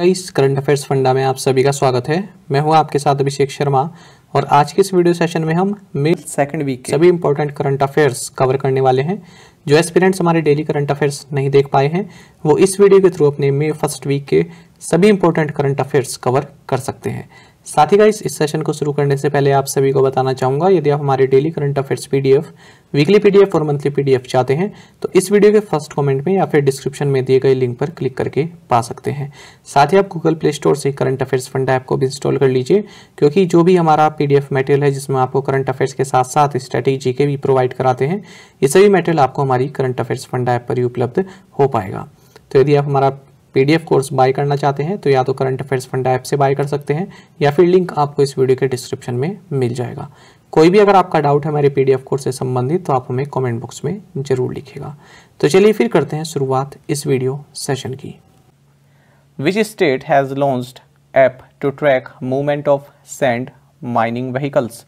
इस current affairs funda में आप सभी का स्वागत है मैं हूं आपके साथ अभिषेक शर्मा और आज के इस वीडियो सेशन में हम मे सेकंड वीक सभी इंपॉर्टेंट करंट अफेयर्स कवर करने वाले हैं जो एस्पिरेंट्स हमारे डेली करंट अफेयर्स नहीं देख पाए हैं वो इस वीडियो के थ्रू अपने मे फर्स्ट वीक के सभी इंपॉर्टेंट करंट अफेयर्स कवर कर सकते हैं साथ ही गाइस इस सेशन को शुरू करने से पहले आप सभी को बताना चाहूंगा यदि आप हमारे daily current affairs PDF weekly PDF और मंथली पीडीएफ चाहते हैं तो इस वीडियो के फर्स्ट कमेंट में या फिर डिस्क्रिप्शन में दिए गए लिंक पर क्लिक करके पा सकते हैं साथ ही आप गूगल प्ले स्टोर से करंट अफेयर्स फंड ऐप को भी इंस्टॉल कर लीजिए क्योंकि जो भी हमारा पी मेटेरियल है जिसमें आपको करंट अफेयर्स के साथ साथ स्ट्रैटेजी के भी प्रोवाइड कराते हैं ये सभी मेटेरियल आपको हमारी करंट अफेयर्स फंड ऐप पर ही उपलब्ध हो पाएगा तो यदि आप हमारा पीडीएफ कोर्स बाय करना चाहते हैं तो या तो करंट अफेयर्स फंड ऐप से बाय कर सकते हैं या फिर लिंक आपको इस वीडियो के डिस्क्रिप्शन में मिल जाएगा कोई भी अगर आपका डाउट है हमारे पीडीएफ कोर्स से संबंधित तो आप हमें कमेंट बॉक्स में जरूर लिखेगा तो चलिए फिर करते हैं शुरुआत इस वीडियो सेशन की which state has launch app to track movement of sand mining vehicles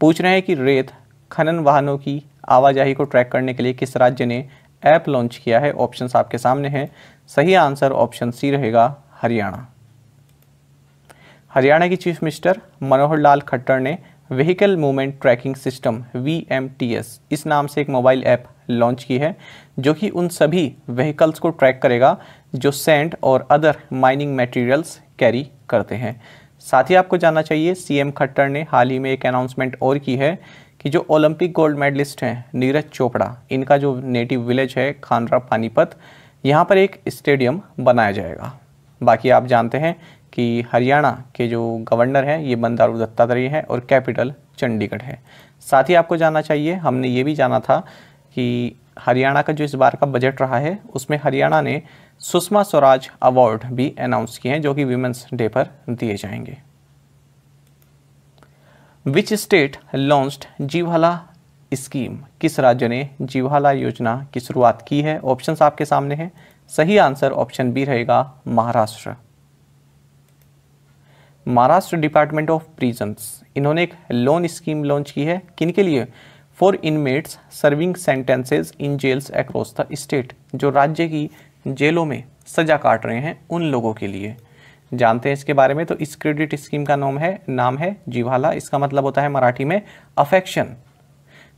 पूछ रहे हैं कि रेत खनन वाहनों की आवाजाही को ट्रैक करने के लिए किस राज्य ने ऐप लॉन्च किया है ऑप्शंस आपके सामने हैं सही आंसर ऑप्शन सी रहेगा हरियाणा हरियाणा के चीफ मिनिस्टर मनोहर लाल खट्टर ने व्हीकल मूवमेंट ट्रैकिंग सिस्टम वी इस नाम से एक मोबाइल ऐप लॉन्च की है जो कि उन सभी व्हीकल्स को ट्रैक करेगा जो सैंड और अदर माइनिंग मटेरियल्स कैरी करते हैं साथ ही आपको जानना चाहिए सीएम खट्टर ने हाल ही में एक अनाउंसमेंट और की है कि जो ओलंपिक गोल्ड मेडलिस्ट हैं नीरज चोपड़ा इनका जो नेटिव विलेज है खानरा पानीपत यहाँ पर एक स्टेडियम बनाया जाएगा बाकी आप जानते हैं कि हरियाणा के जो गवर्नर हैं ये बंदारू दत्तात्रेय हैं और कैपिटल चंडीगढ़ है साथ ही आपको जानना चाहिए हमने ये भी जाना था कि हरियाणा का जो इस बार का बजट रहा है उसमें हरियाणा ने सुषमा स्वराज अवार्ड भी अनाउंस किए हैं जो कि वीमेंस डे पर दिए जाएंगे विच स्टेट लॉन्च्ड जीवाला स्कीम किस राज्य ने जीवाला योजना की शुरुआत की है ऑप्शन आपके सामने हैं सही आंसर ऑप्शन बी रहेगा Maharashtra Maharashtra department of prisons इन्होंने एक लोन स्कीम लॉन्च की है किन के लिए for inmates serving sentences in jails across the state जो राज्य की जेलों में सजा काट रहे हैं उन लोगों के लिए जानते हैं इसके बारे में तो इस क्रेडिट स्कीम का नाम है नाम है जीवाला इसका मतलब होता है मराठी में अफेक्शन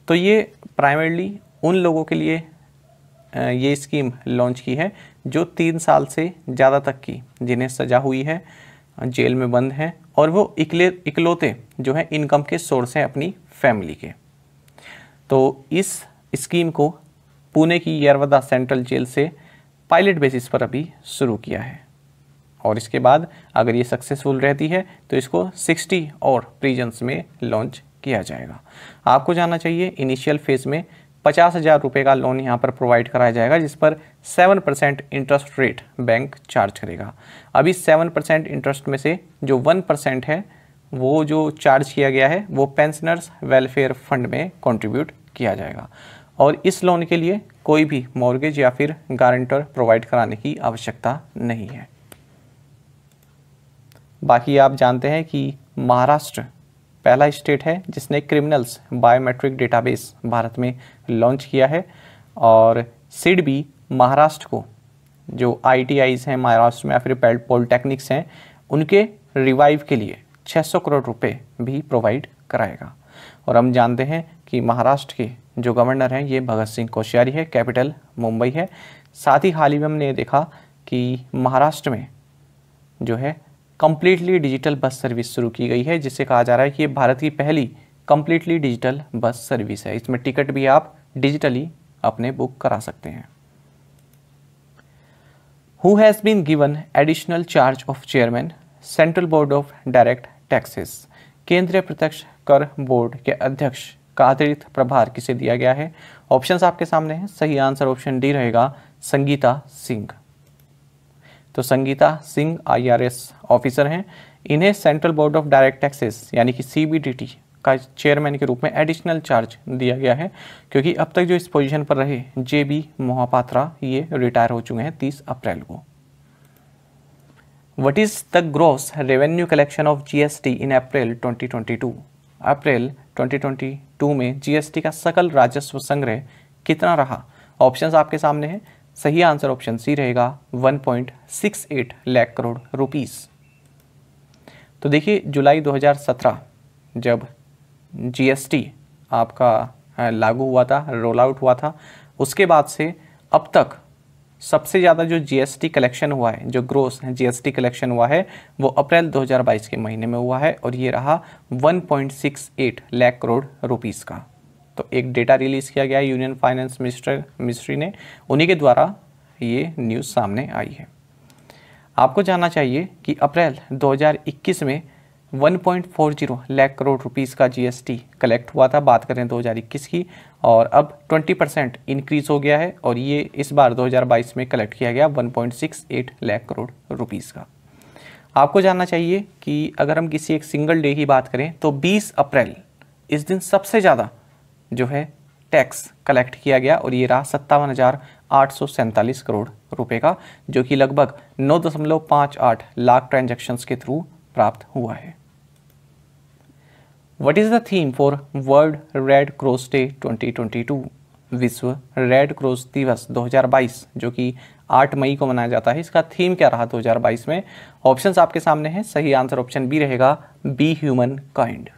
तो ये प्राइमरली उन लोगों के लिए ये स्कीम लॉन्च की है जो तीन साल से ज़्यादा तक की जिन्हें सजा हुई है जेल में बंद हैं और वो इकले इकलौते जो है इनकम के सोर्स हैं अपनी फैमिली के तो इस स्कीम को पुणे की यरवदा सेंट्रल जेल से पायलट बेसिस पर अभी शुरू किया है और इसके बाद अगर ये सक्सेसफुल रहती है तो इसको 60 और प्रीजन्स में लॉन्च किया जाएगा आपको जानना चाहिए इनिशियल फेज़ में पचास हज़ार रुपये का लोन यहाँ पर प्रोवाइड कराया जाएगा जिस पर seven percent interest rate bank charge करेगा अभी सेवन परसेंट इंटरेस्ट में से जो वन परसेंट है वो जो चार्ज किया गया है वो पेंशनर्स वेलफेयर फंड में कंट्रीब्यूट किया जाएगा और इस लोन के लिए कोई भी मॉर्गेज या फिर गारंटर प्रोवाइड कराने की आवश्यकता नहीं है बाकी आप जानते हैं कि महाराष्ट्र पहला स्टेट है जिसने क्रिमिनल्स बायोमेट्रिक डेटाबेस भारत में लॉन्च किया है और सिड भी महाराष्ट्र को जो आई हैं महाराष्ट्र में या फिर पॉलिटेक्निक्स हैं उनके रिवाइव के लिए 600 करोड़ रुपए भी प्रोवाइड कराएगा और हम जानते हैं कि महाराष्ट्र के जो गवर्नर हैं ये भगत सिंह कोश्यारी है कैपिटल मुंबई है साथ ही हाल ही में हमने देखा कि महाराष्ट्र में जो है कम्प्लीटली डिजिटल बस सर्विस शुरू की गई है जिसे कहा जा रहा है कि ये भारत की पहली कम्प्लीटली डिजिटल बस सर्विस है इसमें टिकट भी आप डिजिटली अपने बुक करा सकते हैं who has been given additional charge of chairman central board of direct taxes केंद्रीय प्रत्यक्ष कर बोर्ड के अध्यक्ष का अतिरिक्त प्रभार किसे दिया गया है ऑप्शंस आपके सामने हैं सही आंसर ऑप्शन डी रहेगा संगीता सिंह तो संगीता सिंह आईआरएस ऑफिसर हैं इन्हें central board of direct taxes यानी कि सीबीडीटी का चेयरमैन के रूप में एडिशनल चार्ज दिया गया है क्योंकि अब तक जो इस पोजीशन पर रहे जे बी मोहापात्रा ये रिटायर हो चुके हैं तीस अप्रैल को what is the gross revenue collection of GST in April 2022 अप्रैल 2022 में जीएसटी का सकल राजस्व संग्रह कितना रहा ऑप्शंस आपके सामने हैं सही आंसर ऑप्शन सी रहेगा 1.68 लाख करोड़ रुपीस तो देखिए जुलाई 2017 जब जीएसटी आपका लागू हुआ था रोल आउट हुआ था उसके बाद से अब तक सबसे ज़्यादा जो जीएसटी कलेक्शन हुआ है जो ग्रोस जीएसटी कलेक्शन हुआ है वो अप्रैल 2022 के महीने में हुआ है और ये रहा 1.68 लाख करोड़ रुपीस का तो एक डेटा रिलीज़ किया गया यूनियन फाइनेंस मिनिस्टर मिनिस्ट्री ने उन्हीं के द्वारा ये न्यूज़ सामने आई है आपको जानना चाहिए कि अप्रैल 2021 में 1.40 लाख करोड़ रुपीस का जीएसटी कलेक्ट हुआ था बात करें 2021 की और अब 20 परसेंट इनक्रीज हो गया है और ये इस बार 2022 में कलेक्ट किया गया 1.68 लाख करोड़ रुपीस का आपको जानना चाहिए कि अगर हम किसी एक सिंगल डे की बात करें तो 20 अप्रैल इस दिन सबसे ज़्यादा जो है टैक्स कलेक्ट किया गया और ये रहा सत्तावन हज़ार आठ सौ सैंतालीस करोड़ रुपए का जो कि लगभग नौ दशमलव आठ लाख ट्रांजैक्शंस के थ्रू प्राप्त हुआ है what is the theme for World Red Cross Day 2022 विश्व रेड क्रॉस दिवस 2022 जो कि 8 मई को मनाया जाता है इसका थीम क्या रहा 2022 में ऑप्शंस आपके सामने हैं सही आंसर ऑप्शन बी रहेगा बी ह्यूमन काइंड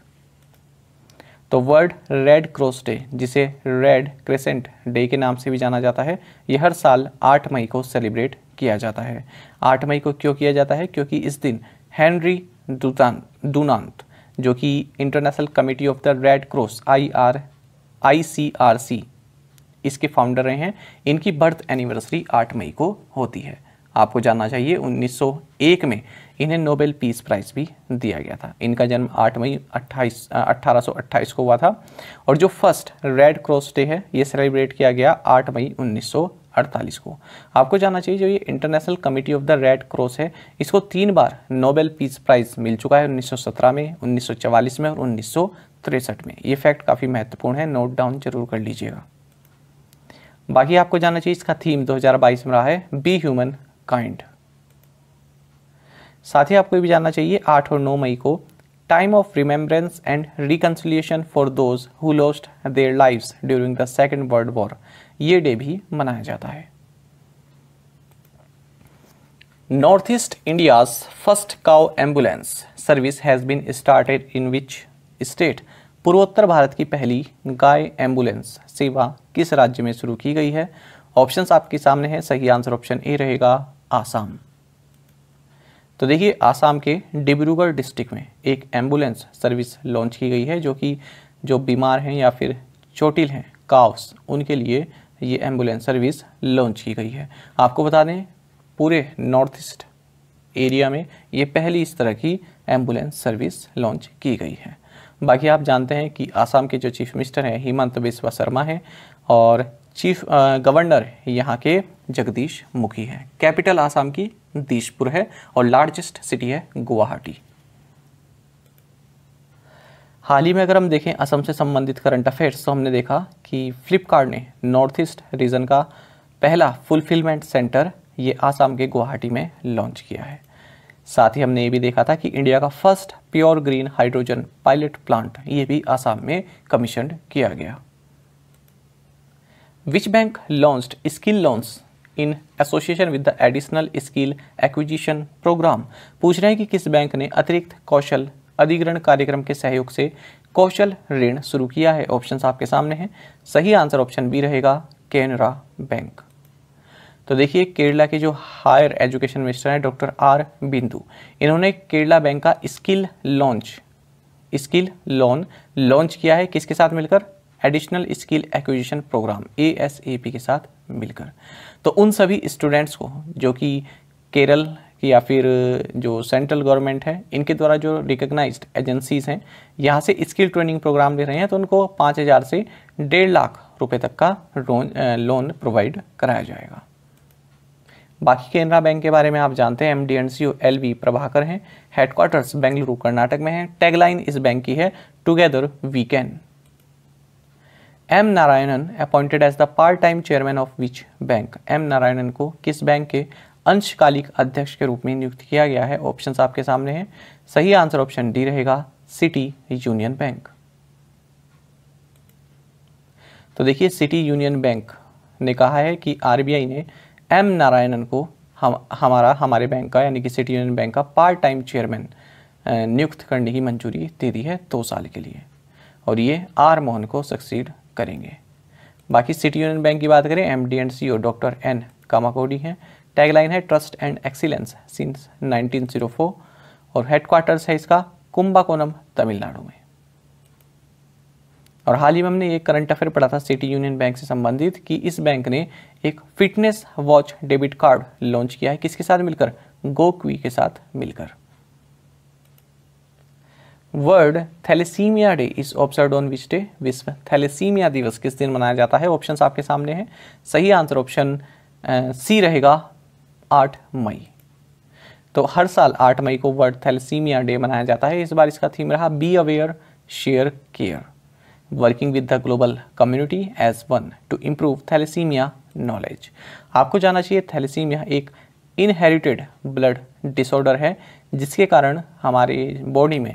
तो वर्ल्ड रेड क्रॉस डे जिसे रेड क्रेसेंट डे के नाम से भी जाना जाता है ये हर साल 8 मई को सेलिब्रेट किया जाता है 8 मई को क्यों किया जाता है क्योंकि इस दिन हेनरी दुतान दुनांत जो कि International Committee of the Red Cross I R I C R C इसके फाउंडर रहे हैं इनकी बर्थ एनिवर्सरी 8 मई को होती है आपको जानना चाहिए 1901 में इन्हें नोबेल पीस प्राइज़ भी दिया गया था इनका जन्म 8 मई अट्ठाईस अट्ठारह को हुआ था और जो फर्स्ट रेड क्रॉस डे है ये सेलिब्रेट किया गया 8 मई 1948 को आपको जानना चाहिए जो ये International Committee of the Red Cross है इसको तीन बार नोबेल पीस प्राइज़ मिल चुका है 1917 में 1944 में और उन्नीस में ये फैक्ट काफ़ी महत्वपूर्ण है नोट डाउन जरूर कर लीजिएगा बाकी आपको जानना चाहिए इसका थीम 2022 में रहा है बी ह्यूमन काइंड साथ ही आपको ये भी जानना चाहिए आठ और नौ मई को time of remembrance and reconciliation for those who lost their lives during the Second World War ये डे भी मनाया जाता है North East India first cow ambulance service has been started in which state पूर्वोत्तर भारत की पहली गाय एम्बुलेंस सेवा किस राज्य में शुरू की गई है ऑप्शंस आपके सामने हैं सही आंसर ऑप्शन ए रहेगा आसाम तो देखिए आसाम के डिब्रूगढ़ डिस्ट्रिक्ट में एक एम्बुलेंस सर्विस लॉन्च की गई है जो कि जो बीमार हैं या फिर चोटिल हैं काव्स उनके लिए ये एम्बुलेंस सर्विस लॉन्च की गई है आपको बता दें पूरे नॉर्थ ईस्ट एरिया में ये पहली इस तरह की एम्बुलेंस सर्विस लॉन्च की गई है बाकी आप जानते हैं कि आसाम के जो चीफ मिनिस्टर हैं हेमंत बिस्वा शर्मा हैं और चीफ गवर्नर यहाँ के जगदीश मुखी हैं कैपिटल आसाम की दिशपुर है और लार्जेस्ट सिटी है गुवाहाटी हाल ही में अगर हम देखें असम से संबंधित करंट अफेयर्स तो हमने देखा कि फ्लिपकार्ट ने नॉर्थ ईस्ट रीजन का पहला फुलफिलमेंट सेंटर ये आसाम के गुवाहाटी में लॉन्च किया है साथ ही हमने ये भी देखा था कि इंडिया का first pure green hydrogen pilot plant ये भी आसाम में कमीशन किया गया which bank launch skill launch in association with the additional skill acquisition programme पूछ रहे हैं कि किस बैंक ने अतिरिक्त कौशल अधिग्रहण कार्यक्रम के सहयोग से कौशल ऋण शुरू किया है ऑप्शन आपके सामने हैं सही आंसर ऑप्शन बी रहेगा केनरा बैंक तो देखिए केरला के जो हायर एजुकेशन मिनिस्टर हैं डॉक्टर आर बिंदु इन्होंने केरला बैंक का skill launch skill loan launch किया है किसके साथ मिलकर additional skill acquisition programme A के साथ मिलकर तो उन सभी स्टूडेंट्स को जो कि केरल की या फिर जो सेंट्रल गवर्नमेंट है इनके द्वारा जो रिकग्नाइज्ड एजेंसीज हैं यहाँ से स्किल ट्रेनिंग प्रोग्राम दे रहे हैं तो उनको पाँच हज़ार से डेढ़ लाख रुपए तक का लोन प्रोवाइड कराया जाएगा बाकी केनरा बैंक के बारे में आप जानते हैं M D N C L V Prabhakar हैं हेडक्वार्टर्स बेंगलुरु कर्नाटक में है टैगलाइन इस बैंक की है together we can M Narayanan appointed as the part time chairman of which bank M Narayanan को किस बैंक के अंशकालिक अध्यक्ष के रूप में नियुक्त किया गया है ऑप्शंस आपके सामने हैं सही आंसर ऑप्शन डी रहेगा सिटी यूनियन बैंक तो देखिए सिटी यूनियन बैंक ने कहा है कि आरबीआई ने एम नारायणन को हम हमारा हमारे बैंक का यानी कि सिटी यूनियन बैंक का पार्ट टाइम चेयरमैन नियुक्त करने की मंजूरी दे दी है दो साल के लिए और ये आर मोहन को सक्सीड करेंगे बाकी सिटी यूनियन बैंक की बात करें M D and C O doctor N Kamakodi हैं टैगलाइन है ट्रस्ट एंड एक्सीलेंस सिंस 1904 और हेडक्वार्टर्स है इसका कुंभाकोनम तमिलनाडु में और हाल ही में हमने एक करंट अफेयर पढ़ा था सिटी यूनियन बैंक से संबंधित कि इस बैंक ने एक fitness watch debit card launch किया है किसके साथ मिलकर गोक्वी के साथ मिलकर World Thalassaemia Day is observe on which day विश्व थैलेसीमिया दिवस किस दिन मनाया जाता है ऑप्शन आपके सामने हैं सही आंसर ऑप्शन सी रहेगा आठ मई तो हर साल आठ मई को वर्ल्ड थैलेसीमिया डे मनाया जाता है इस बार इसका थीम रहा be aware share care working with the global community as one to improve thalassaemia knowledge आपको जाना चाहिए थैलेसीमिया एक इनहेरिटेड ब्लड डिसऑर्डर है जिसके कारण हमारे बॉडी में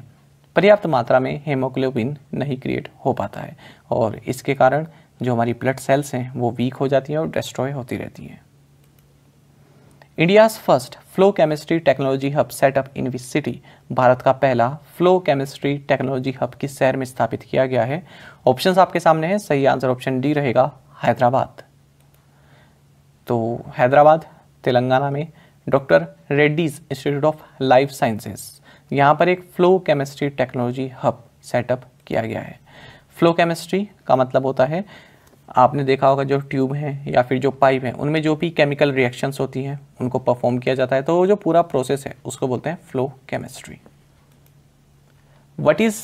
पर्याप्त मात्रा में हेमोग्लोबिन नहीं क्रिएट हो पाता है और इसके कारण जो हमारी ब्लड सेल्स हैं वो वीक हो जाती हैं और डिस्ट्रॉय होती रहती हैं India's first flow chemistry technology hub setup in which city Bharat का पहला फ्लो केमिस्ट्री टेक्नोलॉजी हब किस शहर में स्थापित किया गया है ऑप्शन आपके सामने हैं सही आंसर ऑप्शन डी रहेगा हैदराबाद तो हैदराबाद तेलंगाना में doctor Reddy's institute of life sciences यहाँ पर एक flow chemistry technology hub setup किया गया है फ्लो केमिस्ट्री का मतलब होता है आपने देखा होगा जो ट्यूब हैं या फिर जो पाइप हैं उनमें जो भी केमिकल रिएक्शंस होती हैं उनको परफॉर्म किया जाता है तो जो पूरा प्रोसेस है उसको बोलते हैं flow chemistry what is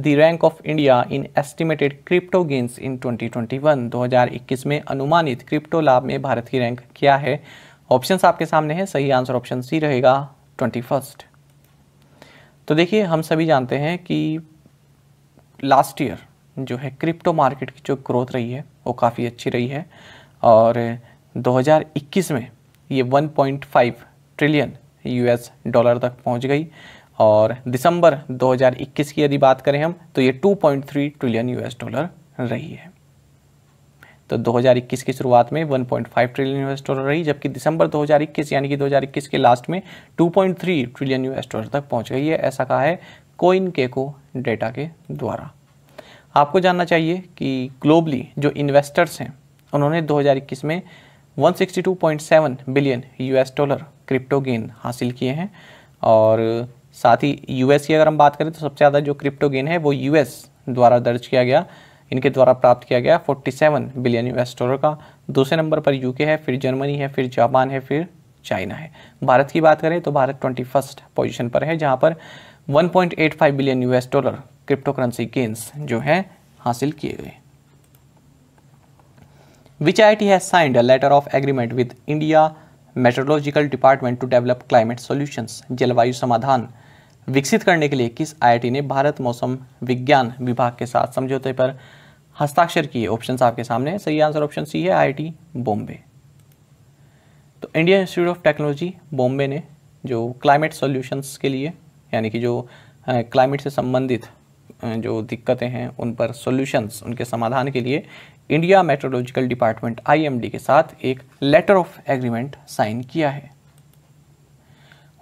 the rank of India in estimated crypto gains in 2021 2021 में अनुमानित क्रिप्टो लाभ में भारत की रैंक क्या है ऑप्शन आपके सामने है सही आंसर ऑप्शन सी रहेगा ट्वेंटी फर्स्ट तो देखिए हम सभी जानते हैं कि लास्ट ईयर जो है क्रिप्टो मार्केट की जो ग्रोथ रही है वो काफ़ी अच्छी रही है और 2021 में ये 1.5 ट्रिलियन यूएस डॉलर तक पहुंच गई और दिसंबर 2021 की यदि बात करें हम तो ये 2.3 ट्रिलियन यूएस डॉलर रही है तो 2021 की शुरुआत में 1.5 ट्रिलियन यूएस डॉलर रही जबकि दिसंबर 2021 यानी कि 2021 के लास्ट में 2.3 ट्रिलियन यूएस डॉलर तक पहुंच गई है ऐसा कहा है कोइन केको डेटा के द्वारा आपको जानना चाहिए कि ग्लोबली जो इन्वेस्टर्स हैं उन्होंने 2021 में 162.7 billion US dollar crypto gain हासिल किए हैं और साथ ही यूएस की अगर हम बात करें तो सबसे ज़्यादा जो क्रिप्टो गेन है वो यूएस द्वारा दर्ज किया गया इनके द्वारा प्राप्त किया गया 47 बिलियन यूएस डॉलर का दूसरे नंबर पर यूके है फिर जर्मनी है फिर जापान है फिर चाइना है भारत की बात करें तो भारत ट्वेंटी फर्स्ट पोजिशन पर है जहाँ पर 1.85 billion US dollar crypto currency gains जो है हासिल किए गए विच आई टी है signed letter of agreement with India meteorological department to develop climate solution जलवायु समाधान विकसित करने के लिए किस आईआईटी ने भारत मौसम विज्ञान विभाग के साथ समझौते पर हस्ताक्षर किए ऑप्शन आपके सामने सही आंसर ऑप्शन सी है आई बॉम्बे तो Indian Institute of Technology Bombay ने जो क्लाइमेट सॉल्यूशंस के लिए यानी कि जो क्लाइमेट से संबंधित जो दिक्कतें हैं उन पर सॉल्यूशंस उनके समाधान के लिए इंडिया मेट्रोलॉजिकल डिपार्टमेंट आईएमडी के साथ एक लेटर ऑफ एग्रीमेंट साइन किया है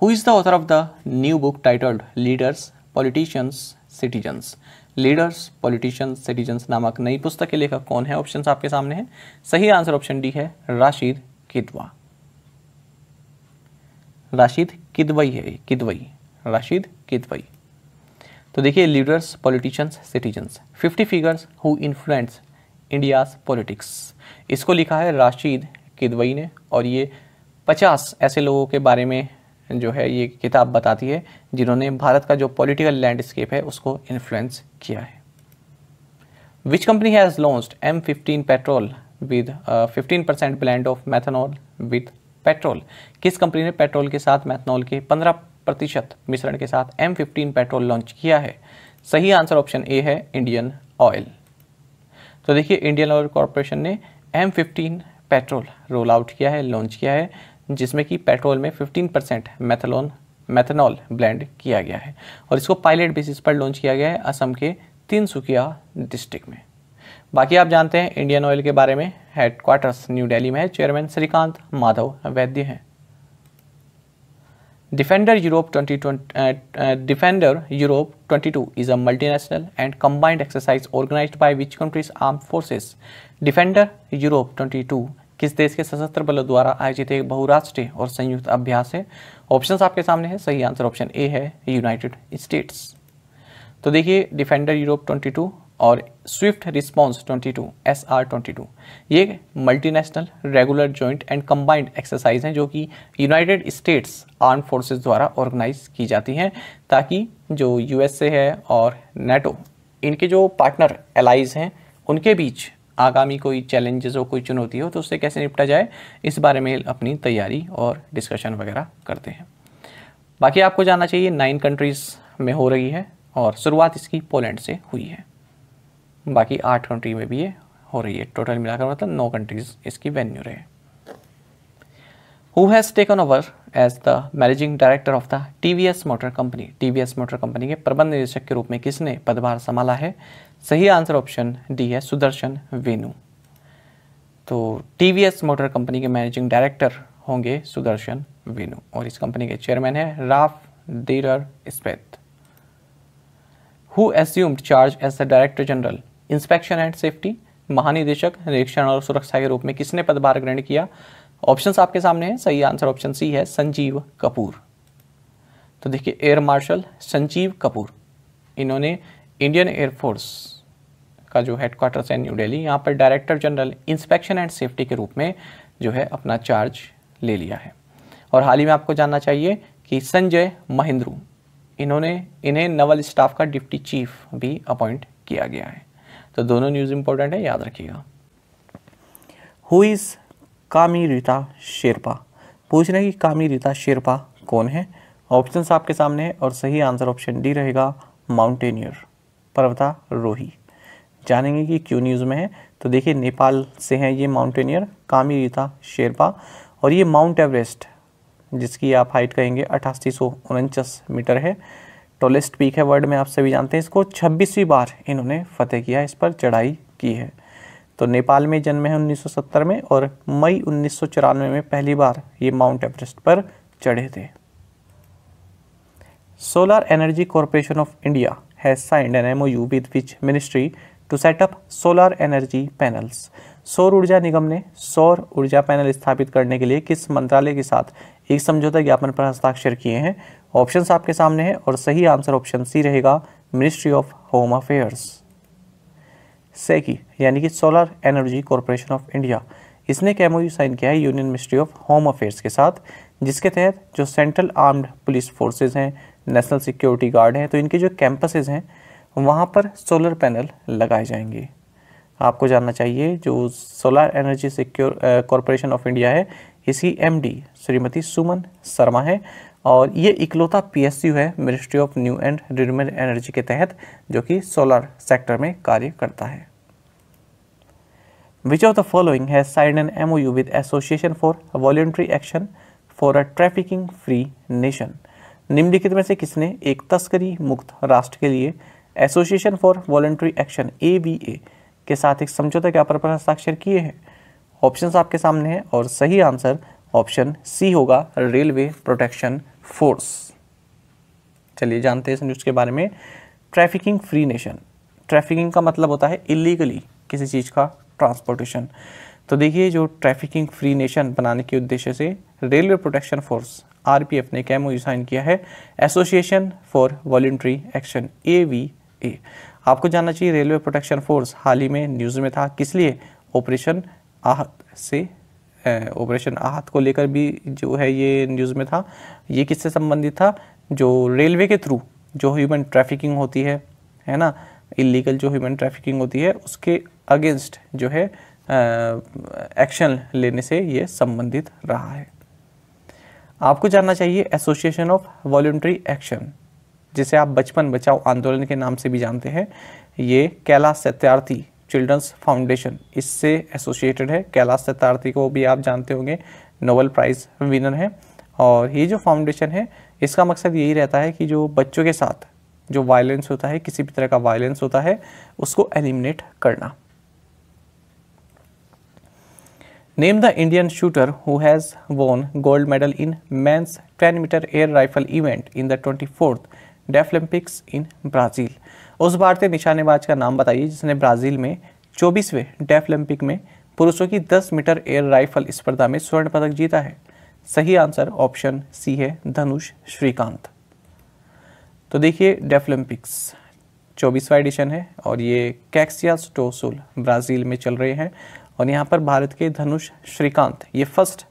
who is the author of the new book titled leaders politicians citizens leaders politicians citizens नामक नई पुस्तक के लेखक कौन है ऑप्शन आपके सामने हैं सही आंसर ऑप्शन डी है राशिद किदवा राशिद किदवई है किदवई राशिद किदवई तो देखिए leaders politicians citizens 50 figures who influence India's politics इसको लिखा है राशिद किदवई ने और ये 50 ऐसे लोगों के बारे में जो है ये किताब बताती है जिन्होंने भारत का जो पॉलिटिकल लैंडस्केप है उसको इन्फ्लुएंस किया है which company has launched M fifteen petrol with fifteen percent blend of methanol with petrol किस कंपनी ने पेट्रोल के साथ मैथनॉल के पंद्रह प्रतिशत मिश्रण के साथ एम फिफ्टीन पेट्रोल लॉन्च किया है सही आंसर ऑप्शन ए है इंडियन ऑयल तो देखिए इंडियन ऑयल कॉरपोरेशन ने M fifteen petrol roll out किया है लॉन्च किया है जिसमें कि पेट्रोल में 15 परसेंट मैथलोन मैथनॉल ब्लेंड किया गया है और इसको पायलट बेसिस पर लॉन्च किया गया है असम के तिनसुकिया डिस्ट्रिक्ट में बाकी आप जानते हैं इंडियन ऑयल के बारे में हेडक्वार्टर्स न्यू दिल्ली में है चेयरमैन श्रीकांत माधव वैद्य हैं Defender Europe 2020, uh, uh, Defender Europe 22 is a multinational and combined exercise organized by which country's armed forces. Defender Europe 22 किस देश के सशस्त्र बलों द्वारा आयोजित एक बहुराष्ट्रीय और संयुक्त अभ्यास है ऑप्शन आपके सामने है सही आंसर ऑप्शन ए है यूनाइटेड स्टेट्स तो देखिए डिफेंडर यूरोप 22 और Swift Response 22 S R twenty ये multinational regular joint and combined exercise हैं जो कि यूनाइटेड स्टेट्स आर्म फोर्सेस द्वारा ऑर्गेनाइज की जाती हैं ताकि जो यूएसए है और नेटो इनके जो पार्टनर एलाइज हैं उनके बीच आगामी कोई चैलेंजेस हो कोई चुनौती हो तो उससे कैसे निपटा जाए इस बारे में अपनी तैयारी और डिस्कशन वगैरह करते हैं बाकी आपको जानना चाहिए नाइन कंट्रीज़ में हो रही है और शुरुआत इसकी पोलैंड से हुई है बाकी आठ कंट्री में भी ये हो रही है टोटल मिलाकर मतलब नौ कंट्रीज़ इसकी वेन्यू रहे who has taken over as the managing director of the T motor company T motor company के प्रबंध निदेशक के रूप में किसने पदभार संभाला है सही आंसर ऑप्शन डी है सुदर्शन वेनु तो टीवीएस मोटर कंपनी के मैनेजिंग डायरेक्टर होंगे सुदर्शन वेनु और इस कंपनी के चेयरमैन है Ralf Dieter Speth who assumed charge as the director general inspection and safety महानिदेशक निरीक्षण और सुरक्षा के रूप में किसने पदभार ग्रहण किया ऑप्शंस आपके सामने हैं सही आंसर ऑप्शन सी है संजीव कपूर तो देखिए एयर मार्शल संजीव कपूर इन्होंने इंडियन एयरफोर्स का जो हेडक्वार्टर्स है न्यू दिल्ली यहाँ पर director general inspection and safety के रूप में जो है अपना चार्ज ले लिया है और हाल ही में आपको जानना चाहिए कि संजय महेंद्रू इन्होंने इन्हें नवल स्टाफ का डिप्टी चीफ भी अपॉइंट किया गया है तो दोनों न्यूज़ इंपॉर्टेंट है याद रखिएगा हु इज़ कामी रीता शेरपा पूछ रहे हैं कि कामी रीता शेरपा कौन है ऑप्शंस आपके सामने है और सही आंसर ऑप्शन डी रहेगा माउंटेनियर पर्वतारोही जानेंगे कि क्यों न्यूज़ में है तो देखिए नेपाल से हैं ये माउंटेनियर कामी रीता शेरपा और ये माउंट एवरेस्ट जिसकी आप हाइट कहेंगे अठासी मीटर है टोलेस्ट पीक है वर्ल्ड में आप सभी जानते हैं इसको छब्बीसवीं बार इन्होंने फतेह किया इस पर चढ़ाई की है तो नेपाल में जन्मे हैं 1970 में और मई उन्नीस में पहली बार ये माउंट एवरेस्ट पर चढ़े थे solar energy corporation of India has signed an MOU with which ministry to set up solar energy panels. सौर ऊर्जा निगम ने सौर ऊर्जा पैनल स्थापित करने के लिए किस मंत्रालय के साथ एक समझौता ज्ञापन पर हस्ताक्षर किए हैं ऑप्शन आपके सामने हैं और सही आंसर ऑप्शन सी रहेगा ministry of home affairs SECI यानी कि solar energy corporation of India इसने एक एमओयू साइन किया है union ministry of home affairs के साथ जिसके तहत जो सेंट्रल आर्म्ड पुलिस फोर्सेज हैं नेशनल सिक्योरिटी गार्ड हैं तो इनके जो कैंपसेस हैं वहाँ पर सोलर पैनल लगाए जाएंगे आपको जानना चाहिए जो solar energy secure corporation of India है इसकी एमडी श्रीमती सुमन शर्मा है और ये इकलौता पीएसयू है ministry of new and renewable energy के तहत जो कि सोलर सेक्टर में कार्य करता है which of the following has signed an MOU with association for voluntary action for a trafficking free nation निम्नलिखित में से किसने एक तस्करी मुक्त राष्ट्र के लिए association for voluntary action A B A के साथ एक समझौता ज्ञापन पर हस्ताक्षर किए हैं ऑप्शन आपके सामने हैं और सही आंसर ऑप्शन सी होगा रेलवे प्रोटेक्शन फोर्स चलिए जानते हैं इस न्यूज़ के बारे में ट्रैफिकिंग फ्री नेशन ट्रैफिकिंग का मतलब होता है इलीगली किसी चीज़ का ट्रांसपोर्टेशन तो देखिए जो ट्रैफिकिंग फ्री नेशन बनाने के उद्देश्य से रेलवे प्रोटेक्शन फोर्स आरपीएफ ने कैमो यू साइन किया है association for voluntary action A V A आपको जानना चाहिए रेलवे प्रोटेक्शन फोर्स हाल ही में न्यूज़ में था किस लिए ऑपरेशन आहत से ऑपरेशन आहत को लेकर भी जो है ये न्यूज़ में था ये किससे संबंधित था जो रेलवे के थ्रू जो ह्यूमन ट्रैफिकिंग होती है है ना इलीगल जो ह्यूमन ट्रैफिकिंग होती है उसके अगेंस्ट जो है एक्शन लेने से ये संबंधित रहा है आपको जानना चाहिए एसोसिएशन ऑफ वॉल्ट्री एक्शन जिसे आप बचपन बचाओ आंदोलन के नाम से भी जानते हैं ये कैलाश सत्यार्थी चिल्ड्रंस फाउंडेशन इससे एसोसिएटेड है कैलाश सत्यार्थी को भी आप जानते होंगे नोबल प्राइज़ विनर हैं और ये जो फाउंडेशन है इसका मकसद यही रहता है कि जो बच्चों के साथ जो वायलेंस होता है किसी भी तरह का वायलेंस होता है उसको एलिमिनेट करना Name the Indian shooter who has won gold medal in men's 10 meter air rifle event in the 24th deaf Olympics in Brazil उस भारतीय निशानेबाज का नाम बताइए जिसने ब्राज़ील में चौबीसवें डेफ ओलंपिक में पुरुषों की 10 मीटर एयर राइफल स्पर्धा में स्वर्ण पदक जीता है सही आंसर ऑप्शन सी है धनुष श्रीकांत तो देखिए डेफ ओलंपिक्स चौबीसवा एडिशन है और ये कैक्सिया स्टोसुल ब्राज़ील में चल रहे हैं और यहाँ पर भारत के धनुष श्रीकांत ये फर्स्ट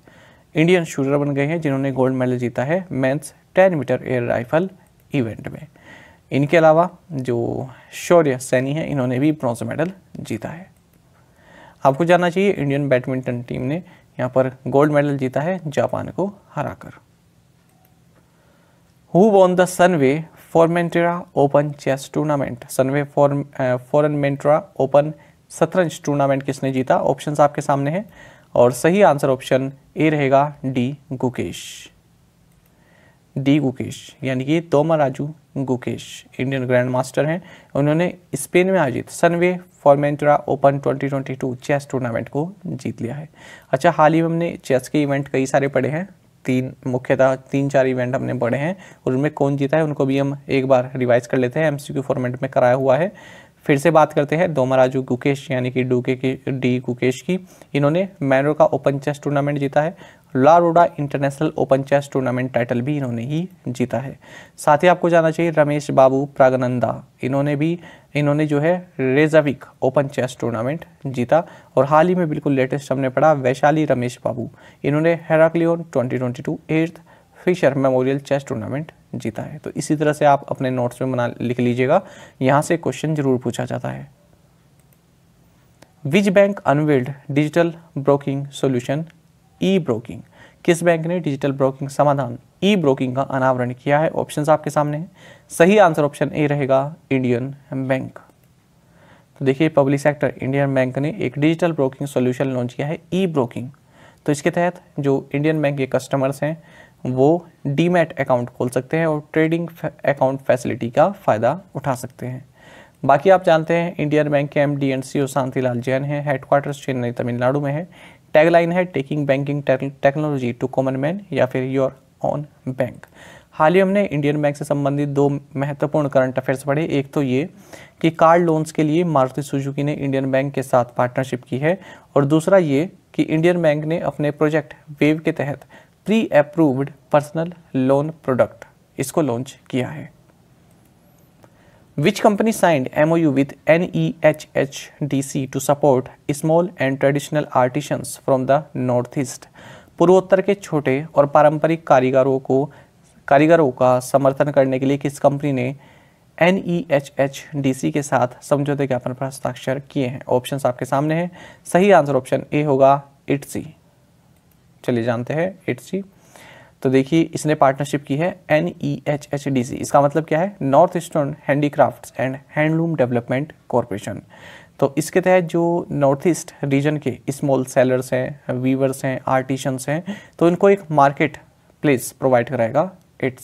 इंडियन शूटर बन गए हैं जिन्होंने गोल्ड मेडल जीता है men's 10 metre air rifle event में इनके अलावा जो शौर्य सैनी है इन्होंने भी ब्रॉन्ज मेडल जीता है आपको जानना चाहिए इंडियन बैडमिंटन टीम ने यहाँ पर गोल्ड मेडल जीता है जापान को कर who won the Sunway Formentera open chess tournament Sunway Formentera open शतरंज टूर्नामेंट किसने जीता ऑप्शंस आपके सामने हैं और सही आंसर ऑप्शन ए रहेगा डी गुकेश डी गुकेश यानी कि Dommaraju Gukesh Indian grandmaster हैं उन्होंने स्पेन में आयोजित Sunway Formentera open 2022 chess tournament को जीत लिया है अच्छा हाल ही में हमने चेस के इवेंट कई सारे पढ़े हैं तीन मुख्यतः तीन चार इवेंट हमने पढ़े हैं और उनमें कौन जीता है उनको भी हम एक बार रिवाइज कर लेते हैं एम फॉर्मेट में कराया हुआ है फिर से बात करते हैं दोमराजू कुकेश यानी कि डूके की डी कुकेश की इन्होंने मैनो का ओपन चेस टूर्नामेंट जीता है La Roda international open chess tournament title भी इन्होंने ही जीता है साथ ही आपको जाना चाहिए रमेश बाबू प्रागनंदा इन्होंने भी इन्होंने जो है रेजाविक ओपन चेस टूर्नामेंट जीता और हाल ही में बिल्कुल लेटेस्ट हमने पढ़ा वैशाली रमेश बाबू इन्होंने Heraklion twenty twenty two earth Fischer memorial chess tournament जीता है तो इसी तरह से आप अपने नोट्स में बना लिख लीजिएगा यहाँ से क्वेश्चन जरूर पूछा जाता है which bank unveiled digital broking solution E broking किस बैंक ने डिजिटल ब्रोकिंग समाधान ई ब्रोकिंग का अनावरण किया है ऑप्शंस आपके सामने हैं सही आंसर ऑप्शन ए रहेगा इंडियन बैंक तो देखिए पब्लिक सेक्टर इंडियन बैंक ने एक डिजिटल ब्रोकिंग सॉल्यूशन लॉन्च किया है ई ब्रोकिंग तो इसके तहत जो इंडियन बैंक के कस्टमर्स हैं वो डीमेट अकाउंट खोल सकते हैं और ट्रेडिंग अकाउंट फैसिलिटी का फ़ायदा उठा सकते हैं बाकी आप जानते हैं इंडियन बैंक के M D and C O Shantilal Jain हैं हेडक्वार्टर्स चेन्नई तमिलनाडु में है टैगलाइन है taking banking technology to common man या फिर योर ऑन बैंक हाल ही हमने इंडियन बैंक से संबंधित दो महत्वपूर्ण करंट अफेयर्स पढ़े एक तो ये कि कार लोन्स के लिए मारुति सुजुकी ने इंडियन बैंक के साथ पार्टनरशिप की है और दूसरा ये कि इंडियन बैंक ने अपने प्रोजेक्ट वेव के तहत pre approved personal loan product इसको लॉन्च किया है which company signed N E H H D C to support small and traditional artisans from the north east पूर्वोत्तर के छोटे और पारंपरिक कारीगरों को कारीगरों का समर्थन करने के लिए किस कंपनी ने N E H H D C के साथ समझौते ज्ञापन पर हस्ताक्षर किए हैं ऑप्शन आपके सामने हैं सही आंसर ऑप्शन ए होगा इट्सी चलिए जानते हैं एट तो देखिए इसने पार्टनरशिप की है N E H H D C इसका मतलब क्या है north eastern handicrafts and handloom development corporation तो इसके तहत जो नॉर्थ ईस्ट रीजन के स्मॉल सेलर्स हैं वीवर्स हैं आर्टिशंस हैं तो इनको एक मार्केट प्लेस प्रोवाइड कराएगा एट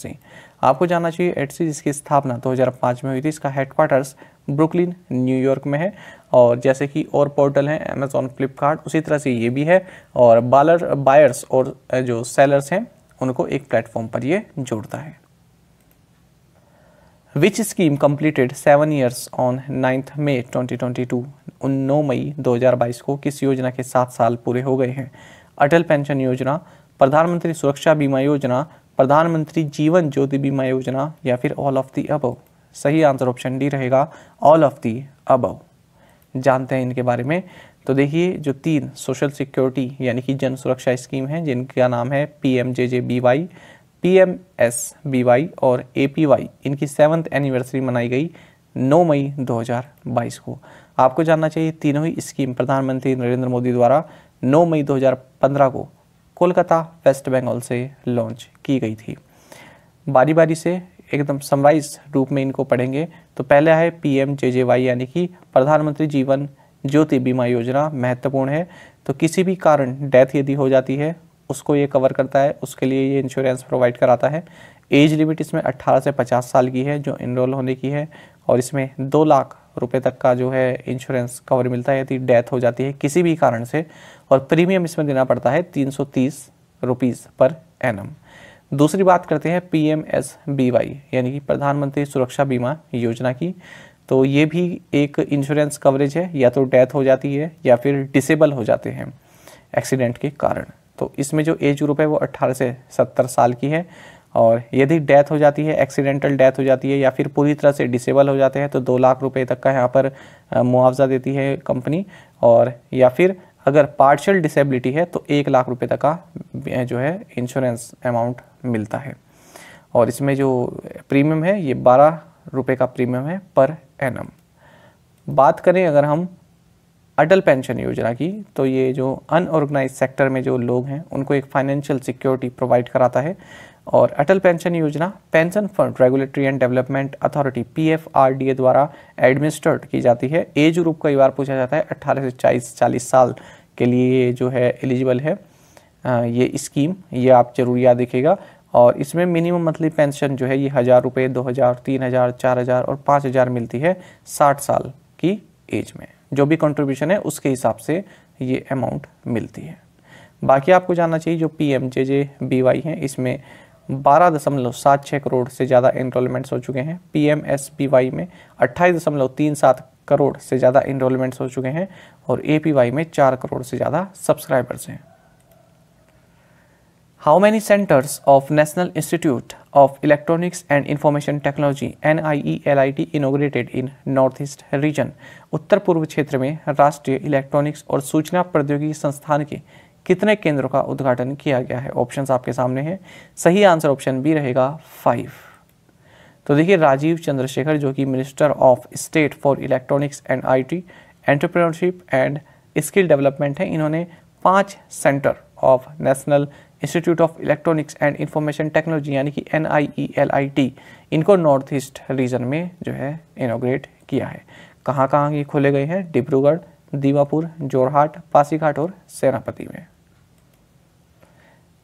आपको जानना चाहिए एट जिसकी स्थापना 2005 में हुई थी इसका हेडक्वार्टर्स ब्रुकलिन न्यूयॉर्क में है और जैसे कि और पोर्टल हैं अमेज़ोन फ्लिपकार्ट उसी तरह से ये भी है और बालर बायर्स और जो सेलर्स हैं उनको एक प्लेटफॉर्म पर ये जोड़ता है which scheme completed seven years on ninth May 2022 नौ मई 2022 को किस योजना के सात साल पूरे हो गए हैं अटल पेंशन योजना प्रधानमंत्री सुरक्षा बीमा योजना प्रधानमंत्री जीवन ज्योति बीमा योजना या फिर ऑल ऑफ दी अबव सही आंसर ऑप्शन डी रहेगा ऑल ऑफ दी अबव जानते हैं इनके बारे में तो देखिए जो तीन सोशल सिक्योरिटी यानी कि जन सुरक्षा स्कीम है जिनका नाम है P M J J B Y P M S B Y और ए पी वाई इनकी सेवन्थ एनिवर्सरी मनाई गई 9 मई 2022 को आपको जानना चाहिए तीनों ही स्कीम प्रधानमंत्री नरेंद्र मोदी द्वारा 9 मई 2015 को कोलकाता वेस्ट बंगाल से लॉन्च की गई थी बारी बारी से एकदम समवाइज रूप में इनको पढ़ेंगे तो पहला है P M J J Y यानी कि प्रधानमंत्री जीवन ज्योति बीमा योजना महत्वपूर्ण है तो किसी भी कारण डेथ यदि हो जाती है उसको ये कवर करता है उसके लिए ये इंश्योरेंस प्रोवाइड कराता है एज लिमिट इसमें 18 से 50 साल की है जो इनरोल होने की है और इसमें दो लाख रुपए तक का जो है इंश्योरेंस कवर मिलता है यदि डेथ हो जाती है किसी भी कारण से और प्रीमियम इसमें देना पड़ता है तीन सौ तीस रुपीज़ पर एन दूसरी बात करते हैं P M S B Y यानी कि प्रधानमंत्री सुरक्षा बीमा योजना की तो ये भी एक इंश्योरेंस कवरेज है या तो डेथ हो जाती है या फिर डिसेबल हो जाते हैं एक्सीडेंट के कारण तो इसमें जो एज ग्रुप है वो 18 से 70 साल की है और यदि डेथ हो जाती है एक्सीडेंटल डेथ हो जाती है या फिर पूरी तरह से डिसेबल हो जाते हैं तो दो लाख रुपये तक का यहाँ पर मुआवजा देती है कंपनी और या फिर अगर पार्शियल डिसेबिलिटी है तो एक लाख रुपए तक का जो है इंश्योरेंस अमाउंट मिलता है और इसमें जो प्रीमियम है ये बारह रुपये का प्रीमियम है पर एन बात करें अगर हम अटल पेंशन योजना की तो ये जो अनऑर्गेनाइज सेक्टर में जो लोग हैं उनको एक फाइनेंशियल सिक्योरिटी प्रोवाइड कराता है और अटल पेंशन योजना pension fund regulatory and development authority PFRDA द्वारा एडमिनिस्टर्ड की जाती है एज ग्रुप कई बार पूछा जाता है 18 से 40 चालीस साल के लिए जो है एलिजिबल है ये स्कीम ये आप जरूर याद दिखेगा और इसमें मिनिमम मंथली पेंशन जो है ये हज़ार रुपये दो हज़ार तीन हज़ार चार हज़ार और पाँच हज़ार मिलती है साठ साल की एज में जो भी कंट्रीब्यूशन है उसके हिसाब से ये अमाउंट मिलती है बाकी आपको जानना चाहिए जो P M J J B Y है इसमें बारह दशमलव सात छः करोड़ से ज़्यादा इनरोलमेंट्स हो चुके हैं पीएमएसपीवाई में अट्ठाईस दशमलव तीन सात करोड़ से ज़्यादा इनरोलमेंट्स हो चुके हैं और एपीवाई में चार करोड़ से ज़्यादा सब्सक्राइबर्स हैं how many centres of national institute of electronics and information technology N I E L I T inaugurated in north east region उत्तर पूर्व क्षेत्र में राष्ट्रीय इलेक्ट्रॉनिक्स और सूचना प्रौद्योगिकी संस्थान के कितने केंद्रों का उद्घाटन किया गया है ऑप्शन आपके सामने है सही आंसर ऑप्शन बी रहेगा फाइव तो देखिए राजीव चंद्रशेखर जो कि minister of state for electronics and IT entrepreneurship and skill development है इन्होंने पांच centre of national institute of electronics and information technology यानी कि एन e इनको नॉर्थ ईस्ट रीजन में जो है इनोग्रेट किया है कहाँ कहाँ ये खोले गए हैं डिब्रूगढ़ दीवापुर जोरहाट पासीघाट और सेनापति में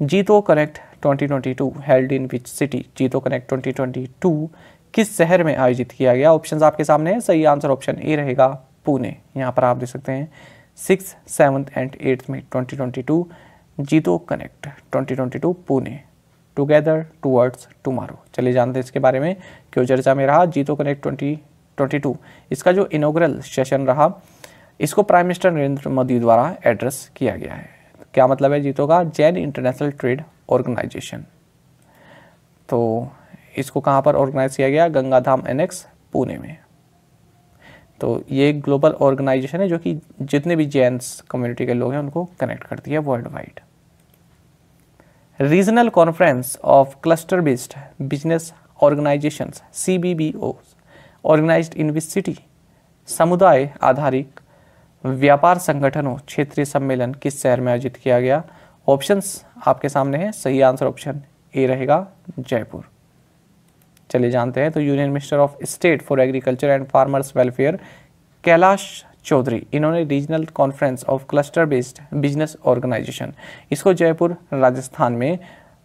JITO connect 2022 held in which city JITO connect 2022 किस शहर में आयोजित किया गया ऑप्शंस आपके सामने हैं सही आंसर ऑप्शन ए रहेगा पुणे यहाँ पर आप देख सकते हैं सिक्स सेवन्थ एंड एट्थ में 2022 JITO connect 2022 Pune together towards tomorrow चलिए जानते हैं इसके बारे में क्यों चर्चा में रहा जीतो कनेक्ट ट्वेंटी इसका जो इनोग्रल सेशन रहा इसको प्राइम मिनिस्टर नरेंद्र मोदी द्वारा एड्रेस किया गया है क्या मतलब है जीतो का जैन इंटरनेशनल ट्रेड ऑर्गेनाइजेशन तो इसको कहाँ पर ऑर्गेनाइज किया गया गंगाधाम एनेक्स पुणे में तो ये एक ग्लोबल ऑर्गेनाइजेशन है जो कि जितने भी जैन कम्युनिटी के लोग हैं उनको कनेक्ट करती है world wide regional conference of cluster based business organisations C B B O organise in which city समुदाय आधारित व्यापार संगठनों क्षेत्रीय सम्मेलन किस शहर में आयोजित किया गया ऑप्शंस आपके सामने हैं सही आंसर ऑप्शन ए रहेगा जयपुर चलिए जानते हैं तो union minister of state for agriculture and farmers welfare Kailash Chaudhary इन्होंने regional conference of cluster based business organisation इसको जयपुर राजस्थान में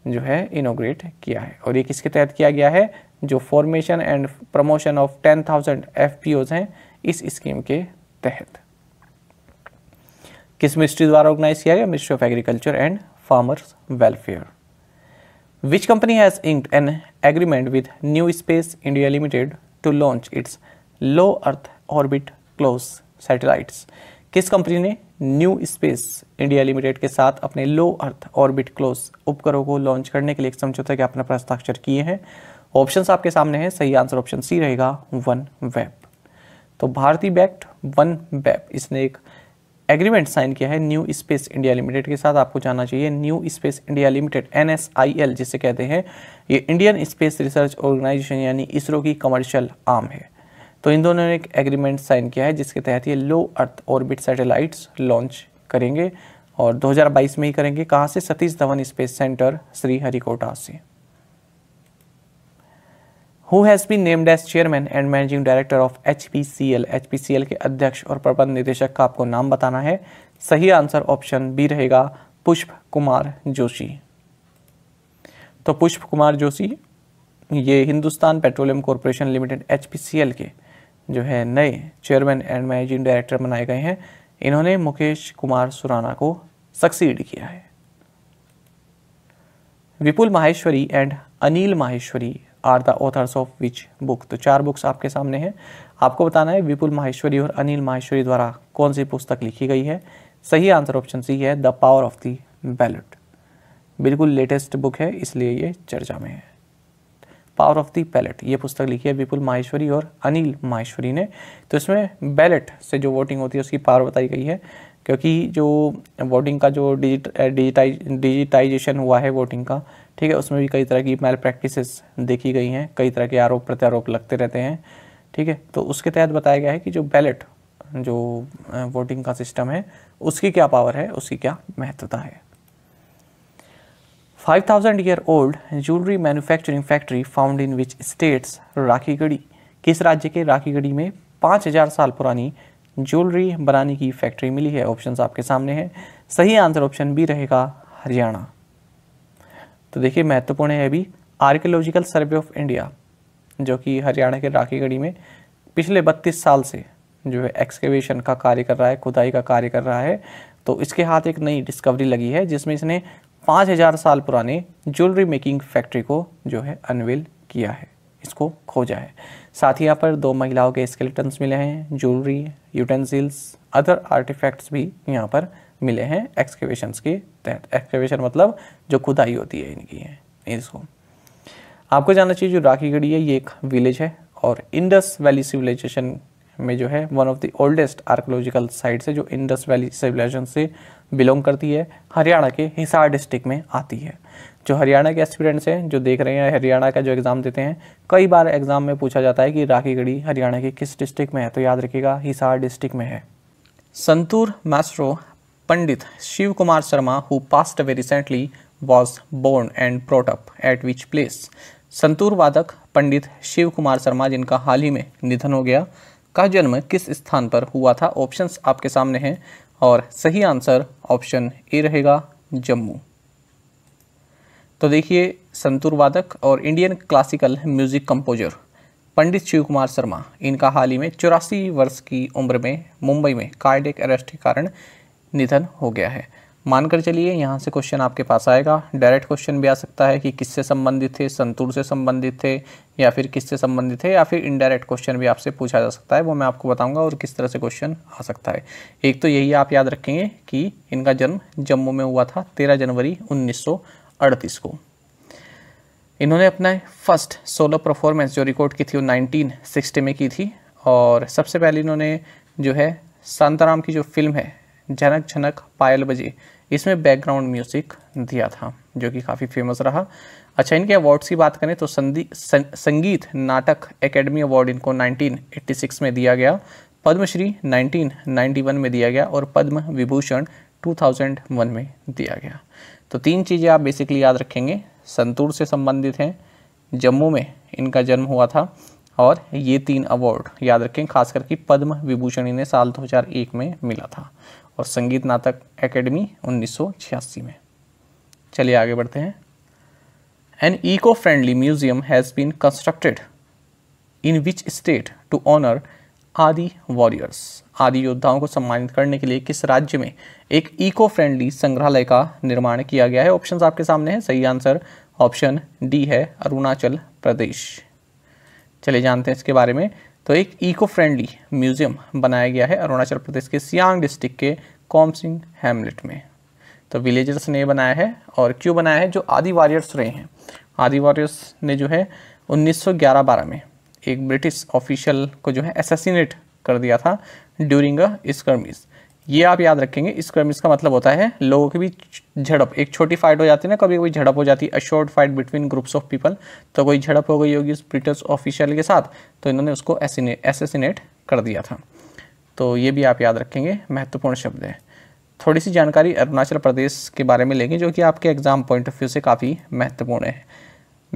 जो है इनोग्रेट किया है और ये किसके तहत किया गया है जो formation and promotion of ten thousand F हैं इस स्कीम के तहत किस मिनिस्ट्री द्वारा ऑर्गेनाइज किया गया ministry of agriculture and farmers welfare which company has inked an agreement with New Space India Limited to launch its low earth orbit close satellites किस company ने न्यू स्पेस इंडिया लिमिटेड के साथ अपने लो earth orbit close उपग्रहों को launch करने के लिए एक समझौता के पर हस्ताक्षर किए हैं ऑप्शंस आपके सामने हैं सही आंसर ऑप्शन सी रहेगा वन वेब तो भारतीय बैक्ट वन वेब इसने एक एग्रीमेंट साइन किया है न्यू स्पेस इंडिया लिमिटेड के साथ आपको जाना चाहिए New Space India Limited N जिसे कहते हैं ये इंडियन स्पेस रिसर्च ऑर्गेनाइजेशन यानी इसरो की कमर्शियल आर्म है तो इन दोनों ने एक एग्रीमेंट साइन किया है जिसके तहत ये low earth orbit satellites launch करेंगे और 2022 में ही करेंगे कहाँ से Satish Dhawan space centre Sriharikota से who has been named as chairman and managing director of H P C L H P C L के अध्यक्ष और प्रबंध निदेशक का आपको नाम बताना है सही आंसर ऑप्शन बी रहेगा पुष्प कुमार जोशी तो पुष्प कुमार जोशी ये Hindustan petroleum corporation limited H के जो है नए चेयरमैन एंड मैनेजिंग डायरेक्टर बनाए गए हैं इन्होंने मुकेश कुमार सुराना को सक्सीड किया है Vipul Maheshwari and Anil Maheshwari are the authors of which book तो चार बुक्स आपके सामने हैं आपको बताना है विपुल माहेश्वरी और अनिल माहेश्वरी द्वारा कौन सी पुस्तक लिखी गई है सही आंसर ऑप्शन सी है the power of the ballot बिल्कुल लेटेस्ट बुक है इसलिए ये चर्चा में है पावर ऑफ द बैलेट ये पुस्तक लिखी है विपुल माहेश्वरी और अनिल माहेश्वरी ने तो इसमें बैलेट से जो वोटिंग होती है उसकी पावर बताई गई है क्योंकि जो वोटिंग का जो डिजिट डिजिटाइज डिजिटाइजेशन हुआ है वोटिंग का ठीक है उसमें भी कई तरह की मैल प्रैक्टिस देखी गई हैं कई तरह के आरोप प्रत्यारोप लगते रहते हैं ठीक है तो उसके तहत बताया गया है कि जो बैलेट जो वोटिंग का सिस्टम है उसकी क्या पावर है उसकी क्या महत्वता है 5000 year old jewellery manufacturing factory found in which states Rakhigarhi किस राज्य के राखीगढ़ी में 5000 साल पुरानी ज्वेलरी बनाने की फैक्ट्री मिली है ऑप्शंस आपके सामने हैं सही आंसर ऑप्शन बी रहेगा हरियाणा तो देखिए महत्वपूर्ण है अभी आर्कियोलॉजिकल सर्वे ऑफ इंडिया जो कि हरियाणा के राखीगढ़ी में पिछले बत्तीस साल से जो है एक्सकेवेशन का कार्य कर रहा है खुदाई का कार्य कर रहा है तो इसके हाथ एक नई डिस्कवरी लगी है जिसमें इसने पाँच हज़ार साल पुराने ज्वेलरी मेकिंग फैक्ट्री को जो है अनवेल किया है इसको खोजा है साथ ही यहाँ पर दो महिलाओं के स्केलेटन्स मिले हैं ज्वेलरी यूटेंसिल्स अदर आर्टिफैक्ट्स भी यहाँ पर मिले हैं एक्सकेवेशन के तहत एक्सकेवेशन मतलब जो खुदाई होती है इनकी है इसको आपको जानना चाहिए जो राखी गढ़ी है ये एक विलेज है और इंडस वैली सिविलाइजेशन में जो है one of the oldest archaeological sites है जो इंडस वैली सिविलाइजेशन से बिलोंग करती है हरियाणा के हिसार डिस्ट्रिक्ट में आती है जो हरियाणा के एस्पिरेंट्स हैं जो देख रहे हैं हरियाणा का जो एग्ज़ाम देते हैं कई बार एग्ज़ाम में पूछा जाता है कि राखी गढ़ी हरियाणा के किस डिस्ट्रिक्ट में है तो याद रखिएगा हिसार डिस्ट्रिक्ट में है santoor maestro Pandit Shiv Kumar Sharma who passed away recently was born and brought up at which place santoor वादक पंडित शिव कुमार शर्मा जिनका हाल ही में निधन हो गया का जन्म किस स्थान पर हुआ था ऑप्शंस आपके सामने हैं और सही आंसर ऑप्शन ए रहेगा जम्मू तो देखिए संतूर वादक और Indian classical music composer Pandit Shiv Kumar Sharma इनका हाल ही में चौरासी वर्ष की उम्र में मुंबई में कार्डिक अरेस्ट के कारण निधन हो गया है मानकर चलिए यहाँ से क्वेश्चन आपके पास आएगा डायरेक्ट क्वेश्चन भी आ सकता है कि किससे संबंधित थे संतूर से संबंधित थे या फिर किससे संबंधित है या फिर इनडायरेक्ट क्वेश्चन भी आपसे पूछा जा सकता है वो मैं आपको बताऊंगा और किस तरह से क्वेश्चन आ सकता है एक तो यही आप याद रखेंगे कि इनका जन्म जम्मू में हुआ था तेरह जनवरी उन्नीस को इन्होंने अपना फर्स्ट सोलो परफॉर्मेंस जो रिकॉर्ड की थी वो नाइनटीन में की थी और सबसे पहले इन्होंने जो है शांताराम की जो फिल्म है जनक झनक पायल बजे इसमें बैकग्राउंड म्यूजिक दिया था जो कि काफ़ी फेमस रहा अच्छा इनके अवार्ड्स की बात करें तो संदी सं, संगीत नाटक एकेडमी अवार्ड इनको 1986 में दिया गया पद्मश्री 1991 में दिया गया और पद्म विभूषण 2001 में दिया गया तो तीन चीज़ें आप बेसिकली याद रखेंगे संतूर से संबंधित हैं जम्मू में इनका जन्म हुआ था और ये तीन अवार्ड याद रखें खास करके पद्म विभूषण इन्हें साल 2001 में मिला था और संगीत नाटक एकेडमी 1986 में चलिए आगे बढ़ते हैं an eco friendly museum has been constructed in which state to honour Adi warriors Adi योद्धाओं को सम्मानित करने के लिए किस राज्य में एक इको फ्रेंडली संग्रहालय का निर्माण किया गया है ऑप्शन आपके सामने हैं सही आंसर ऑप्शन डी है अरुणाचल प्रदेश चलिए जानते हैं इसके बारे में तो एक इको फ्रेंडली म्यूज़ियम बनाया गया है अरुणाचल प्रदेश के सियांग डिस्ट्रिक्ट के कॉमसिंग हेमलेट में तो विलेजर्स ने बनाया है और क्यों बनाया है जो आदि वॉरियर्स रहे हैं आदि वॉरियर्स ने जो है 1911-12 में एक ब्रिटिश ऑफिशियल को जो है एसेसिनेट कर दिया था ड्यूरिंग अ स्कर्मिश ये आप याद रखेंगे स्क्वायर का मतलब होता है लोगों के बीच झड़प एक छोटी फाइट हो जाती है ना कभी कोई झड़प हो जाती है a fight between groups of people तो कोई झड़प हो गई होगी उस ब्रिटिश ऑफिशियल के साथ तो इन्होंने उसको एसेसिनेट कर दिया था तो ये भी आप याद रखेंगे महत्वपूर्ण शब्द है थोड़ी सी जानकारी अरुणाचल प्रदेश के बारे में लेंगे जो कि आपके एग्जाम पॉइंट ऑफ व्यू से काफ़ी महत्वपूर्ण है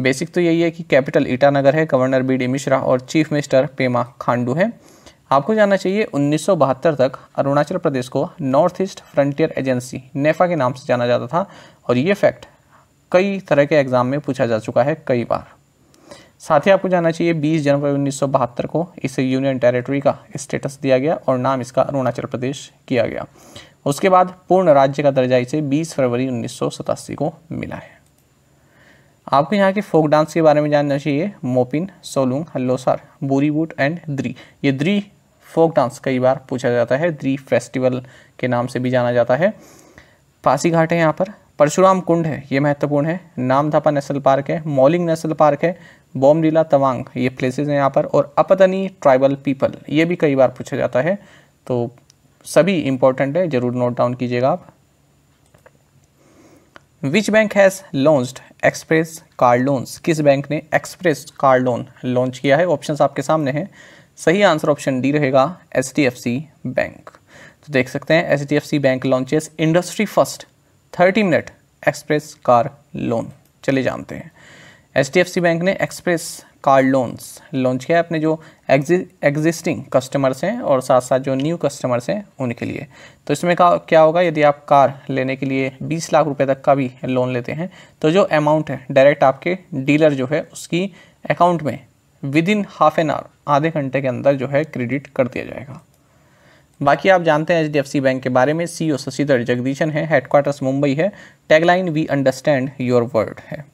बेसिक तो यही है कि कैपिटल ईटानगर है गवर्नर बी डी मिश्रा और चीफ मिनिस्टर पेमा खांडू है आपको जानना चाहिए उन्नीस तक अरुणाचल प्रदेश को north east frontier agency NEFA के नाम से जाना जाता था और ये फैक्ट कई तरह के एग्जाम में पूछा जा चुका है कई बार साथ ही आपको जानना चाहिए 20 जनवरी उन्नीस को इसे यूनियन टेरिटरी का स्टेटस दिया गया और नाम इसका अरुणाचल प्रदेश किया गया उसके बाद पूर्ण राज्य का दर्जा इसे 20 फरवरी उन्नीस को मिला है आपको यहाँ के फोक डांस के बारे में जानना चाहिए मोपिन सोलुंग हल्लोसार बोरीवुड एंड द्री ये द्री फोक डांस कई बार पूछा जाता है द्री फेस्टिवल के नाम से भी जाना जाता है पासीघाट है यहाँ पर परशुराम कुंड है ये महत्वपूर्ण है नामधापा नेशनल पार्क है मॉलिंग नेशनल पार्क है बोमडीला तवांग ये प्लेसेस हैं यहाँ पर और अपतनी ट्राइबल पीपल ये भी कई बार पूछा जाता है तो सभी इंपॉर्टेंट है जरूर नोट डाउन कीजिएगा आप which bank has launched express car loans किस बैंक ने एक्सप्रेस कार लोन लॉन्च किया है ऑप्शंस आपके सामने हैं सही आंसर ऑप्शन डी रहेगा H D F C bank तो देख सकते हैं H D F C bank launches industry first thirty minute express car loan चले जानते हैं H D F C bank ने एक्सप्रेस कार लोन्स लॉन्च किया है अपने जो एग्जिस्टिंग कस्टमर्स हैं और साथ साथ जो न्यू कस्टमर्स हैं उनके लिए तो इसमें का क्या होगा यदि आप कार लेने के लिए 20 लाख रुपए तक का भी लोन लेते हैं तो जो अमाउंट है डायरेक्ट आपके डीलर जो है उसकी अकाउंट में within half an hour आधे घंटे के अंदर जो है क्रेडिट कर दिया जाएगा बाकी आप जानते हैं एच बैंक के बारे में सी ओ शशिधर जगदीशन है हेडक्वार्टर्स मुंबई है tagline we understand your world है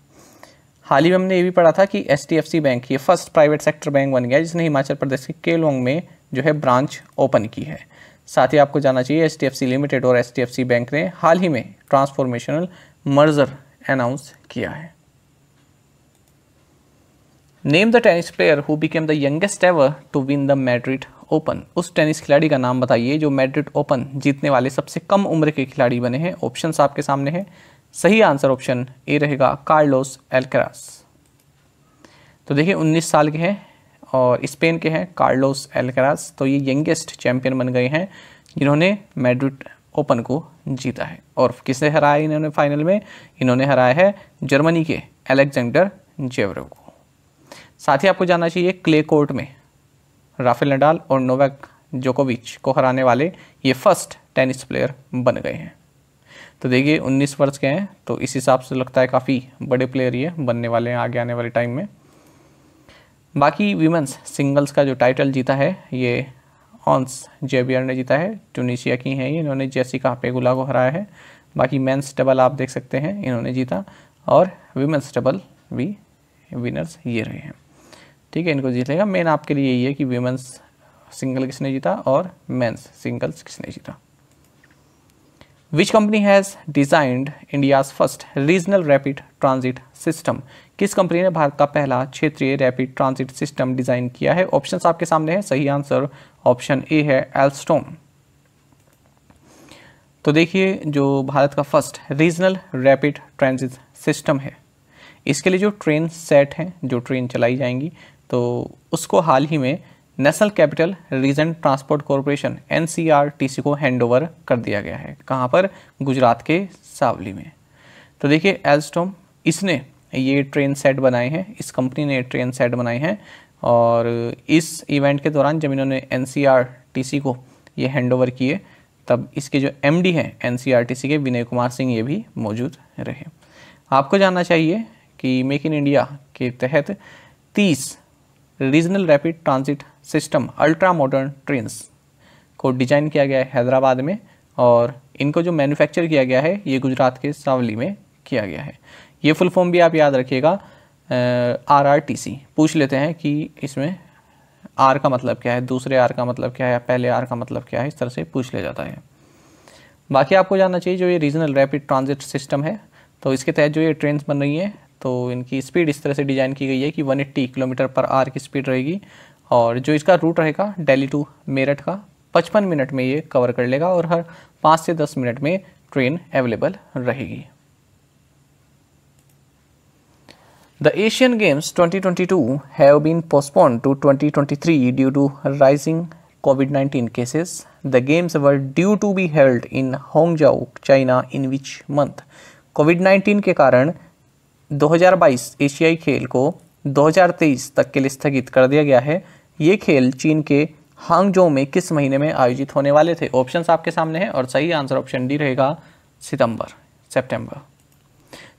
हाल ही में हमने ये भी पढ़ा था कि एच बैंक ये फर्स्ट प्राइवेट सेक्टर बैंक बन गया जिसने हिमाचल प्रदेश के केलोंग में जो है ब्रांच ओपन की है साथ ही आपको जाना चाहिए एच लिमिटेड और एच बैंक ने हाल ही में ट्रांसफॉर्मेशनल मर्जर अनाउंस किया है name the tennis player who became the youngest ever to win the Madrid Open उस टेनिस खिलाड़ी का नाम बताइए जो मैड्रिड ओपन जीतने वाले सबसे कम उम्र के खिलाड़ी बने हैं ऑप्शंस आपके सामने हैं सही आंसर ऑप्शन ए रहेगा कार्लोस एलक्रास तो देखिए 19 साल के हैं और स्पेन के हैं कार्लोस एलक्रास तो ये यंगेस्ट चैंपियन बन गए हैं जिन्होंने मैड्रिड ओपन को जीता है और किसे हराया इन्होंने फाइनल में इन्होंने हराया है जर्मनी के एलेक्जेंडर जेवरो को साथ ही आपको जाना चाहिए क्ले कोर्ट में राफेल नडाल और नोवैक जोकोविच को हराने वाले ये फर्स्ट टेनिस प्लेयर बन गए हैं तो देखिए 19 वर्ष के हैं तो इस हिसाब से लगता है काफ़ी बड़े प्लेयर ये बनने वाले हैं आगे आने वाले टाइम में बाकी वीमेंस सिंगल्स का जो टाइटल जीता है ये ऑन्स जेबियर ने जीता है ट्यूनिशिया की हैं ये इन्होंने पे पेगुला को हराया है बाकी मेंस डबल आप देख सकते हैं इन्होंने जीता और वीमेंस डबल भी विनर्स ये रहे हैं ठीक है इनको जीतेगा मेन आपके लिए यही है कि वीमेंस सिंगल किसने जीता और मेंस सिंगल्स किसने जीता which company has designed India's first regional rapid transit system किस कंपनी ने भारत का पहला क्षेत्रीय रैपिड ट्रांजिट सिस्टम डिज़ाइन किया है ऑप्शन आपके सामने है सही आंसर ऑप्शन ए है एल्स्टोम तो देखिए जो भारत का first regional rapid transit system है इसके लिए जो ट्रेन सेट हैं जो ट्रेन चलाई जाएंगी तो उसको हाल ही में national capital region transport corporation N को हैंडओवर कर दिया गया है कहाँ पर गुजरात के सावली में तो देखिए एल्स्टोम इसने ये ट्रेन सेट बनाए हैं इस कंपनी ने ट्रेन सेट बनाए हैं और इस इवेंट के दौरान जब इन्होंने एन को ये हैंडओवर किए तब इसके जो डी हैं एन के विनय कुमार सिंह ये भी मौजूद रहे आपको जानना चाहिए कि मेक इन इंडिया के तहत तीस regional rapid transit system ultra modern trains को डिजाइन किया गया है हैदराबाद में और इनको जो मैन्युफैक्चर किया गया है ये गुजरात के सावली में किया गया है ये फुल फॉर्म भी आप याद रखिएगा आर आर टी सी पूछ लेते हैं कि इसमें आर का मतलब क्या है दूसरे आर का मतलब क्या है पहले आर का मतलब क्या है इस तरह से पूछ लिया जाता है बाकी आपको जानना चाहिए जो ये रीजनल रैपिड ट्रांजिट सिस्टम है तो इसके तहत जो ये ट्रेन बन रही हैं तो इनकी स्पीड इस तरह से डिज़ाइन की गई है कि वन एट्टी किलोमीटर पर आर की स्पीड रहेगी और जो इसका रूट रहेगा डेली टू मेरठ का पचपन मिनट में ये कवर कर लेगा और हर 5 से दस मिनट में ट्रेन अवेलेबल रहेगी the Asian Games 2022 twenty two have been postpone to twenty twenty three due to rising covid nineteen cases the games were due to be held in Hangzhou China in which month covid nineteen के कारण 2022 एशियाई खेल को 2023 तक के लिए स्थगित कर दिया गया है ये खेल चीन के हांगजो में किस महीने में आयोजित होने वाले थे ऑप्शंस आपके सामने हैं और सही आंसर ऑप्शन डी रहेगा सितंबर सितंबर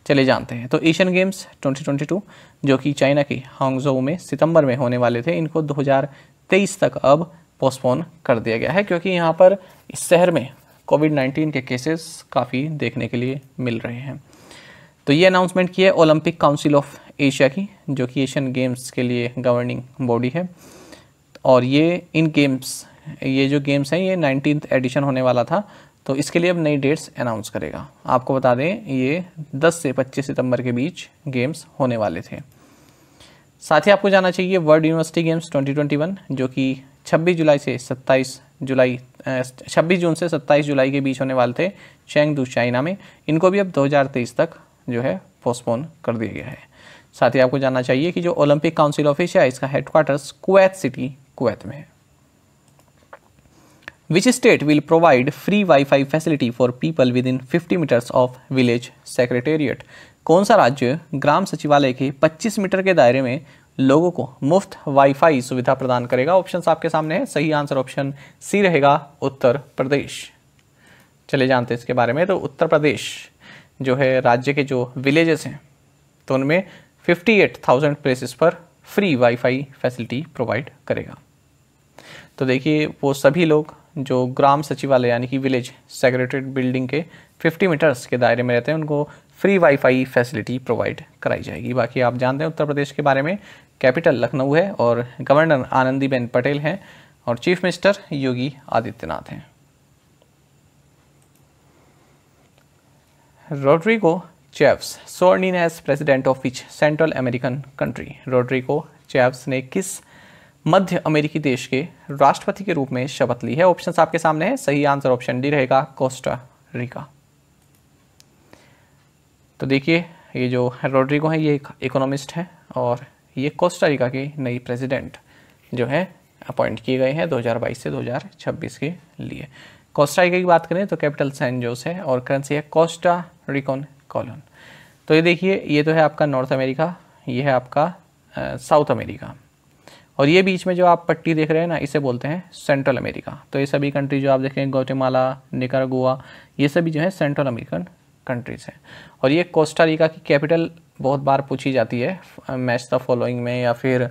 चले जानते हैं तो एशियन गेम्स 2022 जो कि चाइना के हांगजो में सितंबर में होने वाले थे इनको 2023 तक अब पोस्टपोन कर दिया गया है क्योंकि यहाँ पर इस शहर में कोविड 19 के केसेस काफ़ी देखने के लिए मिल रहे हैं तो ये अनाउंसमेंट की है ओलंपिक काउंसिल ऑफ एशिया की जो कि एशियन गेम्स के लिए गवर्निंग बॉडी है और ये इन गेम्स ये जो गेम्स हैं ये नाइनटीन एडिशन होने वाला था तो इसके लिए अब नई डेट्स अनाउंस करेगा आपको बता दें ये 10 से 25 सितंबर के बीच गेम्स होने वाले थे साथ ही आपको जाना चाहिए वर्ल्ड यूनिवर्सिटी गेम्स 2021 जो कि 26 जुलाई से 27 जुलाई 26 जून से 27 जुलाई के बीच होने वाले थे चैंग चाइना में इनको भी अब 2023 तक जो है पोस्टपोन कर दिया गया है साथ ही आपको जानना चाहिए कि जो ओलंपिक काउंसिल ऑफ एशिया इसका हेडक्वार्टर्स कुवैत सिटी कुवैत में है which state will provide free wi facility for people within fifty metres of village secretariat कौन सा राज्य ग्राम सचिवालय के 25 मीटर के दायरे में लोगों को मुफ्त वाईफाई सुविधा प्रदान करेगा ऑप्शन आपके सामने है सही आंसर ऑप्शन सी रहेगा उत्तर प्रदेश चले जानते हैं इसके बारे में तो उत्तर प्रदेश जो है राज्य के जो विलेजेस हैं तो उनमें 58,000 प्लेसेस पर फ्री वाईफाई फैसिलिटी प्रोवाइड करेगा तो देखिए वो सभी लोग जो ग्राम सचिवालय यानी कि विलेज सेक्रेटरीट बिल्डिंग के 50 मीटर्स के दायरे में रहते हैं उनको फ्री वाईफाई फैसिलिटी प्रोवाइड कराई जाएगी बाकी आप जानते हैं उत्तर प्रदेश के बारे में कैपिटल लखनऊ है और गवर्नर आनंदीबेन पटेल हैं और चीफ मिनिस्टर योगी आदित्यनाथ हैं Rodrigo चैव्स सो as president of which Central American country Rodrigo Chaves ने किस मध्य अमेरिकी देश के राष्ट्रपति के रूप में शपथ ली है ऑप्शन आपके सामने है सही आंसर ऑप्शन डी रहेगा कोस्टा रिका तो देखिए ये जो रोड्रिगो हैं ये एक इकोनॉमिस्ट हैं और ये कोस्टा रिका के नई प्रेसिडेंट जो है अपॉइंट किए गए हैं 2022 से 2026 के लिए कोस्टाइका की बात करें तो कैपिटल सैन जोस है और करेंसी है कोस्टा रिकॉन कॉलोन तो ये देखिए ये तो है आपका नॉर्थ अमेरिका ये है आपका साउथ अमेरिका और ये बीच में जो आप पट्टी देख रहे हैं ना इसे बोलते हैं सेंट्रल अमेरिका तो ये सभी कंट्री जो आप देख रहे हैं गौटेमाला निकारागुआ ये सभी जो है सेंट्रल अमेरिकन कंट्रीज़ हैं और ये कोस्टा रिका की कैपिटल बहुत बार पूछी जाती है मैच द फॉलोइंग में या फिर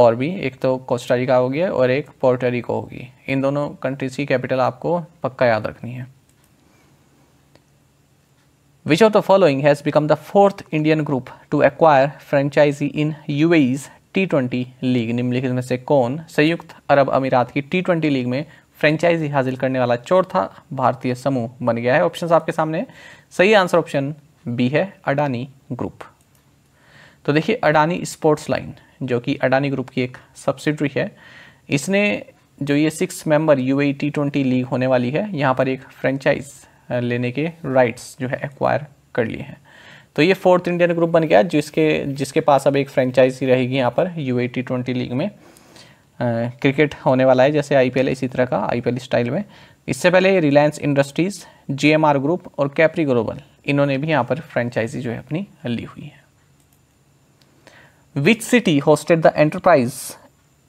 और भी एक तो कोस्टारिका होगी और एक पोर्टरिको होगी इन दोनों कंट्रीज़ की कैपिटल आपको पक्का याद रखनी है Which of the following has become the fourth Indian group to acquire franchisee in T twenty league निम्नलिखित में से कौन संयुक्त अरब अमीरात की टी ट्वेंटी लीग में फ्रेंचाइजी हासिल करने वाला चौथा भारतीय समूह बन गया है ऑप्शन आपके सामने सही आंसर ऑप्शन बी है अडानी ग्रुप तो देखिए अडानी स्पोर्ट्स लाइन जो कि अडानी ग्रुप की एक सब्सिडरी है इसने जो ये six member U A T twenty league होने वाली है यहाँ पर एक फ्रेंचाइज लेने के राइट्स जो है एक्वायर कर लिए हैं तो ये फोर्थ इंडियन ग्रुप बन गया जिसके जिसके पास अब एक फ्रेंचाइज ही रहेगी यहाँ पर U A T twenty league में क्रिकेट होने वाला है जैसे आई पी एल इसी तरह का आई पी एल स्टाइल में इससे पहले Reliance Industries G M R Group और कैप्री ग्लोबल इन्होंने भी यहाँ पर फ्रेंचाइजी जो है अपनी ली हुई है Which city hosted the Enterprise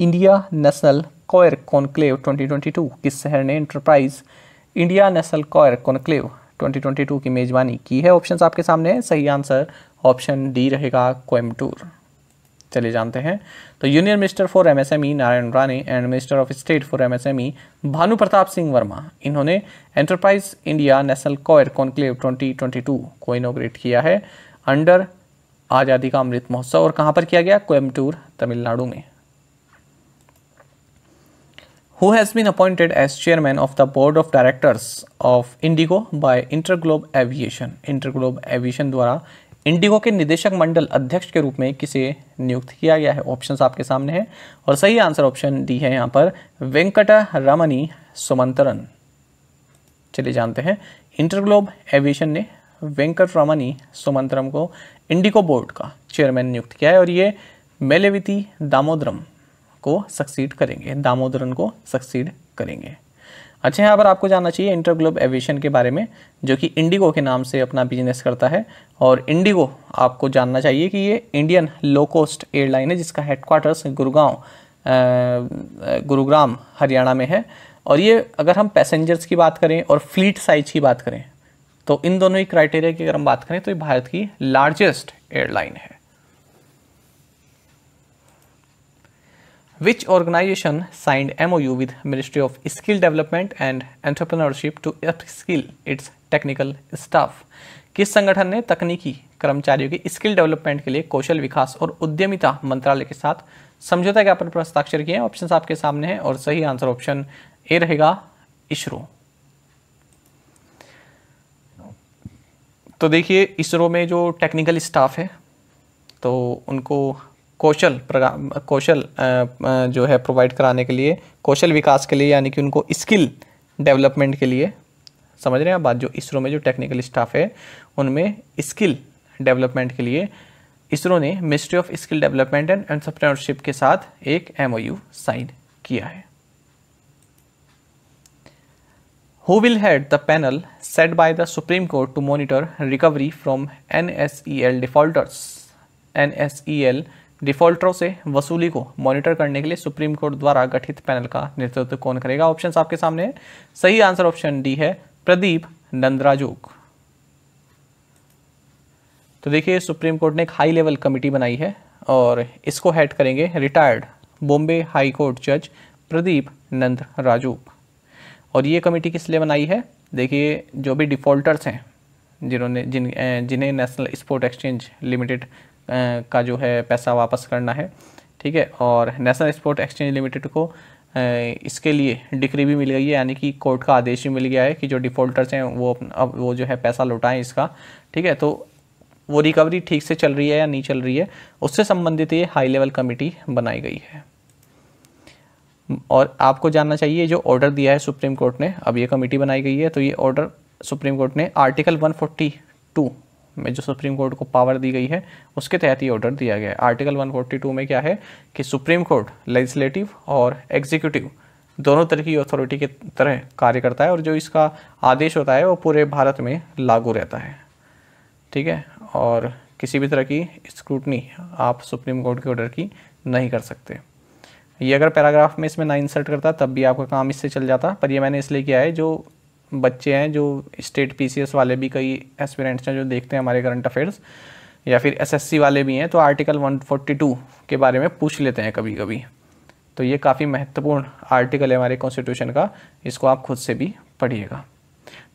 India National Coir Conclave 2022 किस शहर ने Enterprise India National Coir Conclave 2022 की मेज़बानी की है ऑप्शंस आपके सामने है सही आंसर ऑप्शन डी रहेगा कोयम्बटूर चले जानते हैं तो union minister for MSME Narayan Rane and minister of state for MSME Bhanu Pratap Singh Verma इन्होंने Enterprise India National Coir Conclave 2022 को इनोग्रेट किया है अंडर आज़ादी का अमृत महोत्सव और कहां पर किया गया कोयमटूर तमिलनाडु में who has been appointed as chairman of the board of directors of Indigo bye InterGlobe aviation InterGlobe aviation द्वारा इंडिगो के निदेशक मंडल अध्यक्ष के रूप में किसे नियुक्त किया गया है ऑप्शंस आपके सामने हैं और सही आंसर ऑप्शन डी है यहां पर वेंकट रमनी सुमंतरन चलिए जानते हैं इंटरग्लोब एविएशन ने वेंकट रमनी सुमंत्रम को इंडिको बोर्ड का चेयरमैन नियुक्त किया है और ये मेलेविती दामोदरम को सक्सीड करेंगे दामोदरन को सक्सीड करेंगे अच्छा यहाँ पर आपको जानना चाहिए इंटरग्लोब एविएशन के बारे में जो कि इंडिगो के नाम से अपना बिजनेस करता है और इंडिगो आपको जानना चाहिए कि ये इंडियन लो कोस्ट एयरलाइन है जिसका हेडक्वार्टर्स गुरुगांव गुरुग्राम हरियाणा में है और ये अगर हम पैसेंजर्स की बात करें और फ्लीट साइज की बात करें तो इन दोनों ही क्राइटेरिया की अगर हम बात करें तो ये भारत की लार्जेस्ट एयरलाइन है organisation signed signed MOU with ministry of skill development and Entrepreneurship to skill its technical staff किस संगठन ने तकनीकी कर्मचारियों के स्किल डेवलपमेंट के लिए कौशल विकास और उद्यमिता मंत्रालय के साथ समझौता ज्ञापन पर हस्ताक्षर किए ऑप्शन आपके सामने हैं और सही आंसर ऑप्शन ए रहेगा इसरो तो देखिए इसरो में जो टेक्निकल स्टाफ है तो उनको कौशल कौशल जो है प्रोवाइड कराने के लिए कौशल विकास के लिए यानी कि उनको स्किल डेवलपमेंट के लिए समझ रहे हैं आप बात जो इसरो में जो टेक्निकल स्टाफ है उनमें स्किल डेवलपमेंट के लिए इसरो ने ministry of skill development and entrepreneurship के साथ एक एमओयू साइन किया है who will head the panel set by the Supreme Court to monitor recovery from NSEL defaulters. NSEL डिफॉल्टरों से वसूली को मॉनिटर करने के लिए सुप्रीम कोर्ट द्वारा गठित पैनल का नेतृत्व कौन करेगा ऑप्शन आपके सामने है सही आंसर ऑप्शन डी है प्रदीप नंदराजोग तो देखिए सुप्रीम कोर्ट ने एक हाई लेवल कमेटी बनाई है और इसको हेड करेंगे रिटायर्ड बॉम्बे हाई कोर्ट जज प्रदीप नंद राजूप और ये कमेटी किस लिए बनाई है देखिए जो भी डिफ़ॉल्टर्स हैं जिन्होंने जिन जिन्हें नेशनल स्पोर्ट एक्सचेंज लिमिटेड का जो है पैसा वापस करना है ठीक है और नेशनल स्पोर्ट एक्सचेंज लिमिटेड को इसके लिए डिक्री भी मिल गई है यानी कि कोर्ट का आदेश भी मिल गया है कि जो डिफ़ॉल्टर्स हैं वो अब वो जो है पैसा लौटाएं इसका ठीक है तो वो रिकवरी ठीक से चल रही है या नहीं चल रही है उससे संबंधित ये हाई लेवल कमेटी बनाई गई है और आपको जानना चाहिए जो ऑर्डर दिया है सुप्रीम कोर्ट ने अब ये कमेटी बनाई गई है तो ये ऑर्डर सुप्रीम कोर्ट ने आर्टिकल 142 में जो सुप्रीम कोर्ट को पावर दी गई है उसके तहत ये ऑर्डर दिया गया है आर्टिकल 142 में क्या है कि सुप्रीम कोर्ट लेजिस्लेटिव और एग्जीक्यूटिव दोनों तरह की अथॉरिटी के तरह कार्य करता है और जो इसका आदेश होता है वो पूरे भारत में लागू रहता है ठीक है और किसी भी तरह की स्क्रूटनी आप सुप्रीम कोर्ट के ऑर्डर की नहीं कर सकते ये अगर पैराग्राफ में इसमें ना इंसर्ट करता तब भी आपका काम इससे चल जाता पर ये मैंने इसलिए किया है जो बच्चे हैं जो स्टेट पीसीएस वाले भी कई एस्पिरेंट्स हैं जो देखते हैं हमारे करंट अफेयर्स या फिर एसएससी वाले भी हैं तो आर्टिकल 142 के बारे में पूछ लेते हैं कभी कभी तो ये काफ़ी महत्वपूर्ण आर्टिकल है हमारे कॉन्स्टिट्यूशन का इसको आप खुद से भी पढ़िएगा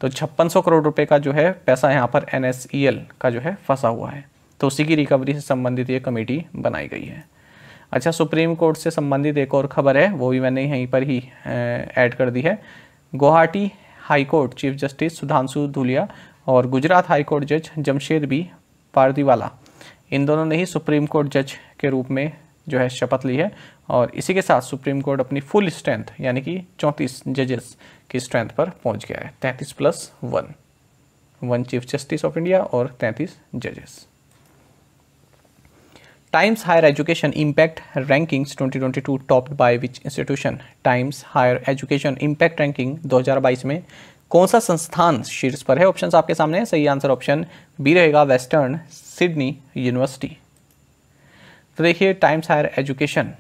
तो छप्पन करोड़ रुपये का जो है पैसा यहाँ पर एन e का जो है फंसा हुआ है तो उसी की रिकवरी से संबंधित ये कमेटी बनाई गई है अच्छा सुप्रीम कोर्ट से संबंधित एक और खबर है वो भी मैंने यहीं पर ही ऐड कर दी है Guwahati High Court chief justice Sudhanshu Dhulia और गुजरात हाई कोर्ट जज जमशेद बी पारदीवाला इन दोनों ने ही सुप्रीम कोर्ट जज के रूप में जो है शपथ ली है और इसी के साथ सुप्रीम कोर्ट अपनी फुल स्ट्रेंथ यानी कि चौंतीस जजेस की स्ट्रेंथ पर पहुंच गया है तैंतीस plus one one chief justice of India और तैंतीस जजेस Times Higher Education Impact Rankings 2022 topped by which institution Times Higher Education Impact Ranking 2022 में कौन सा संस्थान शीर्ष पर है ऑप्शन आपके सामने सही आंसर ऑप्शन बी रहेगा वेस्टर्न सिडनी यूनिवर्सिटी तो देखिए टाइम्स हायर एजुकेशन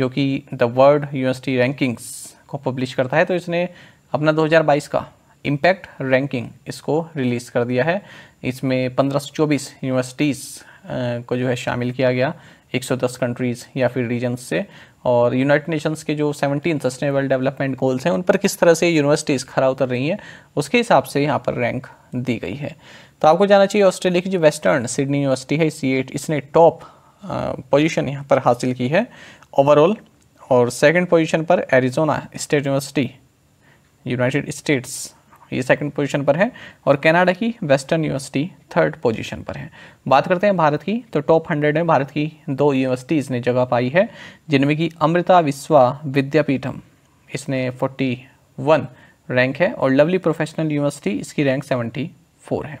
जो कि द वर्ल्ड यूनिवर्सिटी रैंकिंग्स को पब्लिश करता है तो इसने अपना 2022 का इम्पैक्ट रैंकिंग इसको रिलीज़ कर दिया है इसमें 1524 यूनिवर्सिटीज़ को जो है शामिल किया गया 110 कंट्रीज़ या फिर रीजन्स से और यूनाइटेड नेशंस के जो 17 सस्टेनेबल डेवलपमेंट गोल्स हैं उन पर किस तरह से यूनिवर्सिटीज़ खरा उतर रही हैं उसके हिसाब से यहाँ पर रैंक दी गई है तो आपको जाना चाहिए ऑस्ट्रेलिया की जो वेस्टर्न सिडनी यूनिवर्सिटी है सी एट इसने टॉप पोजिशन यहाँ पर हासिल की है ओवरऑल और सेकेंड पोजिशन पर Arizona State University United States ये सेकंड पोजीशन पर है और कनाडा की वेस्टर्न यूनिवर्सिटी थर्ड पोजीशन पर है बात करते हैं भारत की तो टॉप हंड्रेड में भारत की दो यूनिवर्सिटीज़ ने जगह पाई है जिनमें कि अमृता विश्वा विद्यापीठम इसने फोर्टी वन रैंक है और लवली प्रोफेशनल यूनिवर्सिटी इसकी रैंक सेवेंटी फोर है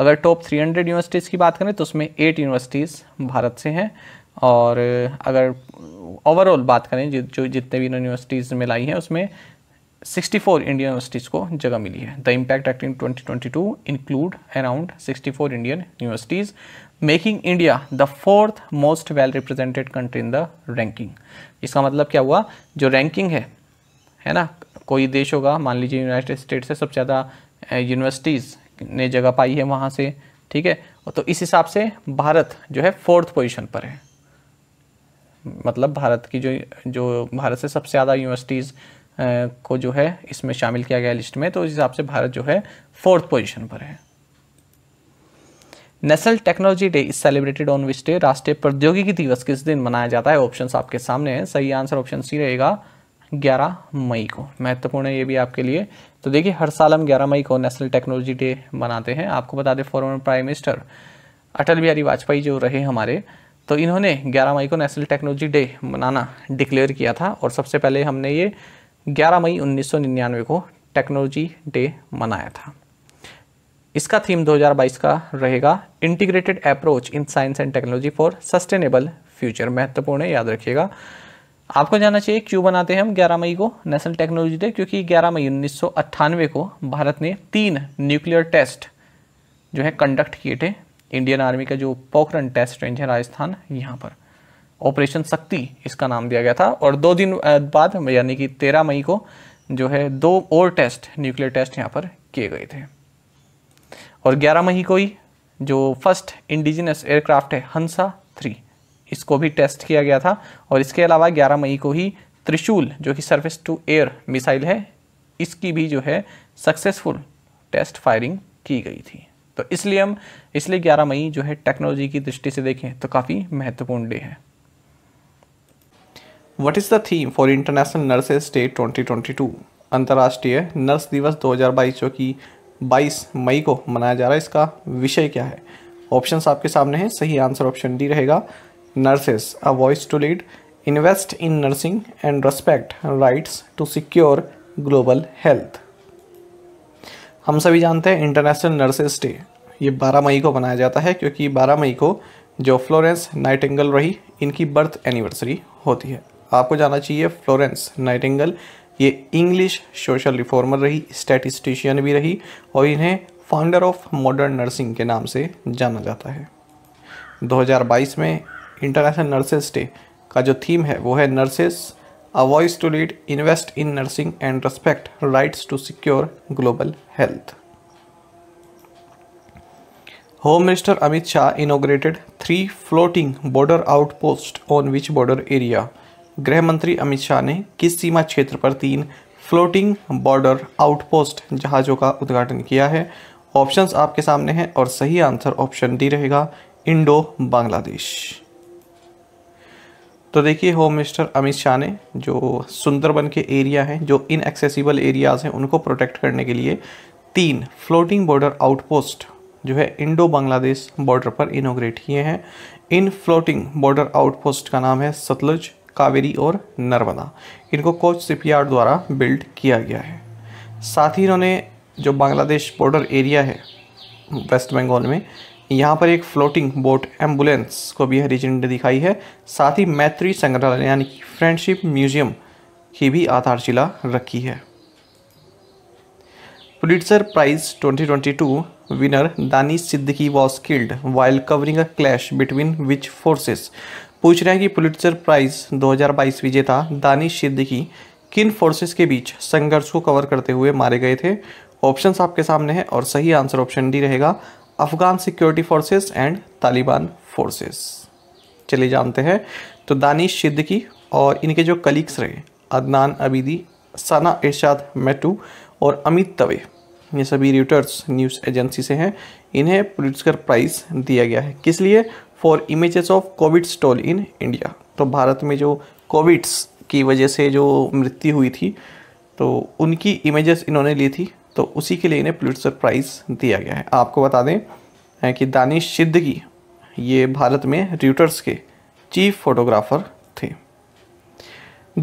अगर टॉप थ्री हंड्रेड यूनिवर्सिटीज़ की बात करें तो उसमें एट यूनिवर्सिटीज़ भारत से हैं और अगर ओवरऑल बात करें जो जितने भी यूनिवर्सिटीज़ में लाई हैं उसमें 64 इंडियन यूनिवर्सिटीज़ को जगह मिली है the impact act in 2022 include around 64 Indian universities making India the fourth most well represented country in the ranking इसका मतलब क्या हुआ जो रैंकिंग है है ना कोई देश होगा मान लीजिए यूनाइटेड स्टेट से सबसे ज़्यादा यूनिवर्सिटीज़ ने जगह पाई है वहाँ से ठीक है तो इस हिसाब से भारत जो है फोर्थ पोजिशन पर है मतलब भारत की जो जो भारत से सबसे ज़्यादा यूनिवर्सिटीज़ को जो है इसमें शामिल किया गया लिस्ट में तो इस हिसाब से भारत जो है फोर्थ पोजीशन पर है national technology day is celebrated on which day राष्ट्रीय प्रौद्योगिकी दिवस किस दिन मनाया जाता है ऑप्शन आपके सामने हैं सही आंसर ऑप्शन सी रहेगा 11 मई को महत्वपूर्ण है ये भी आपके लिए तो देखिए हर साल हम 11 मई को नेशनल टेक्नोलॉजी डे मनाते हैं आपको बता दें former prime minister Atal Bihari Vajpayee जो रहे हमारे तो इन्होंने ग्यारह मई को नेशनल टेक्नोलॉजी डे मनाना डिक्लेयर किया था और सबसे पहले हमने ये 11 मई 1999 को टेक्नोलॉजी डे मनाया था इसका थीम 2022 का रहेगा integrated approach in science and technology for sustainable future महत्वपूर्ण है याद रखिएगा आपको जानना चाहिए क्यों बनाते हैं हम 11 मई को नेशनल टेक्नोलॉजी डे क्योंकि 11 मई उन्नीस को भारत ने तीन न्यूक्लियर टेस्ट जो है कंडक्ट किए थे इंडियन आर्मी का जो पोखरन टेस्ट रेंज है राजस्थान यहाँ पर ऑपरेशन शक्ति इसका नाम दिया गया था और दो दिन बाद यानी कि तेरह मई को जो है दो और टेस्ट न्यूक्लियर टेस्ट यहाँ पर किए गए थे और ग्यारह मई को ही जो फर्स्ट इंडिजिनस एयरक्राफ्ट है हंसा थ्री इसको भी टेस्ट किया गया था और इसके अलावा ग्यारह मई को ही त्रिशूल जो कि सर्विस टू एयर मिसाइल है इसकी भी जो है सक्सेसफुल टेस्ट फायरिंग की गई थी तो इसलिए हम इसलिए 11 मई जो है टेक्नोलॉजी की दृष्टि से देखें तो काफ़ी महत्वपूर्ण डे है what is the theme for international nurses day 2022 अंतर्राष्ट्रीय नर्स दिवस 2022 जो कि 22 मई को मनाया जा रहा है इसका विषय क्या है ऑप्शंस आपके सामने हैं सही आंसर ऑप्शन डी रहेगा nurses a voice to lead invest in nursing and respect rights to secure global health हम सभी जानते हैं इंटरनेशनल नर्सेस डे ये 12 मई को मनाया जाता है क्योंकि 12 मई को जो फ्लोरेंस नाइटिंगल रही इनकी बर्थ एनिवर्सरी होती है आपको जाना चाहिए फ्लोरेंस नाइटिंगल ये इंग्लिश सोशल रिफॉर्मर रही स्टैटिस्टिशियन भी रही और इन्हें फाउंडर ऑफ मॉडर्न नर्सिंग के नाम से जाना जाता है 2022 में इंटरनेशनल नर्सेस डे का जो थीम है वो है nurses a voice to lead invest in nursing and respect rights to secure global health home minister Amit Shah inaugurated three floating border outpost on which border area गृह मंत्री अमित शाह ने किस सीमा क्षेत्र पर तीन फ्लोटिंग बॉर्डर आउटपोस्ट जहाज़ों का उद्घाटन किया है ऑप्शंस आपके सामने हैं और सही आंसर ऑप्शन डी रहेगा इंडो बांग्लादेश तो देखिए होम मिनिस्टर अमित शाह ने जो सुंदरबन के एरिया हैं जो इनएक्सेसिबल एरियाज़ हैं उनको प्रोटेक्ट करने के लिए तीन फ्लोटिंग बॉर्डर आउटपोस्ट जो है इंडो बांग्लादेश बॉर्डर पर इनोग्रेट किए हैं इन फ्लोटिंग बॉर्डर आउटपोस्ट का नाम है सतलुज कावेरी और नर्मदा इनको कोच शिपयार्ड द्वारा बिल्ड किया गया है साथ ही इन्होंने जो बांग्लादेश बॉर्डर एरिया है वेस्ट बंगाल में यहाँ पर एक फ्लोटिंग बोट एम्बुलेंस को भी हरी झंडी दिखाई है साथ ही मैत्री संग्रहालय यानी कि फ्रेंडशिप म्यूजियम की भी आधारशिला रखी है पुलिटसर prize 2022 winner Danish Siddiqui was killed while covering a clash between which forces पूछ रहे हैं कि पुलिटजर प्राइज 2022 विजेता दानिश सिद्दीकी किन फोर्सेस के बीच संघर्ष को कवर करते हुए मारे गए थे ऑप्शन आपके सामने हैं और सही आंसर ऑप्शन डी रहेगा Afghan security forces and Taliban forces चलिए जानते हैं तो दानिश सिद्दीकी और इनके जो कलीग्स रहे अदनान अबीदी सना इर्शाद मेटू और अमित तवे ये सभी रिटर्स न्यूज़ एजेंसी से हैं इन्हें पुलिटकर प्राइज़ दिया गया है किस लिए for images of covid toll in India तो भारत में जो कोविड्स की वजह से जो मृत्यु हुई थी तो उनकी इमेजेस इन्होंने ली थी तो उसी के लिए इन्हें प्लिटसर प्राइज़ दिया गया है आपको बता दें कि दानिश सिद्दगी ये भारत में रूटर्स के चीफ फोटोग्राफर थे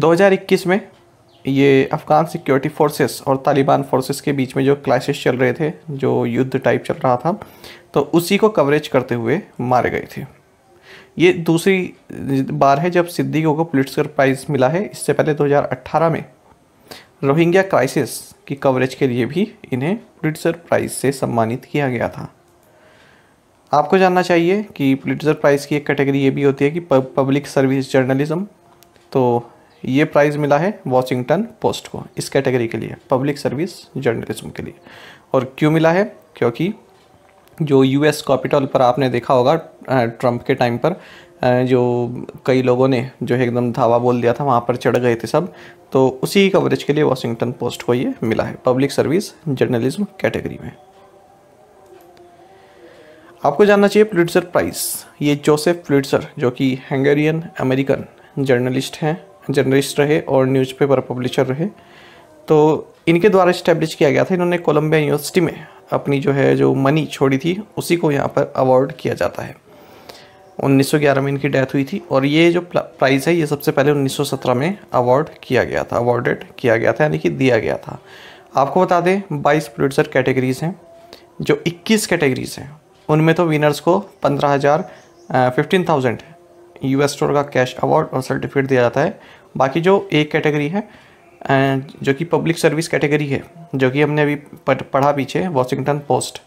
2021 में ये अफ़गान सिक्योरिटी फोर्सेस और तालिबान फोर्सेस के बीच में जो क्लाइसिस चल रहे थे जो युद्ध टाइप चल रहा था तो उसी को कवरेज करते हुए मारे गए थे ये दूसरी बार है जब सिद्दीकों को पुलिट्सर प्राइज़ मिला है इससे पहले 2018 में रोहिंग्या क्राइसिस की कवरेज के लिए भी इन्हें पुलिट्सर प्राइज़ से सम्मानित किया गया था आपको जानना चाहिए कि पुलिटर प्राइज़ की एक कैटेगरी ये भी होती है कि पब्लिक सर्विस जर्नलिज्म तो ये प्राइज़ मिला है वॉशिंगटन पोस्ट को इस कैटेगरी के लिए पब्लिक सर्विस जर्नलिज्म के लिए और क्यों मिला है क्योंकि जो यूएस कैपिटल पर आपने देखा होगा ट्रंप के टाइम पर जो कई लोगों ने जो है एकदम धावा बोल दिया था वहाँ पर चढ़ गए थे सब तो उसी कवरेज के लिए वॉशिंगटन पोस्ट को ये मिला है पब्लिक सर्विस जर्नलिज्म कैटेगरी में आपको जानना चाहिए प्लिट्सर प्राइस ये जोसेफ प्लिट्सर जो कि हंगेरियन अमेरिकन जर्नलिस्ट हैं जर्नलिस्ट रहे और न्यूज़पेपर पब्लिशर रहे तो इनके द्वारा इस्टेब्लिश किया गया था इन्होंने कोलम्बिया यूनिवर्सिटी में अपनी जो है जो मनी छोड़ी थी उसी को यहाँ पर अवार्ड किया जाता है 1911 में इनकी डेथ हुई थी और ये जो प्राइज़ है ये सबसे पहले 1917 में अवार्ड किया गया था अवार्डेड किया गया था यानी कि दिया गया था आपको बता दें 22 प्रोड्यूसर कैटेगरीज हैं जो 21 कैटेगरीज हैं उनमें तो विनर्स को पंद्रह हज़ार फिफ्टीन थाउजेंड यू एस का कैश अवार्ड और सर्टिफिकेट दिया जाता है बाकी जो एक कैटेगरी है जो कि पब्लिक सर्विस कैटेगरी है जो कि हमने अभी पढ़ा पीछे वॉशिंगटन पोस्ट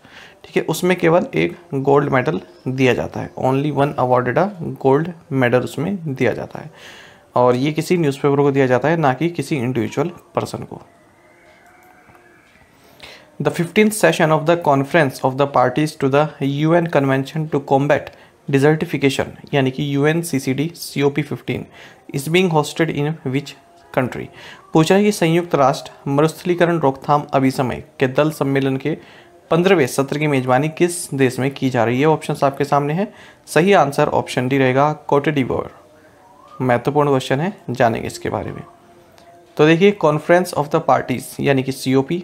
ठीक है उसमें केवल एक गोल्ड मेडल दिया जाता है only one awarded a gold medal उसमें दिया जाता है और ये किसी न्यूज़पेपर को दिया जाता है ना कि किसी इंडिविजुअल पर्सन को the fifteen session of the conference of the parties to the U N convention to combat desertification यानी कि U N C C D C O P fifteen is being hosted in which country पूछा कि संयुक्त राष्ट्र मरुस्थलीकरण रोकथाम अभिसमय के दल सम्मेलन के पंद्रहवें सत्र की मेजबानी किस देश में की जा रही है ऑप्शन आपके सामने है सही आंसर ऑप्शन डी रहेगा कोटेडिबोर महत्वपूर्ण क्वेश्चन है जानेंगे इसके बारे में तो देखिए कॉन्फ्रेंस ऑफ द पार्टीज यानी कि C O P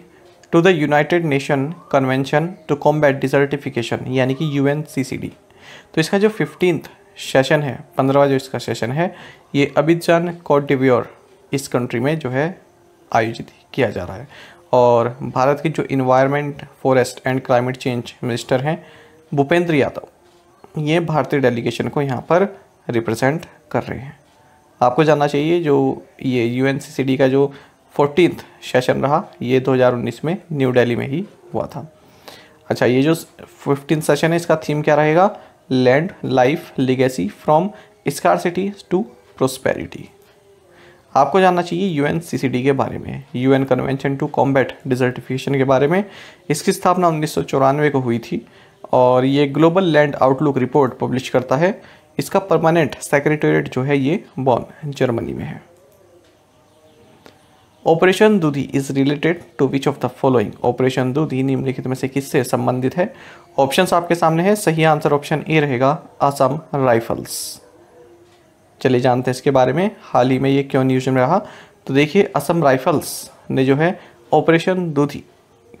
to the United Nation convention to combat desertification यानी कि U N C C D तो इसका जो फिफ्टींथ सेशन है पंद्रहवा जो इसका सेशन है ये अबिजान कोटिव्योर इस कंट्री में जो है आयोजित किया जा रहा है और भारत के जो environment forest and climate change minister हैं भूपेंद्र यादव ये भारतीय डेलीगेशन को यहाँ पर रिप्रेजेंट कर रहे हैं आपको जानना चाहिए जो ये यू का जो फोर्टीन सेशन रहा ये 2019 में न्यू दिल्ली में ही हुआ था अच्छा ये जो फिफ्टीन सेशन है इसका थीम क्या रहेगा land life legacy from scarcity to prosperity आपको जानना चाहिए यू डी के बारे में U N convention to combat desertification के बारे में इसकी स्थापना उन्नीस को हुई थी और ये global land outlook report publish करता है इसका परमानेंट सेक्रेटरीट जो है ये बॉन जर्मनी में है operation Dudhi is related to which of the following operation Dudhi निम्नलिखित में से किससे संबंधित है ऑप्शंस आपके सामने है सही आंसर ऑप्शन ए रहेगा असम राइफल्स चलिए जानते हैं इसके बारे में हाल ही में ये क्यों न्यूज में रहा तो देखिए असम राइफल्स ने जो है ऑपरेशन दूधी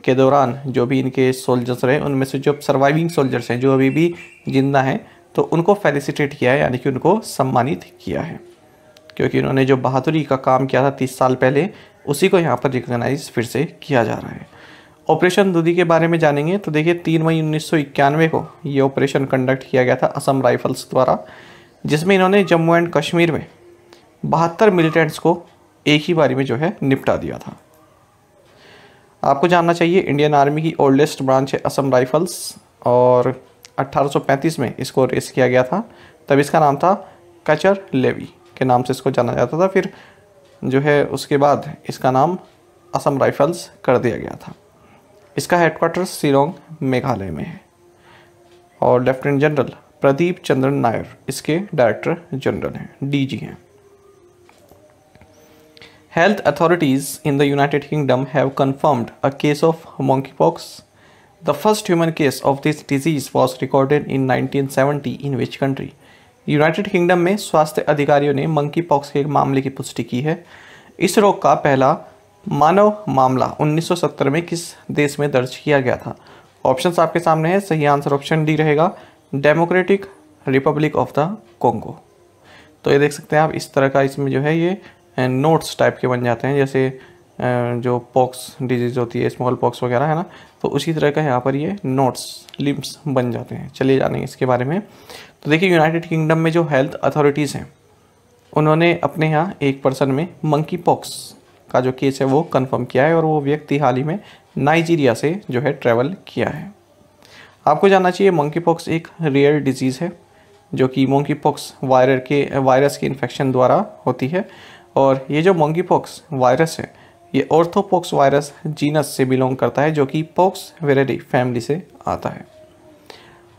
के दौरान जो भी इनके सोल्जर्स रहे उनमें से जो सर्वाइविंग सोल्जर्स हैं जो अभी भी जिंदा हैं तो उनको फेलिसिटेट किया है यानी कि उनको सम्मानित किया है क्योंकि उन्होंने जो बहादुरी का काम किया था तीस साल पहले उसी को यहाँ पर रिकगनाइज फिर से किया जा रहा है ऑपरेशन दुदी के बारे में जानेंगे तो देखिए तीन मई उन्नीस को ये ऑपरेशन कंडक्ट किया गया था असम राइफल्स द्वारा जिसमें इन्होंने जम्मू एंड कश्मीर में बहत्तर मिलिटेंट्स को एक ही बारी में जो है निपटा दिया था आपको जानना चाहिए इंडियन आर्मी की ओल्डेस्ट ब्रांच है असम राइफल्स और 1835 में इसको रेस किया गया था तब इसका नाम था कचर लेवी के नाम से इसको जाना जाता था फिर जो है उसके बाद इसका नाम असम राइफल्स कर दिया गया था इसका हेडक्वार्टर सिरोंग मेघालय में है और लेफ्टिनेंट जनरल प्रदीप चंद्रन नायर इसके डायरेक्टर जनरल हैं डीजी हैं health authorities in the united kingdom have confirmed a case of monkeypox the first human case of this disease was recorded in 1970 in which country united kingdom में स्वास्थ्य अधिकारियों ने monkey pox के एक मामले की पुष्टि की है इस रोग का पहला मानव मामला 1970 में किस देश में दर्ज किया गया था ऑप्शन आपके सामने है सही आंसर ऑप्शन डी रहेगा democratic republic of the Congo तो ये देख सकते हैं आप इस तरह का इसमें जो है ये नोट्स टाइप के बन जाते हैं जैसे जो पॉक्स डिजीज़ होती है स्मॉल पॉक्स वगैरह है ना तो उसी तरह का यहाँ पर ये नोट्स लिम्स बन जाते हैं चलिए जानेंगे इसके बारे में तो देखिए यूनाइटेड किंगडम में जो हेल्थ अथॉरिटीज़ हैं उन्होंने अपने यहाँ एक पर्सन में मंकी पॉक्स का जो केस है वो कंफर्म किया है और वो व्यक्ति हाल ही में नाइजीरिया से जो है ट्रैवल किया है आपको जानना चाहिए मंकी पॉक्स एक रेयर डिजीज़ है जो कि मंकी पॉक्स वायरल के वायरस के इन्फेक्शन द्वारा होती है और ये जो मंकी पॉक्स वायरस है ये ऑर्थोपॉक्स वायरस जीनस से बिलोंग करता है जो कि पॉक्स वेरेडी फैमिली से आता है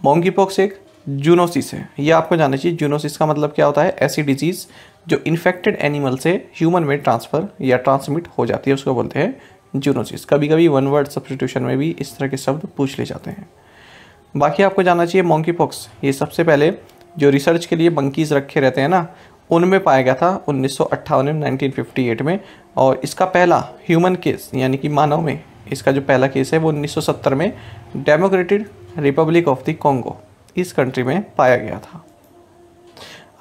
मंकी पॉक्स एक जूनोसिस है ये आपको जानना चाहिए जूनोसिस का मतलब क्या होता है ऐसी डिजीज़ जो इन्फेक्टेड एनिमल से ह्यूमन में ट्रांसफ़र या ट्रांसमिट हो जाती है उसको बोलते हैं जूनोसिस कभी कभी वन वर्ड सब्सटीट्यूशन में भी इस तरह के शब्द पूछ ले जाते हैं बाकी आपको जानना चाहिए मोंकी पॉक्स ये सबसे पहले जो रिसर्च के लिए मंकीज़ रखे रहते हैं ना उनमें पाया गया था उन्नीस में 1958 में और इसका पहला ह्यूमन केस यानी कि मानव में इसका जो पहला केस है वो 1970 में democratic republic of the Congo इस कंट्री में पाया गया था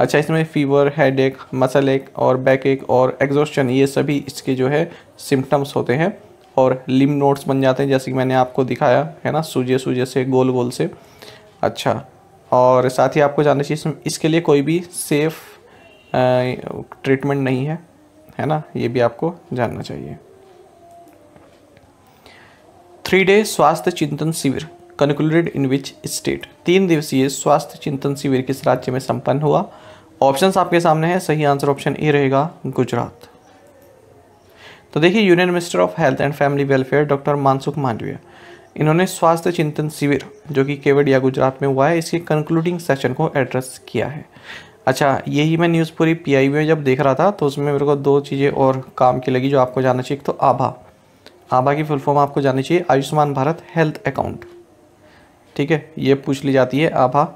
अच्छा इसमें फीवर हेड एक मसल एक और बैक एक और एग्जॉस्टन ये सभी इसके जो है सिम्टम्स होते हैं और लिम नोट्स बन जाते हैं जैसे कि मैंने आपको दिखाया है ना सूजे सूजे से गोल गोल से अच्छा और साथ ही आपको जानना चाहिए इसके लिए कोई भी सेफ़ ट्रीटमेंट नहीं है है ना ये भी आपको जानना चाहिए थ्री डे स्वास्थ्य चिंतन शिविर कंक्लूडेड इन विच स्टेट तीन दिवसीय स्वास्थ्य चिंतन शिविर किस राज्य में संपन्न हुआ ऑप्शन आपके सामने है सही आंसर ऑप्शन ए रहेगा गुजरात तो देखिए union minister of health and family welfare doctor Mansukh Mandaviya इन्होंने स्वास्थ्य चिंतन शिविर जो कि केवड़िया गुजरात में हुआ है इसके कंक्लूडिंग सेशन को एड्रेस किया है अच्छा यही मैं न्यूज़ पूरी पी में जब देख रहा था तो उसमें मेरे को दो चीज़ें और काम की लगी जो आपको जानना चाहिए एक तो आभा आभा की फुल फॉर्म आपको जाननी चाहिए आयुष्मान भारत हेल्थ अकाउंट ठीक है ये पूछ ली जाती है आभा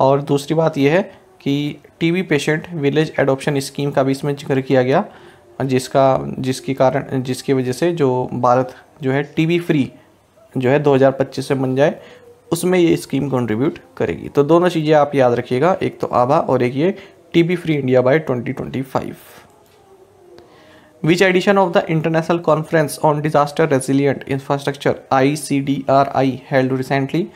और दूसरी बात यह है कि TB patient village adoption scheme का भी इसमें जिक्र किया गया जिसका जिसके कारण जिसकी वजह से जो भारत जो है टीबी फ्री जो है 2025 से बन जाए उसमें ये स्कीम कंट्रीब्यूट करेगी तो दोनों चीज़ें आप याद रखिएगा एक तो आभा और एक ये TB free India by 2025 which edition of the international conference on disaster resilient infrastructure I C D R I held recently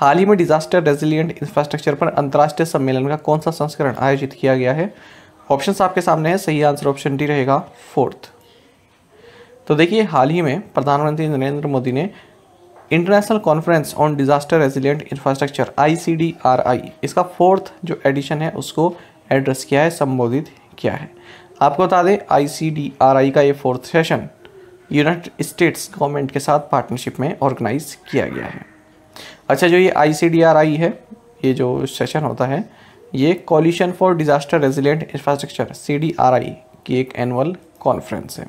हाल ही में डिजास्टर रेजिलियंट इंफ्रास्ट्रक्चर पर अंतर्राष्ट्रीय सम्मेलन का कौन सा संस्करण आयोजित किया गया है ऑप्शन आपके सामने है सही आंसर ऑप्शन डी रहेगा फोर्थ तो देखिए हाल ही में प्रधानमंत्री नरेंद्र मोदी ने international conference on disaster resilient infrastructure I इसका फोर्थ जो एडिशन है उसको एड्रेस किया है संबोधित किया है आपको बता दें आई का ये fourth session United States government के साथ पार्टनरशिप में ऑर्गेनाइज किया गया है अच्छा जो ये आई है ये जो सेशन होता है ये coalition for disaster resilient infrastructure C की एक एनुअल कॉन्फ्रेंस है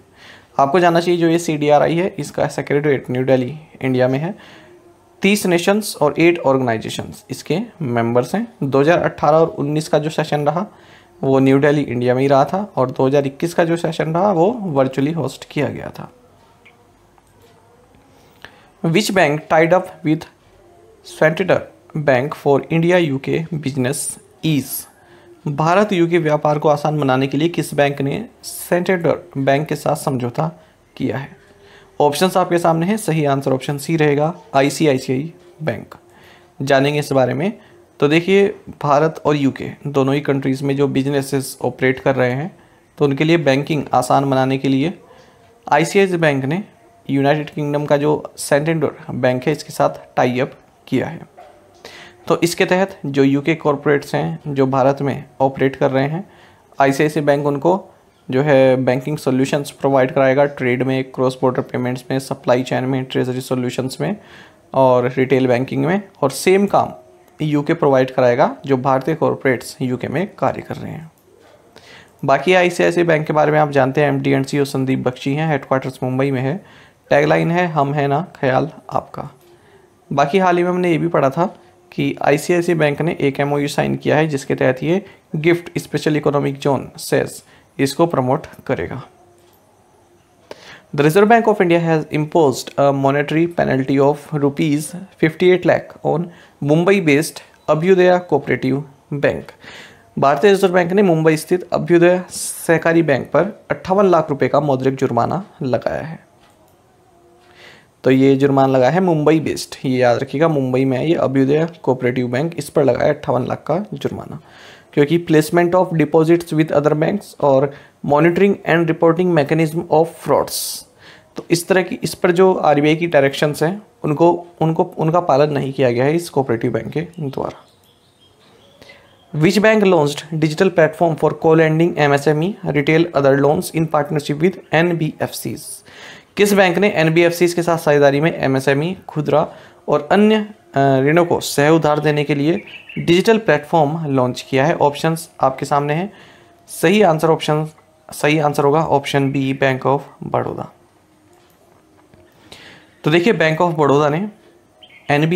आपको जानना चाहिए जो ये सी है इसका सेक्रेटरीट न्यू डेली इंडिया में है तीस नेशंस और एट ऑर्गेनाइजेशंस इसके मेंबर्स हैं 2018 और 19 का जो सेशन रहा वो न्यू दिल्ली इंडिया में ही रहा था और 2021 का जो सेशन रहा वो वर्चुअली होस्ट किया गया था which bank tied up with centre bank for India UK business ease Bharat UK व्यापार को आसान बनाने के लिए किस बैंक ने सेंटेडर बैंक के साथ समझौता किया है ऑप्शंस आपके सामने हैं सही आंसर ऑप्शन सी रहेगा आईसीआईसीआई बैंक जानेंगे इस बारे में तो देखिए भारत और यूके दोनों ही कंट्रीज़ में जो बिजनेसेस ऑपरेट कर रहे हैं तो उनके लिए बैंकिंग आसान बनाने के लिए आई बैंक ने यूनाइटेड किंगडम का जो सेंटेंडर बैंक है इसके साथ टाई अप किया है तो इसके तहत जो यूके कॉरपोरेट्स हैं जो भारत में ऑपरेट कर रहे हैं आईसीआईसी बैंक उनको जो है बैंकिंग सॉल्यूशंस प्रोवाइड कराएगा ट्रेड में क्रॉस बॉर्डर पेमेंट्स में सप्लाई चैन में ट्रेजरी सॉल्यूशंस में और रिटेल बैंकिंग में और सेम काम यूके प्रोवाइड कराएगा जो भारतीय कॉरपोरेट्स यूके में कार्य कर रहे हैं बाकी आईसीआईसी बैंक के बारे में आप जानते हैं M D N C Sandeep Bakhshi हैं हेडक्वार्टर्स मुंबई में है टैगलाइन है हम है ना ख्याल आपका बाकी हाल ही में हमने ये भी पढ़ा था कि आई बैंक ने एक एम साइन किया है जिसके तहत ये GIFT special economic zone cess इसको प्रमोट करेगा the reserve bank of India has impose a monetary penalty of rupees fifty eight lakh on Mumbai based Abhyudaya cooperative bank भारतीय रिजर्व बैंक ने मुंबई स्थित अभ्युदय सहकारी बैंक पर अट्ठावन लाख रुपए का मौद्रिक जुर्माना लगाया है तो ये जुर्माना लगा है मुंबई बेस्ड ये याद रखिएगा मुंबई में ये अभ्युदय कोऑपरेटिव बैंक इस पर लगाया अट्ठावन लाख का जुर्माना क्योंकि placement of deposits with other banks और monitoring and reporting mechanism of frauds तो इस तरह की इस पर जो आर की डायरेक्शंस हैं उनको उनको उनका पालन नहीं किया गया है इस कोऑपरेटिव बैंक के द्वारा which bank launch digital platform for colending M S M E retail other loans in partnership with N B F Cs किस बैंक ने एन के साथ साझेदारी में एमएसएमई e, खुदरा और अन्य ऋणों को सह उधार देने के लिए डिजिटल प्लेटफॉर्म लॉन्च किया है ऑप्शंस आपके सामने हैं सही आंसर ऑप्शन सही आंसर होगा option B bank of Baroda तो देखिए बैंक ऑफ बड़ौदा ने एन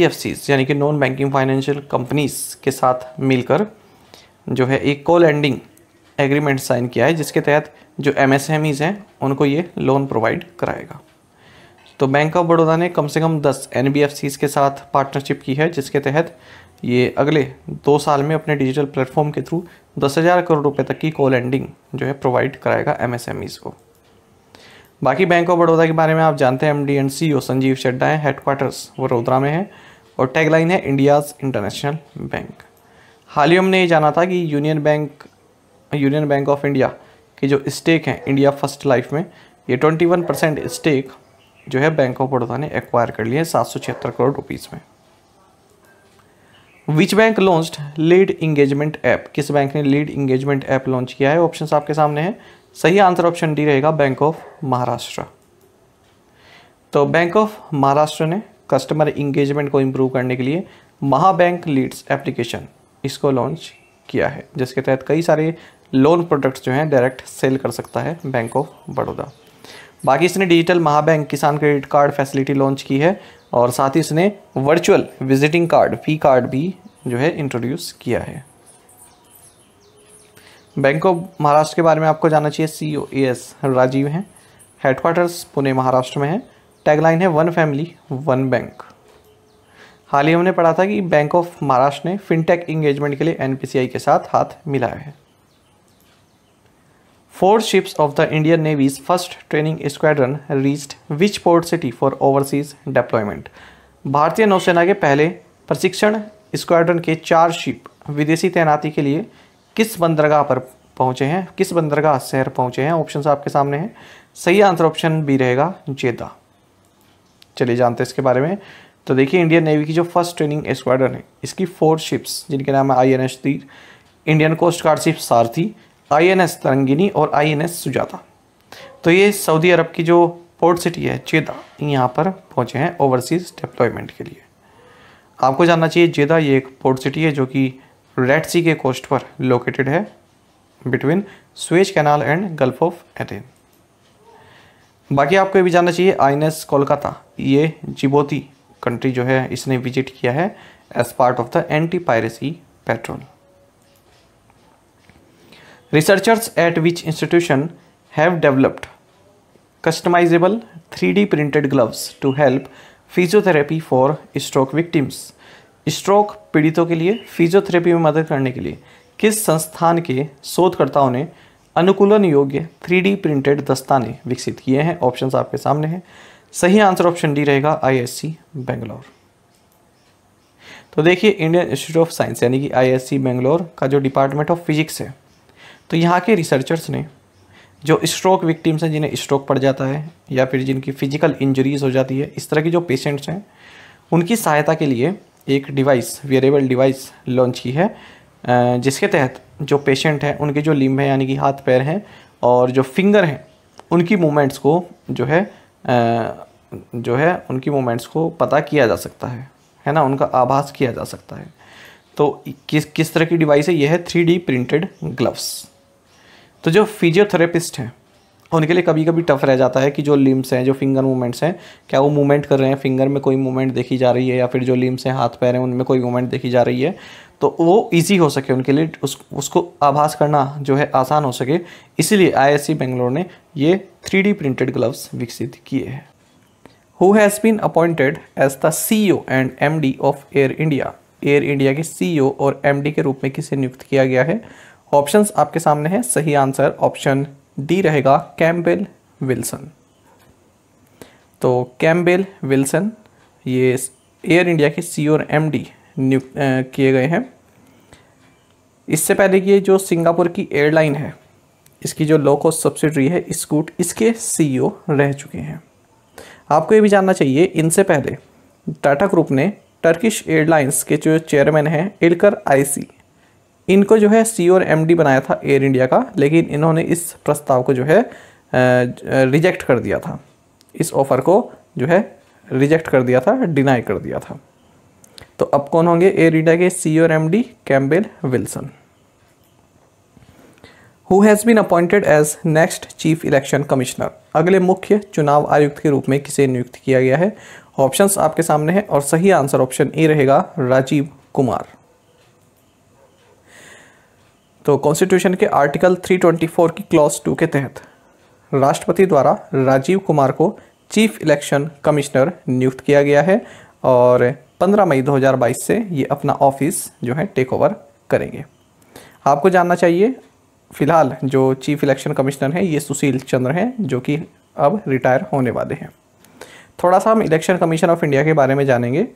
यानी कि नॉन बैंकिंग फाइनेंशियल कंपनीज के साथ मिलकर जो है एक कॉल एंडिंग एग्रीमेंट साइन किया है जिसके तहत जो एम हैं उनको ये लोन प्रोवाइड कराएगा तो बैंक ऑफ बड़ौदा ने कम से कम 10 एन के साथ पार्टनरशिप की है जिसके तहत ये अगले दो साल में अपने डिजिटल प्लेटफॉर्म के थ्रू दस हज़ार करोड़ रुपए तक की को लैंडिंग जो है प्रोवाइड कराएगा एम को बाकी बैंक ऑफ बड़ौदा के बारे में आप जानते हैं M D and C O Sanjiv Chadha हैं हेडक्वार्टर्स वडोदरा में है और टैगलाइन है इंडियाज़ इंटरनेशनल बैंक हाल ही हमने ये जाना था कि union bank union bank of India कि जो स्टेक है इंडिया फर्स्ट लाइफ में ये 21 परसेंट स्टेक जो है बैंक ऑफ बड़ौदा ने एक्वायर कर लिया है सात सौ छिहत्तर करोड़ रुपीज़ में which bank launch lead engagement app किस बैंक ने लीड इंगेजमेंट ऐप लॉन्च किया है ऑप्शन आपके सामने हैं सही आंसर ऑप्शन डी रहेगा बैंक ऑफ महाराष्ट्र तो बैंक ऑफ महाराष्ट्र ने कस्टमर इंगेजमेंट को इम्प्रूव करने के लिए महाबैंक लीड्स एप्लीकेशन इसको लॉन्च किया है जिसके तहत कई सारे लोन प्रोडक्ट्स जो हैं डायरेक्ट सेल कर सकता है बैंक ऑफ बड़ौदा बाकी इसने डिजिटल महाबैंक किसान क्रेडिट कार्ड फैसिलिटी लॉन्च की है और साथ ही इसने वर्चुअल विजिटिंग कार्ड फी कार्ड भी जो है इंट्रोड्यूस किया है बैंक ऑफ महाराष्ट्र के बारे में आपको जानना चाहिए सी ओ एस राजीव हैं हेडक्वार्टर्स पुणे महाराष्ट्र में है टैगलाइन है वन फैमिली वन बैंक हाल ही हमने पढ़ा था कि बैंक ऑफ महाराष्ट्र ने फिनटेक इंगेजमेंट के लिए एनपीसीआई के साथ हाथ मिलाया है Four ships of the Indian Navy's 1st Training Squadron reached which port city for overseas deployment? भारतीय नौसेना के पहले प्रशिक्षण स्क्वाड्रन के चार शिप विदेशी तैनाती के लिए किस बंदरगाह पर पहुंचे हैं किस बंदरगाह शहर पहुंचे हैं ऑप्शन आपके सामने हैं सही आंसर ऑप्शन बी रहेगा जेदा चलिए जानते हैं इसके बारे में तो देखिए इंडियन नेवी की जो फर्स्ट ट्रेनिंग स्क्वाड्रन है इसकी फोर शिप्स जिनके नाम है I N S Tir Indian coast guard ship Sarathi INS Tarangini और आईएनएस सुजाता तो ये सऊदी अरब की जो पोर्ट सिटी है जेदा यहाँ पर पहुँचे हैं ओवरसीज़ डिप्लॉयमेंट के लिए आपको जानना चाहिए जेदा ये एक पोर्ट सिटी है जो कि रेड सी के कोस्ट पर लोकेटेड है between Suez canal and gulf of Aden बाकी आपको ये भी जानना चाहिए आई एन एस कोलकाता ये जिबोती कंट्री जो है इसने विजिट किया है as part of the anti piracy patrol Researchers at which institution have developed customizable 3D printed gloves to help physiotherapy for stroke victims stroke पीड़ितों के लिए फिजियोथेरेपी में मदद करने के लिए किस संस्थान के शोधकर्ताओं ने अनुकूलन योग्य थ्री प्रिंटेड दस्ताने विकसित किए हैं ऑप्शन आपके सामने हैं सही आंसर ऑप्शन डी रहेगा आईएससी बेंगलोर तो देखिए इंडियन इंस्टीट्यूट ऑफ साइंस यानी कि आईएससी बेंगलोर का जो डिपार्टमेंट ऑफ फिजिक्स है तो यहाँ के रिसर्चर्स ने जो स्ट्रोक विक्टिम्स हैं जिन्हें स्ट्रोक पड़ जाता है या फिर जिनकी फ़िजिकल इंजरीज हो जाती है इस तरह के जो पेशेंट्स हैं उनकी सहायता के लिए एक डिवाइस वेरेबल डिवाइस लॉन्च की है जिसके तहत जो पेशेंट हैं उनके जो लिम्ब हैं यानी कि हाथ पैर हैं और जो फिंगर हैं उनकी मूवमेंट्स को जो है जो है उनकी मूवमेंट्स को पता किया जा सकता है है ना उनका आभास किया जा सकता है तो किस किस तरह की डिवाइस है यह है थ्री प्रिंटेड ग्लव्स तो जो फिजियोथेरेपिस्ट हैं उनके लिए कभी कभी टफ रह जाता है कि जो लिम्स हैं जो फिंगर मूवमेंट्स हैं क्या वो मूवमेंट कर रहे हैं फिंगर में कोई मूवमेंट देखी जा रही है या फिर जो लिम्स हैं हाथ पैर हैं उनमें कोई मूवमेंट देखी जा रही है तो वो इजी हो सके उनके लिए उस उसको आभास करना जो है आसान हो सके इसीलिए आई बेंगलोर ने ये थ्री प्रिंटेड ग्लव्स विकसित किए हैं who has been appointed as the C and M of Air India Air India के सी e और एम के रूप में किसे नियुक्त किया गया है ऑप्शंस आपके सामने हैं सही आंसर ऑप्शन डी रहेगा कैम्बेल विल्सन तो कैम्बेल विल्सन ये एयर इंडिया के सी और एम डी किए गए हैं इससे पहले ये जो सिंगापुर की एयरलाइन है इसकी जो लो कॉस्ट सब्सिडरी है स्कूट इसके सीईओ e रह चुके हैं आपको ये भी जानना चाहिए इनसे पहले टाटा ग्रुप ने टर्किश एयरलाइंस के जो चेयरमैन हैं इलकर आईसी इनको जो है सी और एम बनाया था एयर इंडिया का लेकिन इन्होंने इस प्रस्ताव को जो है रिजेक्ट कर दिया था इस ऑफ़र को जो है रिजेक्ट कर दिया था डिनाई कर दिया था तो अब कौन होंगे एयर इंडिया के सी और M D Campbell Wilson who has been appointed as next chief election commissioner अगले मुख्य चुनाव आयुक्त के रूप में किसे नियुक्त किया गया है ऑप्शंस आपके सामने हैं और सही आंसर ऑप्शन ए रहेगा राजीव कुमार तो कॉन्स्टिट्यूशन के आर्टिकल 324 की क्लॉज टू के तहत राष्ट्रपति द्वारा राजीव कुमार को चीफ इलेक्शन कमिश्नर नियुक्त किया गया है और 15 मई 2022 से ये अपना ऑफिस जो है टेक ओवर करेंगे आपको जानना चाहिए फिलहाल जो चीफ इलेक्शन कमिश्नर हैं ये सुशील चंद्र हैं जो कि अब रिटायर होने वाले हैं थोड़ा सा हम इलेक्शन कमीशन ऑफ इंडिया के बारे में जानेंगे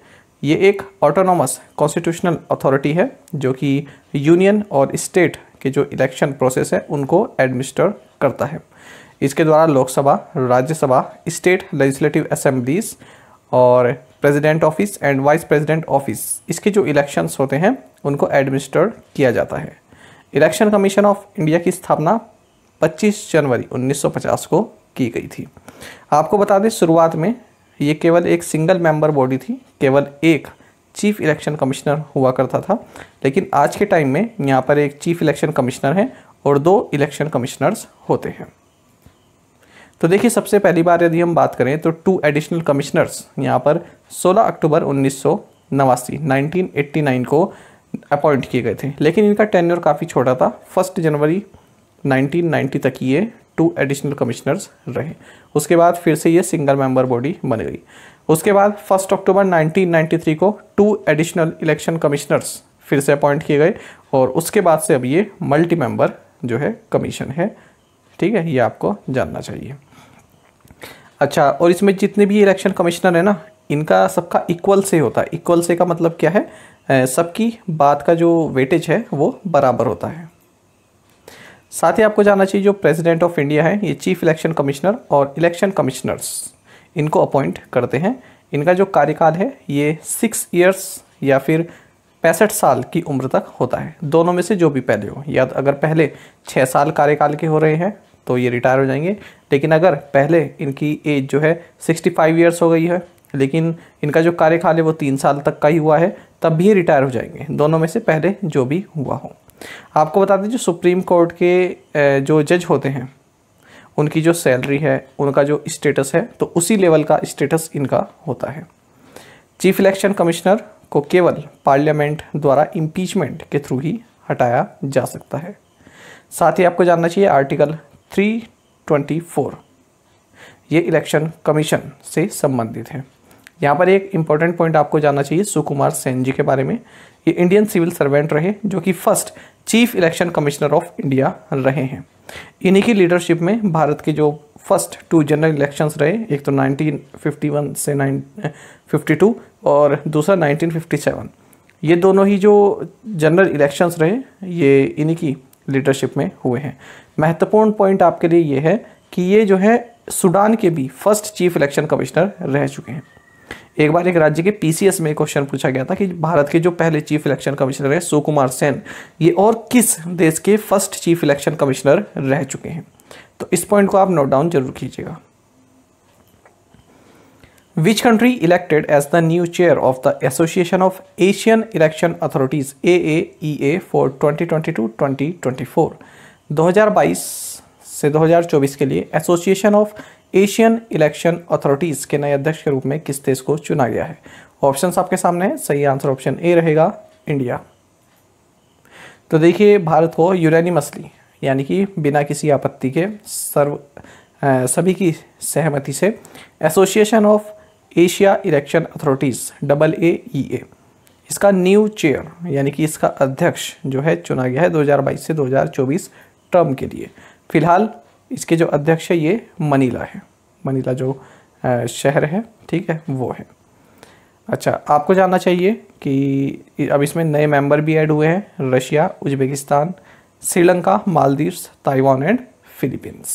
ये एक ऑटोनॉमस कॉन्स्टिट्यूशनल अथॉरिटी है जो कि यूनियन और स्टेट के जो इलेक्शन प्रोसेस है उनको एडमिनिस्टर करता है इसके द्वारा Lok Sabha Rajya Sabha state legislative assemblies और president office and vice president office इसके जो इलेक्शंस होते हैं उनको एडमिनिस्टर किया जाता है इलेक्शन कमीशन ऑफ इंडिया की स्थापना 25 जनवरी 1950 को की गई थी आपको बता दें शुरुआत में ये केवल एक सिंगल मेंबर बॉडी थी केवल एक चीफ इलेक्शन कमिश्नर हुआ करता था लेकिन आज के टाइम में यहाँ पर एक चीफ इलेक्शन कमिश्नर है और दो इलेक्शन कमिश्नर्स होते हैं तो देखिए सबसे पहली बार यदि हम बात करें तो टू एडिशनल कमिश्नर्स यहाँ पर 16 अक्टूबर उन्नीस सौ नवासी को अपॉइंट किए गए थे लेकिन इनका टेन्योर काफ़ी छोटा था फर्स्ट जनवरी 1990 तक ये टू एडिशनल कमिश्नर्स रहे उसके बाद फिर से ये सिंगल मेंबर बॉडी बन गई उसके बाद फर्स्ट अक्टूबर 1993 को टू एडिशनल इलेक्शन कमिश्नर्स फिर से अपॉइंट किए गए और उसके बाद से अब ये मल्टी मेंबर जो है कमीशन है ठीक है ये आपको जानना चाहिए अच्छा और इसमें जितने भी इलेक्शन कमिश्नर है ना इनका सबका इक्वल से होता है इक्वल से का मतलब क्या है सबकी बात का जो वेटेज है वो बराबर होता है साथ ही आपको जानना चाहिए जो प्रेसिडेंट ऑफ इंडिया है ये चीफ इलेक्शन कमिश्नर और इलेक्शन कमिश्नर्स इनको अपॉइंट करते हैं इनका जो कार्यकाल है ये सिक्स ईयर्स या फिर पैंसठ साल की उम्र तक होता है दोनों में से जो भी पहले हो या अगर पहले छः साल कार्यकाल के हो रहे हैं तो ये रिटायर हो जाएंगे लेकिन अगर पहले इनकी एज जो है सिक्सटी फाइव ईयर्स हो गई है लेकिन इनका जो कार्यकाल है वो तीन साल तक का ही हुआ है तब भी ये रिटायर हो जाएंगे दोनों में से पहले जो भी हुआ हो आपको बता दें जो सुप्रीम कोर्ट के जो जज होते हैं उनकी जो सैलरी है उनका जो स्टेटस है तो उसी लेवल का स्टेटस इनका होता है चीफ इलेक्शन कमिश्नर को केवल पार्लियामेंट द्वारा इम्पीचमेंट के थ्रू ही हटाया जा सकता है साथ ही आपको जानना चाहिए आर्टिकल 324 ये इलेक्शन कमीशन से संबंधित है यहाँ पर एक इम्पॉर्टेंट पॉइंट आपको जानना चाहिए सुकुमार सेन जी के बारे में ये इंडियन सिविल सर्वेंट रहे जो कि first chief election commissioner of India रहे हैं इन्हीं की लीडरशिप में भारत के जो फर्स्ट टू जनरल इलेक्शंस रहे एक तो 1951 से 1952 और दूसरा 1957 ये दोनों ही जो जनरल इलेक्शंस रहे ये इन्हीं की लीडरशिप में हुए हैं महत्वपूर्ण पॉइंट आपके लिए ये है कि ये जो है सूडान के भी फर्स्ट चीफ इलेक्शन कमिश्नर रह चुके हैं एक बार एक राज्य के पीसीएस में क्वेश्चन पूछा गया था कि भारत के जो पहले चीफ इलेक्शन कमिश्नर है सुकुमार सेन ये और किस देश के फर्स्ट चीफ इलेक्शन कमिश्नर रह चुके हैं तो इस पॉइंट को आप नोट डाउन जरूर कीजिएगा which country which country elected as the new chair of the association of asian election authorities aaea e for 2022-2024 2022 से 2024 के लिए association of Asian election authorities के नए अध्यक्ष के रूप में किस देश को चुना गया है ऑप्शन आपके सामने हैं सही आंसर ऑप्शन ए रहेगा इंडिया तो देखिए भारत को यूरानी मसली यानी कि बिना किसी आपत्ति के सर्व सभी की सहमति से association of Asia election authorities double A E A इसका न्यू चेयर यानी कि इसका अध्यक्ष जो है चुना गया है 2022 से 2024 टर्म के लिए फिलहाल इसके जो अध्यक्ष है ये मनीला है मनीला जो शहर है ठीक है वो है अच्छा आपको जानना चाहिए कि अब इसमें नए मेंबर भी ऐड हुए हैं Russia Uzbekistan Sri Lanka Maldives Taiwan and Philippines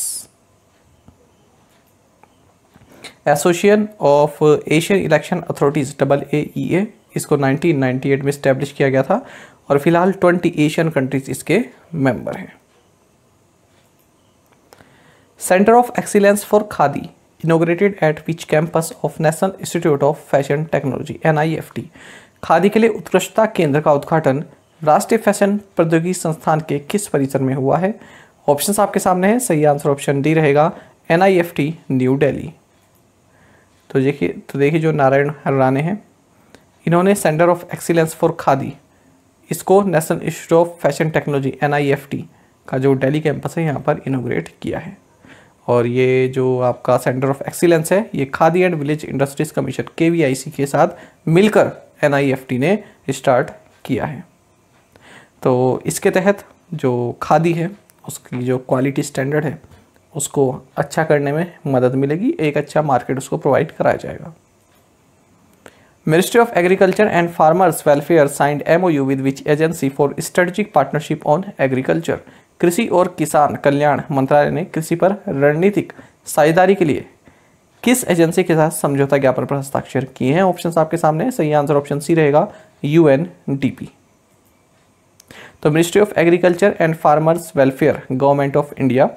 association of Asian election authorities double A E A इसको 1998 में स्टैब्लिश किया गया था और फिलहाल 20 एशियन कंट्रीज़ इसके मेंबर हैं centre of excellence for khadi inaugurated at which campus of national institute of fashion technology N khadi के लिए उत्कृष्टता केंद्र का उद्घाटन राष्ट्रीय फैशन प्रौद्योगिकी संस्थान के किस परिसर में हुआ है ऑप्शंस आपके सामने हैं सही आंसर ऑप्शन डी रहेगा N I F T New Delhi तो देखिए तो देखिए जो नारायण राणे हैं इन्होंने centre of excellence for khadi इसको national institute of fashion technology N I F T का जो डेली कैंपस है यहाँ पर इनोग्रेट किया है और ये जो आपका सेंटर ऑफ एक्सीलेंस है ये Khadi and village industries commission के के साथ मिलकर एन ने स्टार्ट किया है तो इसके तहत जो खादी है उसकी जो क्वालिटी स्टैंडर्ड है उसको अच्छा करने में मदद मिलेगी एक अच्छा मार्केट उसको प्रोवाइड कराया जाएगा ministry of agriculture and farmers welfare signed MOU with which agency for strategic partnership on agriculture कृषि और किसान कल्याण मंत्रालय ने कृषि पर रणनीतिक साझेदारी के लिए किस एजेंसी के साथ समझौता ज्ञापन पर हस्ताक्षर किए हैं ऑप्शन आपके सामने सही आंसर ऑप्शन सी रहेगा यू तो ministry of agriculture and farmers welfare government of India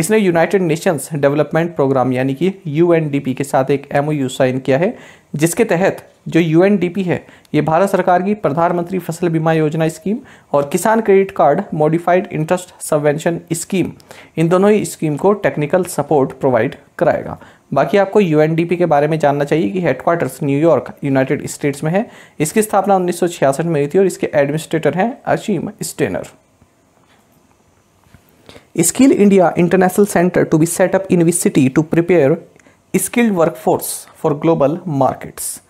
इसने यूनाइटेड नेशंस डेवलपमेंट प्रोग्राम यानी कि यू के साथ एक एमओयू साइन किया है जिसके तहत जो यू है ये भारत सरकार की प्रधानमंत्री फसल बीमा योजना स्कीम और Kisan credit card modified interest subvention scheme इन दोनों ही स्कीम को टेक्निकल सपोर्ट प्रोवाइड कराएगा बाकी आपको यू के बारे में जानना चाहिए कि हेडक्वार्टर्स न्यूयॉर्क यूनाइटेड स्टेट्स में है इसकी स्थापना उन्नीस में हुई थी और इसके एडमिनिस्ट्रेटर हैं Achim Steiner skill India international centre to be set up in city to prepare skilled workforce for global markets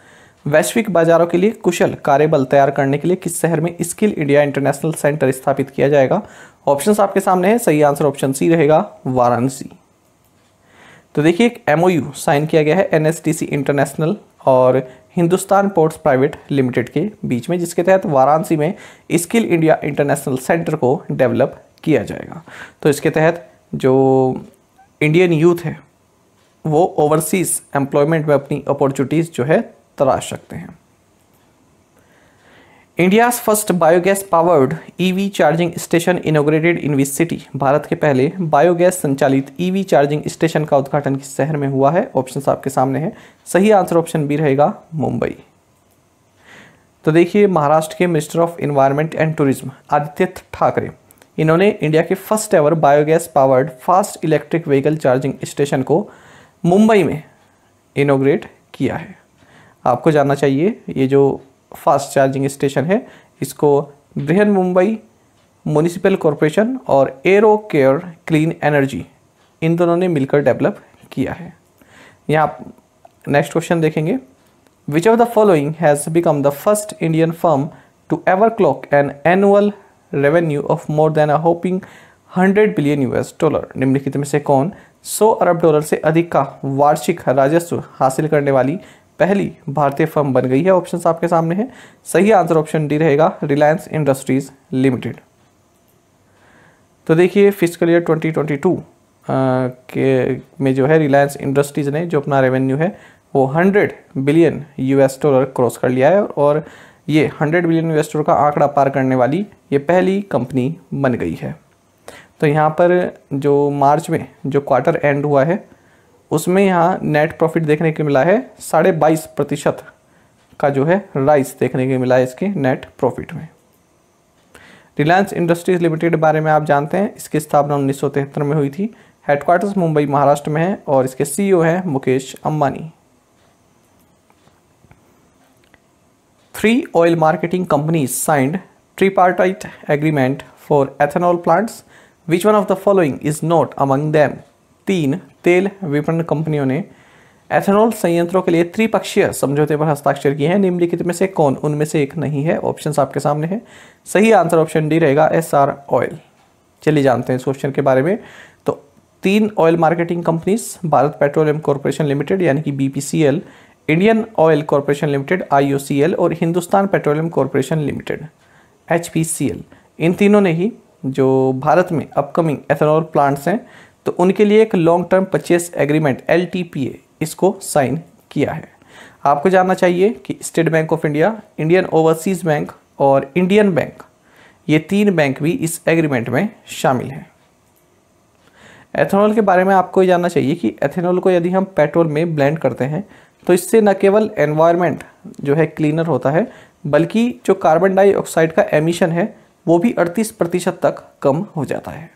वैश्विक बाजारों के लिए कुशल कार्यबल तैयार करने के लिए किस शहर में स्किल इंडिया इंटरनेशनल सेंटर स्थापित किया जाएगा ऑप्शन आपके सामने हैं सही आंसर ऑप्शन सी रहेगा वाराणसी तो देखिए एक एमओयू साइन किया गया है एनएसटीसी इंटरनेशनल और हिंदुस्तान पोर्ट्स प्राइवेट लिमिटेड के बीच में जिसके तहत वाराणसी में स्किल इंडिया इंटरनेशनल सेंटर को डेवलप किया जाएगा तो इसके तहत जो इंडियन यूथ है वो ओवरसीज़ एम्प्लॉयमेंट में अपनी अपॉर्चुनिटीज़ जो है तराश सकते हैं India's first biogas powered EV charging station inaugurated in which city Bharat के पहले बायोगैस संचालित ईवी चार्जिंग स्टेशन का उद्घाटन किस शहर में हुआ है ऑप्शन आपके सामने है सही आंसर ऑप्शन बी रहेगा मुंबई तो देखिए महाराष्ट्र के minister of environment and tourism Aaditya Thackeray इन्होंने इंडिया के first ever biogas powered fast electric vehicle charging station को मुंबई में इनोग्रेट किया है आपको जानना चाहिए ये जो फास्ट चार्जिंग स्टेशन है इसको बृहन मुंबई म्यूनिसिपल कॉरपोरेशन और एरो केयर क्लीन एनर्जी इन दोनों ने मिलकर डेवलप किया है यहाँ नेक्स्ट क्वेश्चन देखेंगे which of the following has become the first Indian firm to ever clock an annual revenue of more than a whopping hundred billion US dollar निम्नलिखित में से कौन सौ अरब डॉलर से अधिक का वार्षिक राजस्व हासिल करने वाली पहली भारतीय फर्म बन गई है ऑप्शंस आपके सामने हैं सही आंसर ऑप्शन डी रहेगा रिलायंस इंडस्ट्रीज लिमिटेड तो देखिए फिजिकल ईयर 2022 के में जो है रिलायंस इंडस्ट्रीज़ ने जो अपना रेवेन्यू है वो hundred billion US dollar cross कर लिया है और ये हंड्रेड बिलियन यूएस डॉलर का आंकड़ा पार करने वाली ये पहली कंपनी बन गई है तो यहाँ पर जो मार्च में जो क्वार्टर एंड हुआ है उसमें यहाँ नेट प्रॉफिट देखने को मिला है साढ़े बाईस प्रतिशत का जो है राइस देखने को मिला है इसके नेट प्रॉफिट में रिलायंस इंडस्ट्रीज लिमिटेड के बारे में आप जानते हैं इसकी स्थापना उन्नीस में हुई थी हेडक्वार्टर्स मुंबई महाराष्ट्र में है और इसके ओ हैं Mukesh Ambani three oil marketing companies signed tripartite agreement for ethanol plants which one of the following is not among them तीन तेल विपणन कंपनियों ने एथेनॉल संयंत्रों के लिए त्रिपक्षीय समझौते पर हस्ताक्षर किए हैं निम्नलिखित में से कौन उनमें से एक नहीं है ऑप्शन आपके सामने है सही आंसर ऑप्शन डी रहेगा एस आर ऑयल चलिए जानते हैं इस क्वेश्चन के बारे में तो तीन oil marketing companies Bharat petroleum corporation limited यानी कि BPCL Indian oil corporation limited IOCL और Hindustan petroleum corporation limited HPCL इन तीनों ने ही जो भारत में अपकमिंग एथेनॉल प्लांट्स हैं तो उनके लिए एक लॉन्ग टर्म परचेस एग्रीमेंट एल इसको साइन किया है आपको जानना चाहिए कि state bank of India Indian overseas bank और इंडियन बैंक ये तीन बैंक भी इस एग्रीमेंट में शामिल हैं एथेनॉल के बारे में आपको ये जानना चाहिए कि एथेनॉल को यदि हम पेट्रोल में ब्लेंड करते हैं तो इससे न केवल एनवायरनमेंट जो है क्लीनर होता है बल्कि जो कार्बन डाइऑक्साइड का एमिशन है वो भी 38 प्रतिशत तक कम हो जाता है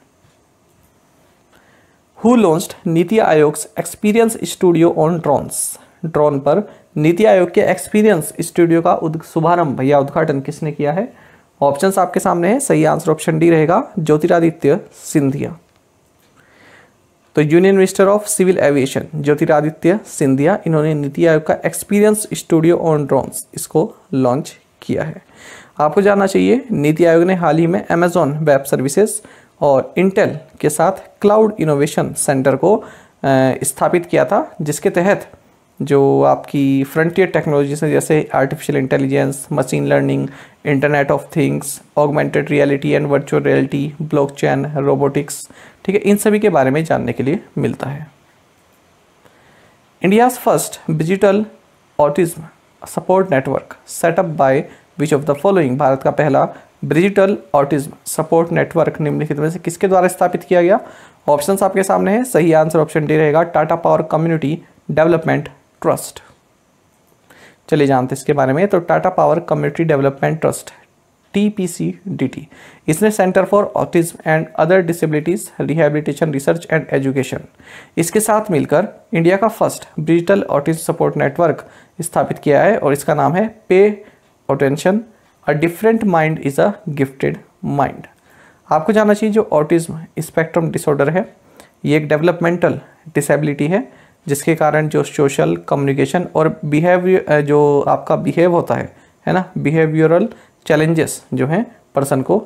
who launched NITI Aayog experience studio on drones drone पर नीति आयोग के एक्सपीरियंस स्टूडियो का शुभारंभ या उद्घाटन किसने किया है ऑप्शंस आपके सामने हैं सही आंसर ऑप्शन डी रहेगा ज्योतिरादित्य सिंधिया तो union minister of civil aviation Jyotiraditya Scindia इन्होंने नीति आयोग का एक्सपीरियंस स्टूडियो ऑन ड्रोन्स इसको लॉन्च किया है आपको जानना चाहिए नीति आयोग ने हाल ही में अमेजॉन वेब सर्विसेज और इंटेल के साथ क्लाउड इनोवेशन सेंटर को स्थापित किया था जिसके तहत जो आपकी फ्रंटियर टेक्नोलॉजी से जैसे artificial intelligence machine learning internet of things augmented reality and virtual reality blockchain robotics ठीक है इन सभी के बारे में जानने के लिए मिलता है India's first digital autism support network setup by which of the following Bharat का पहला ब्रिजिटल ऑटिज्म सपोर्ट नेटवर्क निम्नलिखित में से किसके द्वारा स्थापित किया गया ऑप्शन आपके सामने हैं सही आंसर ऑप्शन डी रहेगा Tata power community development trust चलिए जानते इसके बारे में तो Tata power community development trust T P C D T इसने centre for autism and other disabilities rehabilitation research and education इसके साथ मिलकर इंडिया का first digital autism support network स्थापित किया है और इसका नाम है pay attention a different mind is a gifted mind आपको जानना चाहिए जो ऑटिज्म स्पेक्ट्रम डिसऑर्डर है ये एक डेवलपमेंटल डिसेबिलिटी है जिसके कारण जो सोशल कम्युनिकेशन और बिहेवियर जो आपका बिहेव होता है है ना बिहेवियरल चैलेंजेस जो हैं पर्सन को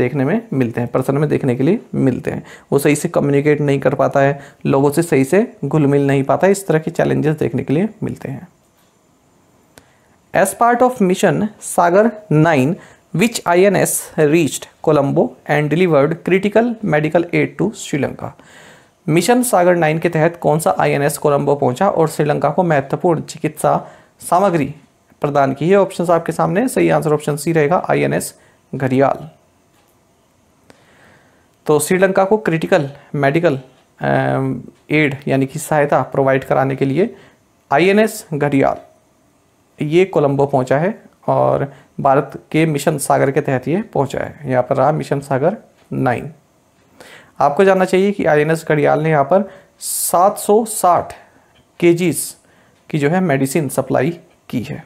देखने में मिलते हैं पर्सन में देखने के लिए मिलते हैं वो सही से कम्युनिकेट नहीं कर पाता है लोगों से सही से घुल मिल नहीं पाता है इस तरह के चैलेंजेस देखने के लिए मिलते हैं As part of mission Sagar 9, which INS reached Colombo and delivered critical medical aid to Sri Lanka? Mission Sagar nine के तहत कौन सा आईएनएस कोलंबो पहुंचा और श्रीलंका को महत्वपूर्ण चिकित्सा सामग्री प्रदान की है ऑप्शन आपके सामने सही आंसर ऑप्शन सी रहेगा आईएनएस घरियाल तो श्रीलंका को क्रिटिकल मेडिकल एड यानी कि सहायता प्रोवाइड कराने के लिए आईएनएस घरियाल ये कोलंबो पहुंचा है और भारत के मिशन सागर के तहत ये पहुंचा है यहाँ पर रहा मिशन सागर नाइन आपको जानना चाहिए कि आई एन एस घड़ियाल ने यहाँ पर 760 केजीस की जो है मेडिसिन सप्लाई की है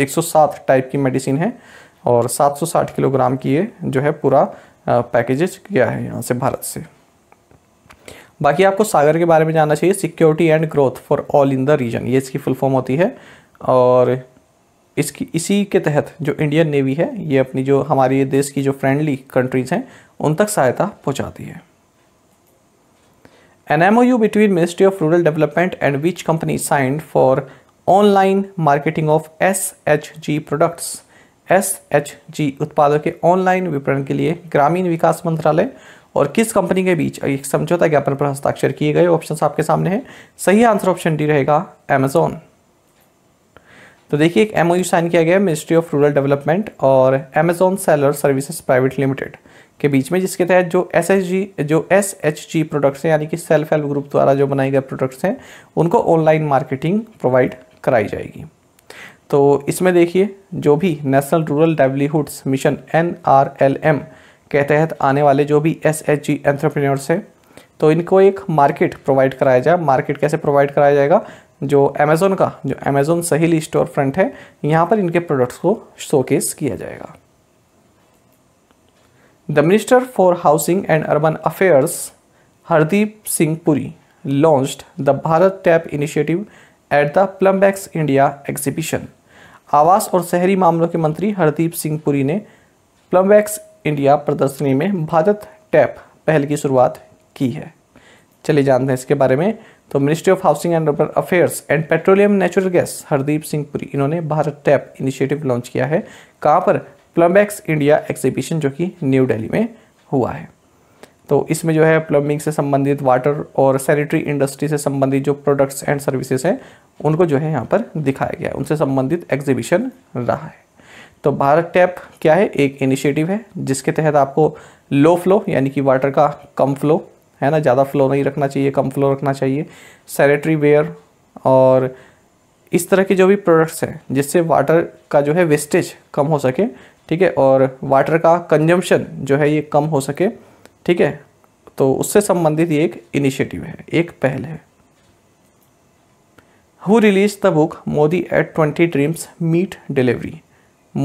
107 टाइप की मेडिसिन है और 760 किलोग्राम की ये जो है पूरा पैकेजेज किया है यहाँ से भारत से बाकी आपको सागर के बारे में जानना चाहिए security and growth for all in the region ये इसकी फुल फॉर्म होती है और इसकी इसी के तहत जो इंडियन नेवी है ये अपनी जो हमारे देश की जो फ्रेंडली कंट्रीज़ हैं उन तक सहायता पहुंचाती है an M O U between ministry of rural development and which company signed for online marketing of S H G products S H G उत्पादों के ऑनलाइन विपणन के लिए ग्रामीण विकास मंत्रालय और किस कंपनी के बीच एक समझौता ज्ञापन पर हस्ताक्षर किए गए ऑप्शन आपके सामने हैं सही आंसर ऑप्शन डी रहेगा अमेजोन तो देखिए एक एम साइन किया गया मिनिस्ट्री ऑफ रूरल डेवलपमेंट और Amazon seller services private limited के बीच में जिसके तहत जो एस जो एस एच जी प्रोडक्ट्स हैं यानी कि सेल्फ हेल्प ग्रुप द्वारा जो बनाए गए प्रोडक्ट्स हैं उनको ऑनलाइन मार्केटिंग प्रोवाइड कराई जाएगी तो इसमें देखिए जो भी national rural livelihoods mission N R L M के तहत आने वाले जो भी एस एच जी एंट्रप्रेन्योर्स हैं तो इनको एक मार्केट प्रोवाइड कराया जाए मार्केट कैसे प्रोवाइड कराया जाएगा जो अमेज़ोन का जो अमेज़ोन सहील स्टोर फ्रंट है यहाँ पर इनके प्रोडक्ट्स को शोकेस किया जाएगा the minister for housing and urban affairs Hardeep Singh Puri launched the Bharat tap initiative at the Plumbex India exhibition आवास और शहरी मामलों के मंत्री हरदीप सिंह पुरी ने प्लम्बैक्स इंडिया प्रदर्शनी में भारत टैप पहल की शुरुआत की है चलिए जानते हैं इसके बारे में तो ministry of housing and urban affairs and petroleum natural gas Hardeep Singh Puri इन्होंने भारत टैप इनिशिएटिव लॉन्च किया है कहाँ पर प्लम्बैक्स इंडिया एग्जीबिशन जो कि न्यू डेली में हुआ है तो इसमें जो है प्लम्बिंग से संबंधित वाटर और सैनिटरी इंडस्ट्री से संबंधित जो प्रोडक्ट्स एंड सर्विसेज हैं उनको जो है यहाँ पर दिखाया गया है उनसे संबंधित एग्जीबिशन रहा है तो भारत टैप क्या है एक इनिशिएटिव है जिसके तहत आपको लो फ्लो यानी कि वाटर का कम फ्लो है ना ज़्यादा फ्लो नहीं रखना चाहिए कम फ्लो रखना चाहिए सैनिटरी वेयर और इस तरह के जो भी प्रोडक्ट्स हैं जिससे वाटर का जो है वेस्टेज कम हो सके ठीक है और वाटर का कंजम्पशन जो है ये कम हो सके ठीक है तो उससे संबंधित ये एक इनिशिएटिव है एक पहल है who release the book Modi at twenty dreams meet delivery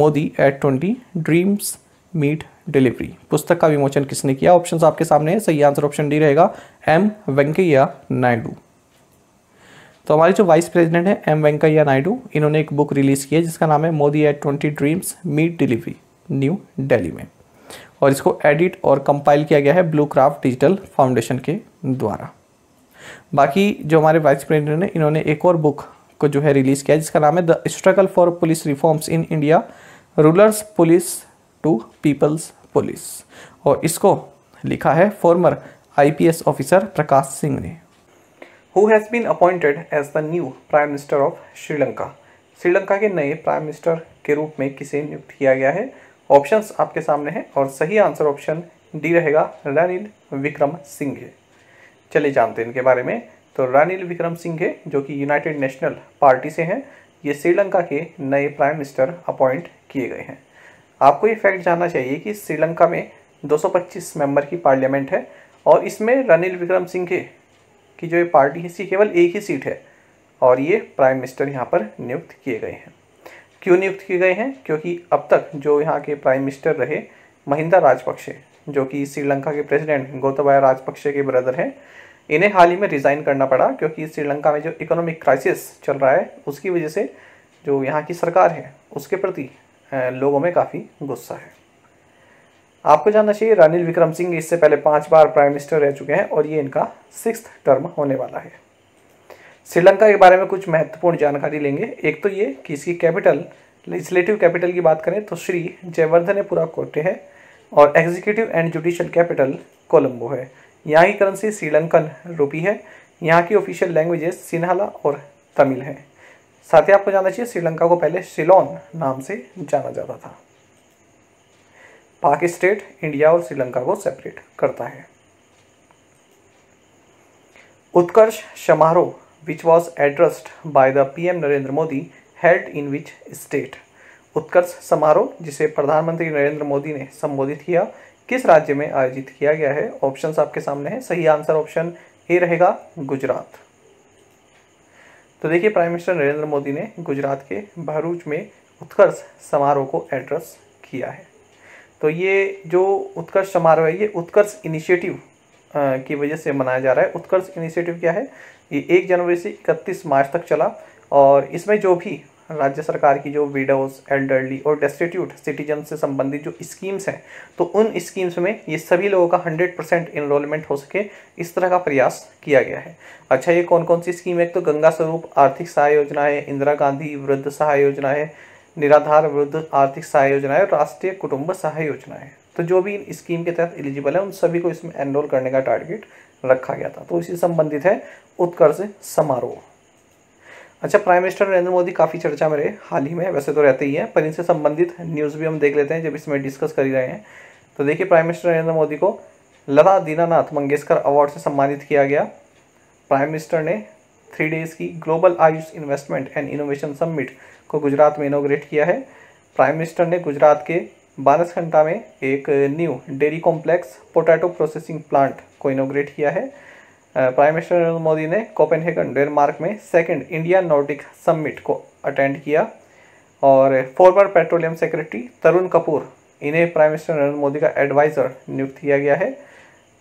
Modi at twenty dreams meet delivery पुस्तक का विमोचन किसने किया ऑप्शंस आपके सामने है सही आंसर ऑप्शन डी रहेगा एम वेंकैया नायडू तो हमारे जो वाइस प्रेसिडेंट है एम वेंकैया नायडू इन्होंने एक बुक रिलीज़ की है जिसका नाम है Modi at twenty dreams meet delivery new Delhi में और इसको एडिट और कंपाइल किया गया है ब्लू क्राफ्ट डिजिटल फाउंडेशन के द्वारा बाकी जो हमारे वाइस प्रेसिडेंट हैं इन्होंने एक और बुक को जो है रिलीज़ किया जिसका नाम है the struggle for police reforms in India rulers police to people's police और इसको लिखा है former IPS officer Prakash Singh ने who has been appointed as the new prime minister of Sri Lanka Sri Lanka के नए प्राइम मिनिस्टर के रूप में किसे नियुक्त किया गया है ऑप्शंस आपके सामने हैं और सही आंसर ऑप्शन डी रहेगा रानिल विक्रम सिंघे चले जानते हैं इनके बारे में तो रानिल विक्रम सिंघे जो कि यूनाइटेड नेशनल पार्टी से हैं ये श्रीलंका के नए प्राइम मिनिस्टर अपॉइंट किए गए हैं आपको ये फैक्ट जानना चाहिए कि श्रीलंका में 225 मेंबर की पार्लियामेंट है और इसमें रनिल विक्रम सिंघे की जो ये पार्टी है इसकी केवल एक ही सीट है और ये प्राइम मिनिस्टर यहाँ पर नियुक्त किए गए हैं क्यों नियुक्त किए गए हैं क्योंकि अब तक जो यहाँ के प्राइम मिनिस्टर रहे महिंदा राजपक्षे जो कि श्रीलंका के प्रेसिडेंट गोताबाया राजपक्षे के ब्रदर हैं इन्हें हाल ही में रिज़ाइन करना पड़ा क्योंकि श्रीलंका में जो इकोनॉमिक क्राइसिस चल रहा है उसकी वजह से जो यहाँ की सरकार है उसके प्रति लोगों में काफ़ी गुस्सा है आपको जानना चाहिए रानिल विक्रम सिंह इससे पहले पांच बार प्राइम मिनिस्टर रह चुके हैं और ये इनका सिक्स टर्म होने वाला है श्रीलंका के बारे में कुछ महत्वपूर्ण जानकारी लेंगे एक तो ये कि इसकी कैपिटल लेजिस्लेटिव कैपिटल की बात करें तो श्री पुरा कोटे है और executive and judicial capital Colombo है यहाँ की करेंसी श्रीलंकन रूपी है यहाँ की ऑफिशियल लैंग्वेजेस सिन्हाला और तमिल है साथ ही आपको जानना चाहिए श्रीलंका को पहले सिलोन नाम से जाना जाता था पाकिस्टेट इंडिया और श्रीलंका को सेपरेट करता है Utkarsh Samaroh which was addressed by the PM Narendra Modi held in which state Utkarsh Samaroh जिसे प्रधानमंत्री नरेंद्र मोदी ने संबोधित किया किस राज्य में आयोजित किया गया है ऑप्शंस आपके सामने हैं सही आंसर ऑप्शन ए रहेगा गुजरात तो देखिए प्राइम मिनिस्टर नरेंद्र मोदी ने गुजरात के भरूच में उत्कर्ष समारोह को एड्रेस किया है तो ये जो उत्कर्ष समारोह है ये उत्कर्ष इनिशिएटिव की वजह से मनाया जा रहा है उत्कर्ष इनिशिएटिव क्या है ये एक जनवरी से इकतीस मार्च तक चला और इसमें जो भी राज्य सरकार की जो विडोज एल्डरली और डेस्टिट्यूट सिटीजन से संबंधित जो स्कीम्स हैं तो उन स्कीम्स में ये सभी लोगों का 100 परसेंट इनरोलमेंट हो सके इस तरह का प्रयास किया गया है अच्छा ये कौन कौन सी स्कीम है तो गंगा स्वरूप आर्थिक सहाय योजना है इंदिरा गांधी वृद्ध सहाय योजना है निराधार वृद्ध आर्थिक सहाय योजना है और राष्ट्रीय कुटुंब सहाय योजना है तो जो भी इन स्कीम के तहत एलिजिबल है उन सभी को इसमें एनरोल करने का टारगेट रखा गया था तो इसी संबंधित है उत्कर्ष समारोह अच्छा प्राइम मिनिस्टर नरेंद्र मोदी काफ़ी चर्चा में रहे हाल ही में वैसे तो रहते ही हैं पर इनसे संबंधित न्यूज़ भी हम देख लेते हैं जब इसमें डिस्कस कर ही रहे हैं तो देखिए प्राइम मिनिस्टर नरेंद्र मोदी को लता दीनानाथ मंगेशकर अवार्ड से सम्मानित किया गया प्राइम मिनिस्टर ने थ्री डेज़ की global AYUSH investment and innovation summit को गुजरात में इनोग्रेट किया है प्राइम मिनिस्टर ने गुजरात के घंटा में एक new dairy complex potato processing plant को इनोग्रेट किया है प्राइम मिनिस्टर नरेंद्र मोदी ने कोपेनहेगन डेनमार्क में सेकंड इंडिया नॉर्डिक समिट को अटेंड किया और former petroleum secretary Tarun Kapoor इन्हें प्राइम मिनिस्टर नरेंद्र मोदी का एडवाइज़र नियुक्त किया गया है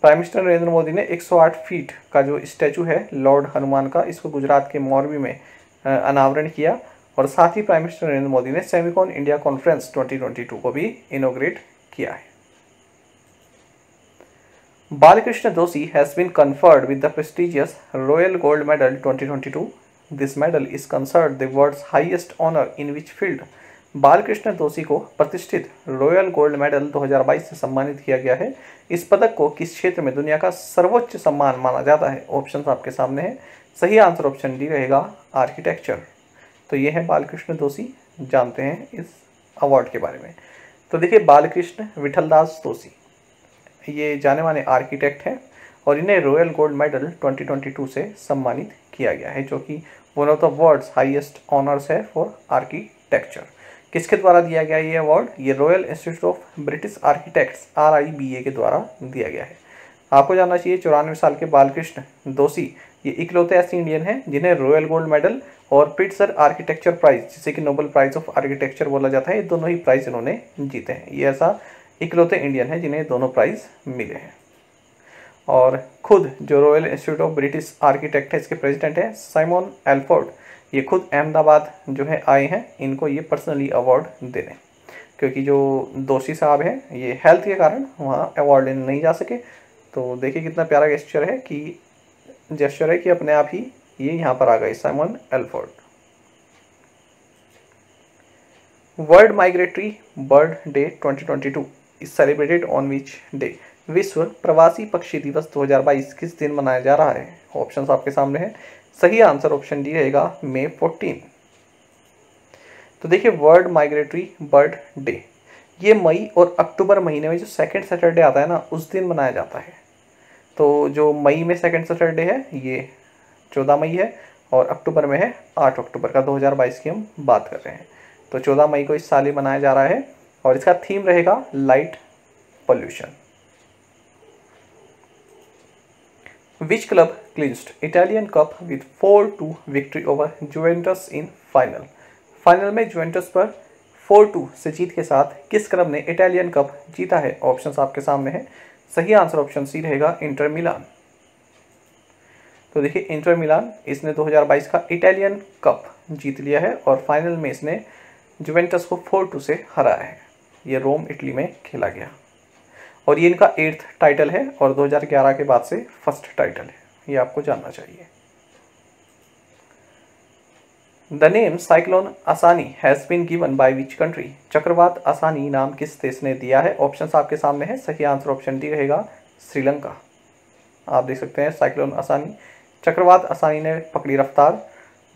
प्राइम मिनिस्टर नरेंद्र मोदी ने 108 फीट का जो स्टैचू है लॉर्ड हनुमान का इसको गुजरात के मौरवी में अनावरण किया और साथ ही प्राइम मिनिस्टर नरेंद्र मोदी ने सेमिकॉन इंडिया कॉन्फ्रेंस 2022 को भी इनोग्रेट किया है Balakrishna Doshi has been conferred with the prestigious Royal Gold Medal 2022. This medal is considered the world's highest honor in which field Balkrishna दोषी को प्रतिष्ठित रॉयल गोल्ड मेडल 2022 से सम्मानित किया गया है इस पदक को किस क्षेत्र में दुनिया का सर्वोच्च सम्मान माना जाता है ऑप्शन आपके सामने है सही आंसर ऑप्शन डी रहेगा आर्किटेक्चर तो ये है बालकृष्ण दोषी जानते हैं इस अवार्ड के बारे में तो देखिए बालकृष्ण विठलदास दोषी ये जाने माने आर्किटेक्ट हैं और इन्हें रॉयल गोल्ड मेडल 2022 से सम्मानित किया गया है जो कि one of the world's highest honours है फॉर आर्किटेक्चर किसके द्वारा दिया गया ये अवार्ड ये royal institute of British architects आर के द्वारा दिया गया है आपको जानना चाहिए चौरानवे साल के बालकृष्ण दोषी ये इकलौते ऐसे इंडियन हैं जिन्हें रॉयल गोल्ड मेडल और पिटसर आर्किटेक्चर प्राइज जिसे कि नोबल प्राइज ऑफ आर्किटेक्चर बोला जाता है ये दोनों ही प्राइज इन्होंने जीते हैं ये ऐसा इकलौते इंडियन हैं जिन्हें दोनों प्राइज़ मिले हैं और खुद जो royal institute of British architect है इसके प्रेसिडेंट हैं साइमोन एल्फोर्ड ये खुद अहमदाबाद जो है आए हैं इनको ये पर्सनली अवार्ड दे दें क्योंकि जो दोषी साहब हैं ये हेल्थ के कारण वहाँ अवार्ड लेने नहीं जा सके तो देखिए कितना प्यारा गेस्चर है कि जेस्चर है कि अपने आप ही ये यहाँ पर आ गए Simon Allford world migratory bird day 2022 is celebrated on which day विश्व प्रवासी पक्षी दिवस 2022 किस दिन मनाया जा रहा है ऑप्शन आपके सामने है सही आंसर ऑप्शन डी रहेगा मे 14 तो देखिए वर्ल्ड माइग्रेटरी बर्ड डे ये मई और अक्टूबर महीने में जो सेकेंड सैटरडे आता है ना उस दिन मनाया जाता है तो जो मई में सेकेंड सैटरडे है ये चौदह मई है और अक्टूबर में है आठ अक्टूबर का 2022 की हम बात कर रहे हैं तो चौदह मई को इस साल ही मनाया जा रहा है और इसका थीम रहेगा light pollution which club clinched Italian cup with four two victory over Juventus in final final में जुवेंटस पर फोर टू से जीत के साथ किस क्लब ने इटालियन कप जीता है ऑप्शन आपके सामने है सही आंसर ऑप्शन सी रहेगा इंटर मिलान तो देखिए इंटर मिलान इसने 2022 का इटालियन कप जीत लिया है और फाइनल में इसने जुवेंटस को फोर टू से हराया है ये रोम इटली में खेला गया और ये इनका एट्थ टाइटल है और 2011 के बाद से फर्स्ट टाइटल है ये आपको जानना चाहिए the name cyclone Asani has been given by which country चक्रवात आसानी नाम किस देश ने दिया है ऑप्शन आपके सामने है सही आंसर ऑप्शन डी रहेगा श्रीलंका आप देख सकते हैं साइक्लोन आसानी चक्रवात आसानी ने पकड़ी रफ्तार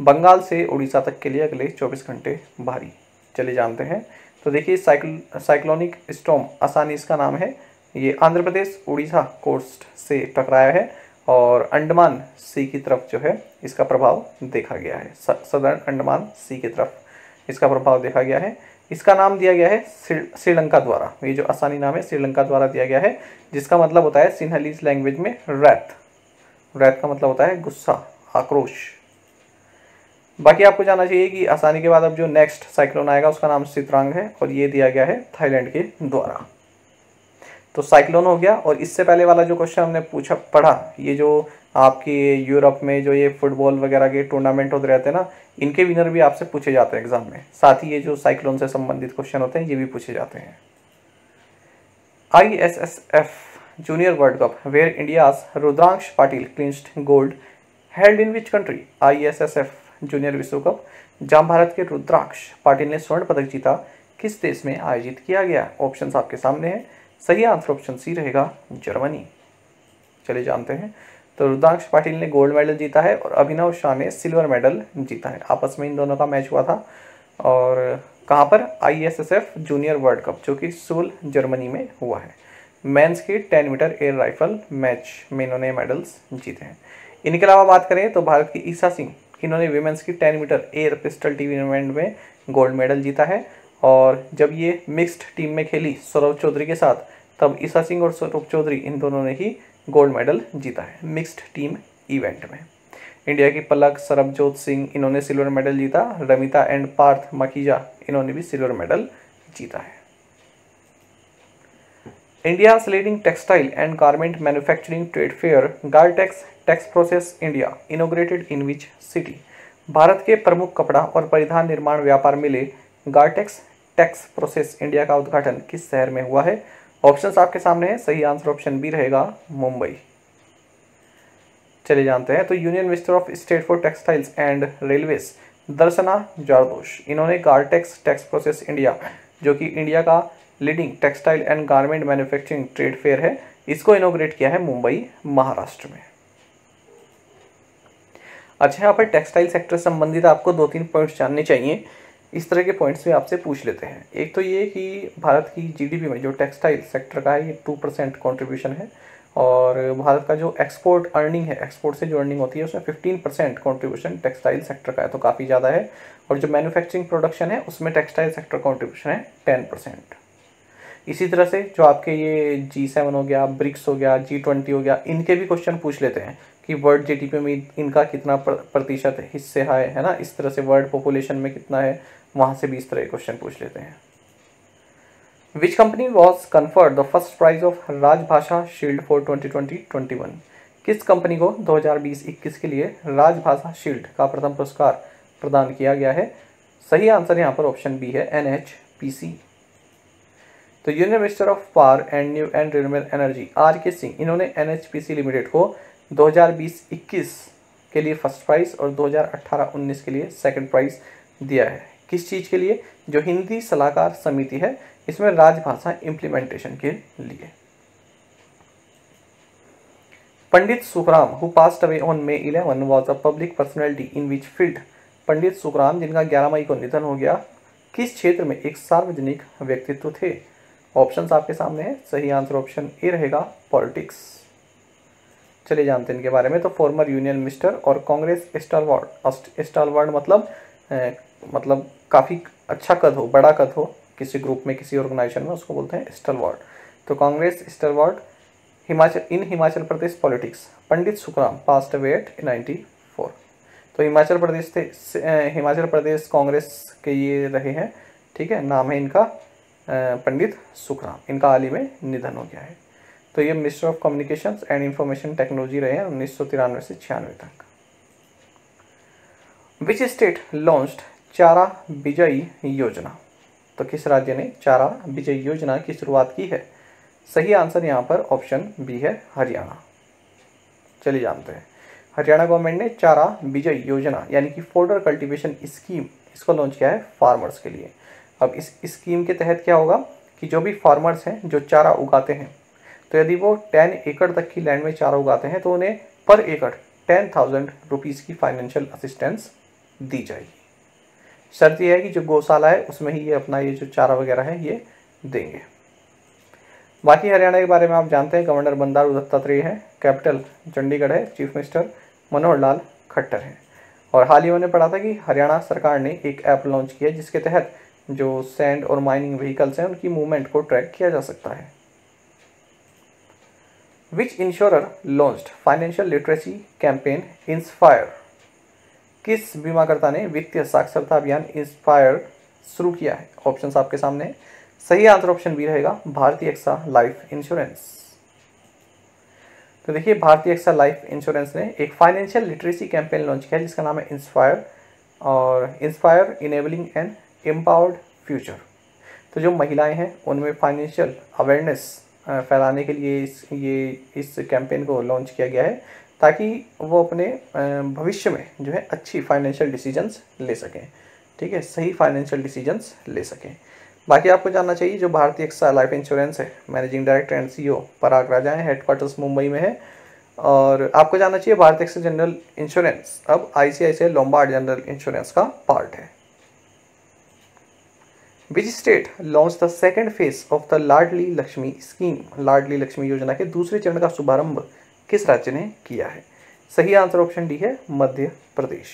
बंगाल से उड़ीसा तक के लिए अगले 24 घंटे भारी चले जानते हैं तो देखिए साइक्ल साइक्लोनिक स्टॉम आसानी इसका नाम है ये आंध्र प्रदेश उड़ीसा कोस्ट से टकराया है और अंडमान सी की तरफ जो है इसका प्रभाव देखा गया है सदर्न अंडमान सी की तरफ इसका प्रभाव देखा गया है इसका नाम दिया गया है श्रीलंका द्वारा ये जो आसानी नाम है श्रीलंका द्वारा दिया गया है जिसका मतलब होता है सिन्हलीज लैंग्वेज में रैत रैत का मतलब होता है गुस्सा आक्रोश बाकी आपको जानना चाहिए कि आसानी के बाद अब जो नेक्स्ट साइक्लोन आएगा उसका नाम सित्रांग है और ये दिया गया है थाईलैंड के द्वारा तो साइक्लोन हो गया और इससे पहले वाला जो क्वेश्चन हमने पूछा पढ़ा ये जो आपकी यूरोप में जो ये फुटबॉल वगैरह के टूर्नामेंट होते रहते हैं ना इनके विनर भी आपसे पूछे जाते हैं एग्जाम में साथ ही ये जो साइक्लोन से संबंधित क्वेश्चन होते हैं ये भी पूछे जाते हैं I S S F junior world cup where India's Rudrankksh Patil clinched gold held in which country I S S F junior विश्व कप जहां भारत के रुद्राक्ष पाटिल ने स्वर्ण पदक जीता किस देश में आयोजित किया गया ऑप्शन आपके सामने है सही आंसर ऑप्शन सी रहेगा जर्मनी चलिए जानते हैं तो रुद्राक्ष पाटिल ने गोल्ड मेडल जीता है और अभिनव शाह ने सिल्वर मेडल जीता है आपस में इन दोनों का मैच हुआ था और कहाँ पर आईएसएसएफ जूनियर वर्ल्ड कप जो कि सोल जर्मनी में हुआ है मेंस के 10 मीटर एयर राइफल मैच में इन्होंने मेडल्स जीते हैं इनके अलावा बात करें तो भारत की ईसा सिंह इन्होंने वीमेंस की ten metre air pistol team event में गोल्ड मेडल जीता है और जब ये मिक्स्ड टीम में खेली सौरभ चौधरी के साथ तब ईशा सिंह और सौरभ चौधरी इन दोनों ने ही गोल्ड मेडल जीता है मिक्स्ड टीम इवेंट में इंडिया की पलक सरबजोत सिंह इन्होंने सिल्वर मेडल जीता रमिता एंड पार्थ मखीजा इन्होंने भी सिल्वर मेडल जीता है India's leading textile and garment manufacturing trade fair Gartex Texprocess India inaugurated in which city Bharat के प्रमुख कपड़ा और परिधान निर्माण व्यापार मिले गार्टेक्स टेक्स प्रोसेस इंडिया का उद्घाटन किस शहर में हुआ है ऑप्शन आपके सामने हैं सही आंसर ऑप्शन बी रहेगा मुंबई चले जानते हैं तो union minister of state for textiles and railways Darshana Jardosh इन्होंने गार्टेक्स टेक्स प्रोसेस इंडिया जो कि इंडिया का leading textile and garment manufacturing trade fair है इसको इनोग्रेट किया है मुंबई महाराष्ट्र में अच्छा यहाँ पर टेक्सटाइल सेक्टर संबंधित आपको दो तीन पॉइंट्स जानने चाहिए इस तरह के पॉइंट्स भी आपसे पूछ लेते हैं एक तो ये कि भारत की जीडीपी में जो टेक्सटाइल सेक्टर का है ये टू परसेंट कॉन्ट्रीब्यूशन है और भारत का जो एक्सपोर्ट अर्निंग है एक्सपोर्ट से जो अर्निंग होती है उसमें fifteen percent contribution textile sector का है तो काफ़ी ज़्यादा है और जो मैनुफैक्चरिंग प्रोडक्शन है उसमें टेक्सटाइल सेक्टर कॉन्ट्रीब्यूशन है टेन परसेंट इसी तरह से जो आपके ये जी सेवन हो गया ब्रिक्स हो गया जी ट्वेंटी हो गया इनके भी क्वेश्चन पूछ लेते हैं कि वर्ल्ड जीडीपी में इनका कितना प्रतिशत हिस्से है है ना इस तरह से वर्ल्ड पॉपुलेशन में कितना है वहाँ से भी इस तरह के क्वेश्चन पूछ लेते हैं which company was conferred the first prize of Rajbhasha shield for twenty twenty twenty one किस कंपनी को 2020-21 के लिए राजभाषा शील्ड का प्रथम पुरस्कार प्रदान किया गया है सही आंसर यहाँ पर ऑप्शन बी है एन एच पी सी तो union minister of power and new and renewable energy R K Singh इन्होंने एन लिमिटेड को 2020-21 के लिए फर्स्ट प्राइज़ और 2018-19 के लिए सेकंड प्राइज़ दिया है किस चीज़ के लिए जो हिंदी सलाहकार समिति है इसमें राजभाषा इम्प्लीमेंटेशन के लिए Pandit Sukhram who passed away on May eleven was a public personality in which field Pandit Sukhram जिनका 11 मई को निधन हो गया किस क्षेत्र में एक सार्वजनिक व्यक्तित्व थे ऑप्शंस आपके सामने हैं सही आंसर ऑप्शन ए रहेगा पॉलिटिक्स चलिए जानते हैं इनके बारे में तो फॉर्मर यूनियन मिनिस्टर और कांग्रेस स्टालवार्ड वार्ड मतलब ए, मतलब काफ़ी अच्छा कद हो बड़ा कद हो किसी ग्रुप में किसी ऑर्गेनाइजेशन में उसको बोलते हैं वार्ड तो Congress ward Himachal in Himachal Pradesh politics Pandit Sukhram passed away at ninety four तो हिमाचल प्रदेश से हिमाचल प्रदेश कांग्रेस के ये रहे हैं ठीक है नाम है इनका पंडित सुखराम इनका हाल ही में निधन हो गया है तो ये minister of communication and information technology रहे हैं उन्नीस से छियानवे तक विच स्टेट लॉन्च चारा विजयी योजना तो किस राज्य ने चारा विजयी योजना की शुरुआत की है सही आंसर यहाँ पर ऑप्शन बी है हरियाणा चलिए जानते हैं हरियाणा गवर्नमेंट ने चारा विजय योजना यानी कि फोल्डर कल्टीवेशन स्कीम इसको लॉन्च किया है फार्मर्स के लिए अब इस स्कीम के तहत क्या होगा कि जो भी फार्मर्स हैं जो चारा उगाते हैं तो यदि वो टेन एकड़ तक की लैंड में चारा उगाते हैं तो उन्हें पर एकड़ टेन थाउजेंड रुपीज़ की फाइनेंशियल असिस्टेंस दी जाएगी शर्त यह है कि जो गौशाला है उसमें ही ये अपना ये जो चारा वगैरह है ये देंगे बाकी हरियाणा के बारे में आप जानते हैं गवर्नर बंदारू दत्तात्रेय है कैपिटल चंडीगढ़ है चीफ मिनिस्टर मनोहर लाल खट्टर हैं और हाल ही उन्होंने पढ़ा था कि हरियाणा सरकार ने एक ऐप लॉन्च किया जिसके तहत जो सैंड और माइनिंग व्हीकल्स हैं उनकी मूवमेंट को ट्रैक किया जा सकता है which insurer launched financial literacy campaign inspire किस बीमाकर्ता ने वित्तीय साक्षरता अभियान इंस्पायर शुरू किया है ऑप्शन आपके सामने सही आंसर ऑप्शन बी रहेगा भारतीय एक्सा लाइफ इंश्योरेंस तो देखिए भारतीय एक्सा लाइफ इंश्योरेंस ने एक फाइनेंशियल लिटरेसी कैंपेन लॉन्च किया जिसका नाम है इंस्पायर और inspire enabling and empowered future तो जो महिलाएं हैं उनमें फाइनेंशियल अवेयरनेस फैलाने के लिए इस ये इस कैंपेन को लॉन्च किया गया है ताकि वो अपने भविष्य में जो है अच्छी फाइनेंशियल डिसीजंस ले सकें ठीक है सही फाइनेंशियल डिसीजंस ले सकें बाकी आपको जानना चाहिए जो भारतीय एक्सा लाइफ इंश्योरेंस है managing director and C Parag Raja हैं हेडक्वार्टर्स मुंबई में है और आपको जानना चाहिए भारतीय एक्सा जनरल इंश्योरेंस अब आई सी जनरल इंश्योरेंस का पार्ट है which state launch the second phase of the Ladli Laxmi scheme Ladli Laxmi योजना के दूसरे चरण का शुभारंभ किस राज्य ने किया है सही आंसर ऑप्शन डी है मध्य प्रदेश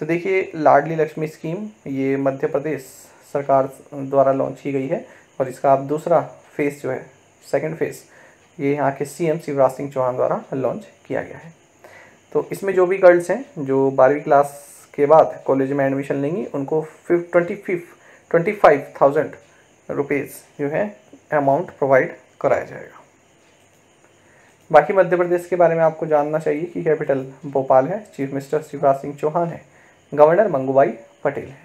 तो देखिए लाडली लक्ष्मी स्कीम ये मध्य प्रदेश सरकार द्वारा लॉन्च की गई है और इसका आप दूसरा फेज जो है सेकेंड फेज ये यहाँ के सीएम शिवराज सिंह चौहान द्वारा लॉन्च किया गया है तो इसमें जो भी गर्ल्स हैं जो बारहवीं क्लास के बाद कॉलेज में एडमिशन लेंगी उनको fifth twenty fifth twenty five thousand rupees जो है अमाउंट प्रोवाइड कराया जाएगा बाकी मध्य प्रदेश के बारे में आपको जानना चाहिए कि कैपिटल भोपाल है चीफ मिनिस्टर शिवराज सिंह चौहान है गवर्नर मंगूबाई पटेल है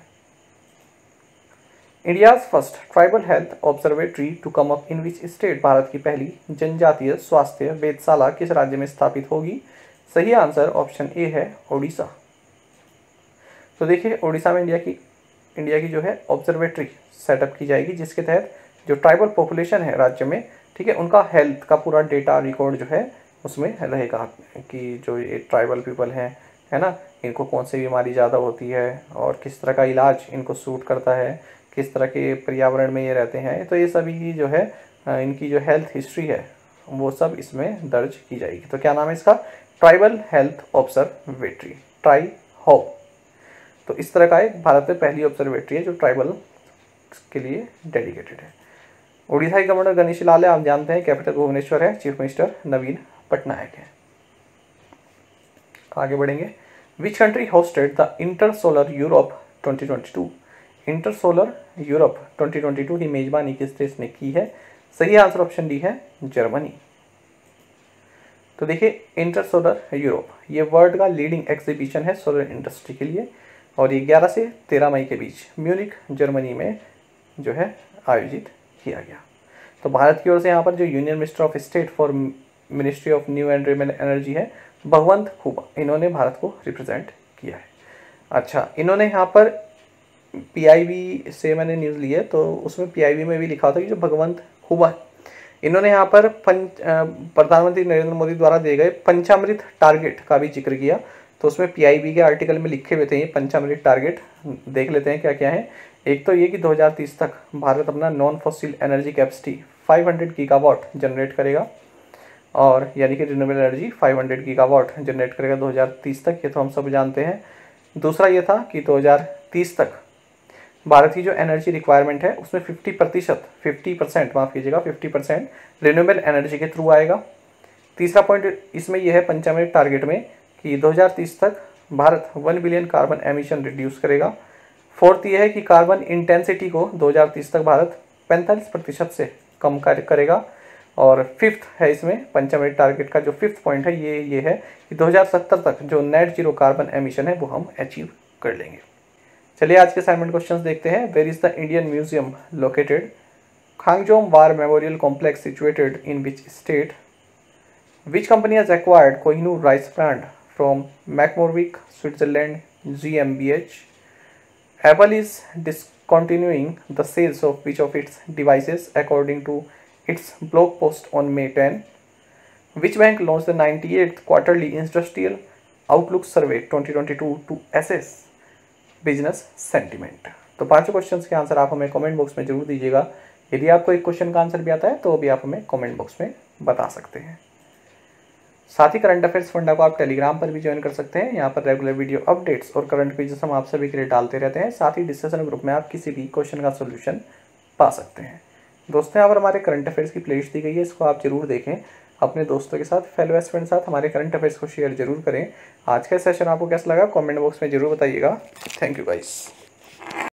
India's first tribal health observatory to come up in which state Bharat की पहली जनजातीय स्वास्थ्य वेदशाला किस राज्य में स्थापित होगी सही आंसर ऑप्शन ए है ओडिशा तो देखिए उड़ीसा में इंडिया की इंडिया की जो है ऑब्जर्वेटरी सेटअप की जाएगी जिसके तहत जो ट्राइबल पॉपुलेशन है राज्य में ठीक है उनका हेल्थ का पूरा डेटा रिकॉर्ड जो है उसमें रहेगा कि जो ये ट्राइबल पीपल हैं है ना इनको कौन सी बीमारी ज़्यादा होती है और किस तरह का इलाज इनको सूट करता है किस तरह के पर्यावरण में ये रहते हैं तो ये सभी की जो है इनकी जो हेल्थ हिस्ट्री है वो सब इसमें दर्ज की जाएगी तो क्या नाम है इसका tribal health observatory tri hop तो इस तरह का एक भारत में पहली ऑब्जर्वेटरी है जो ट्राइबल के लिए डेडिकेटेड है उड़ीसा के गवर्नर गणेश लाल है आप जानते हैं कैपिटल भुवनेश्वर है चीफ मिनिस्टर नवीन पटनायक है आगे बढ़ेंगे which country hosted the Intersolar Europe 2022 Intersolar Europe 2022 की मेजबानी किस देश ने की है सही आंसर ऑप्शन डी है जर्मनी तो देखिए इंटर सोलर यूरोप ये वर्ल्ड का लीडिंग एग्जीबिशन है सोलर इंडस्ट्री के लिए और ये 11 से 13 मई के बीच म्यूनिक जर्मनी में जो है आयोजित किया गया तो भारत की ओर से यहाँ पर जो union minister of state for ministry of new and renewable energy है भगवंत खूबा इन्होंने भारत को रिप्रेजेंट किया है अच्छा इन्होंने यहाँ पर पीआईबी से मैंने न्यूज़ ली है तो उसमें पीआईबी में भी लिखा था कि जो भगवंत खूबा इन्होंने यहाँ पर पंच प्रधानमंत्री नरेंद्र मोदी द्वारा दिए गए पंचामृत टारगेट का भी जिक्र किया तो उसमें पीआईबी के आर्टिकल में लिखे हुए थे ये पंचामृत टारगेट देख लेते हैं क्या क्या है एक तो ये कि 2030 तक भारत अपना non fossil energy capacity 500 gigawatt generate करेगा और यानी कि रिन्यूएबल एनर्जी 500 गीगावाट जनरेट करेगा 2030 तक ये तो हम सब जानते हैं दूसरा ये था कि 2030 तक भारत की जो एनर्जी रिक्वायरमेंट है उसमें फिफ्टी प्रतिशत फिफ्टी परसेंट माफ़ कीजिएगा फिफ्टी परसेंट एनर्जी के थ्रू आएगा तीसरा पॉइंट इसमें यह है पंचामृत टारगेट में कि 2030 तक Bharat 1 billion carbon emission reduce करेगा फोर्थ ये है कि कार्बन इंटेंसिटी को 2030 तक भारत 45 प्रतिशत से कम करेगा और फिफ्थ है इसमें पंचमेट टारगेट का जो फिफ्थ पॉइंट है ये ये है कि 2070 तक जो नेट जीरो कार्बन एमिशन है वो हम अचीव कर लेंगे चलिए आज के असाइनमेंट क्वेश्चन देखते हैं where is the Indian museum located Khongjom war memorial complex situated in which state which company has acquired Kohinoor rice plant from McMorvick, Switzerland GmbH. Apple is discontinuing the sales of which of its devices according to its blog post on May 10. Which bank launched the 98th quarterly industrial outlook survey 2022 to assess business sentiment? तो पांचों questions के answer आप हमें comment box में जरूर दीजिएगा यदि आपको एक क्वेश्चन का आंसर भी आता है तो भी आप हमें कमेंट बॉक्स में बता सकते हैं साथ ही करंट अफेयर्स फंडा को आप टेलीग्राम पर भी ज्वाइन कर सकते हैं यहाँ पर रेगुलर वीडियो अपडेट्स और करंट पेजेस हम आप सभी के लिए डालते रहते हैं साथ ही डिस्कशन ग्रुप में आप किसी भी क्वेश्चन का सोल्यूशन पा सकते हैं दोस्तों यहाँ पर हमारे करंट अफेयर्स की प्लेलिस्ट दी गई है इसको आप जरूर देखें अपने दोस्तों के साथ फेलो एस्टूडेंट साथ हमारे करंट अफेयर्स को शेयर जरूर करें आज का सेशन आपको कैसा लगा कमेंट बॉक्स में जरूर बताइएगा थैंक यू गाइस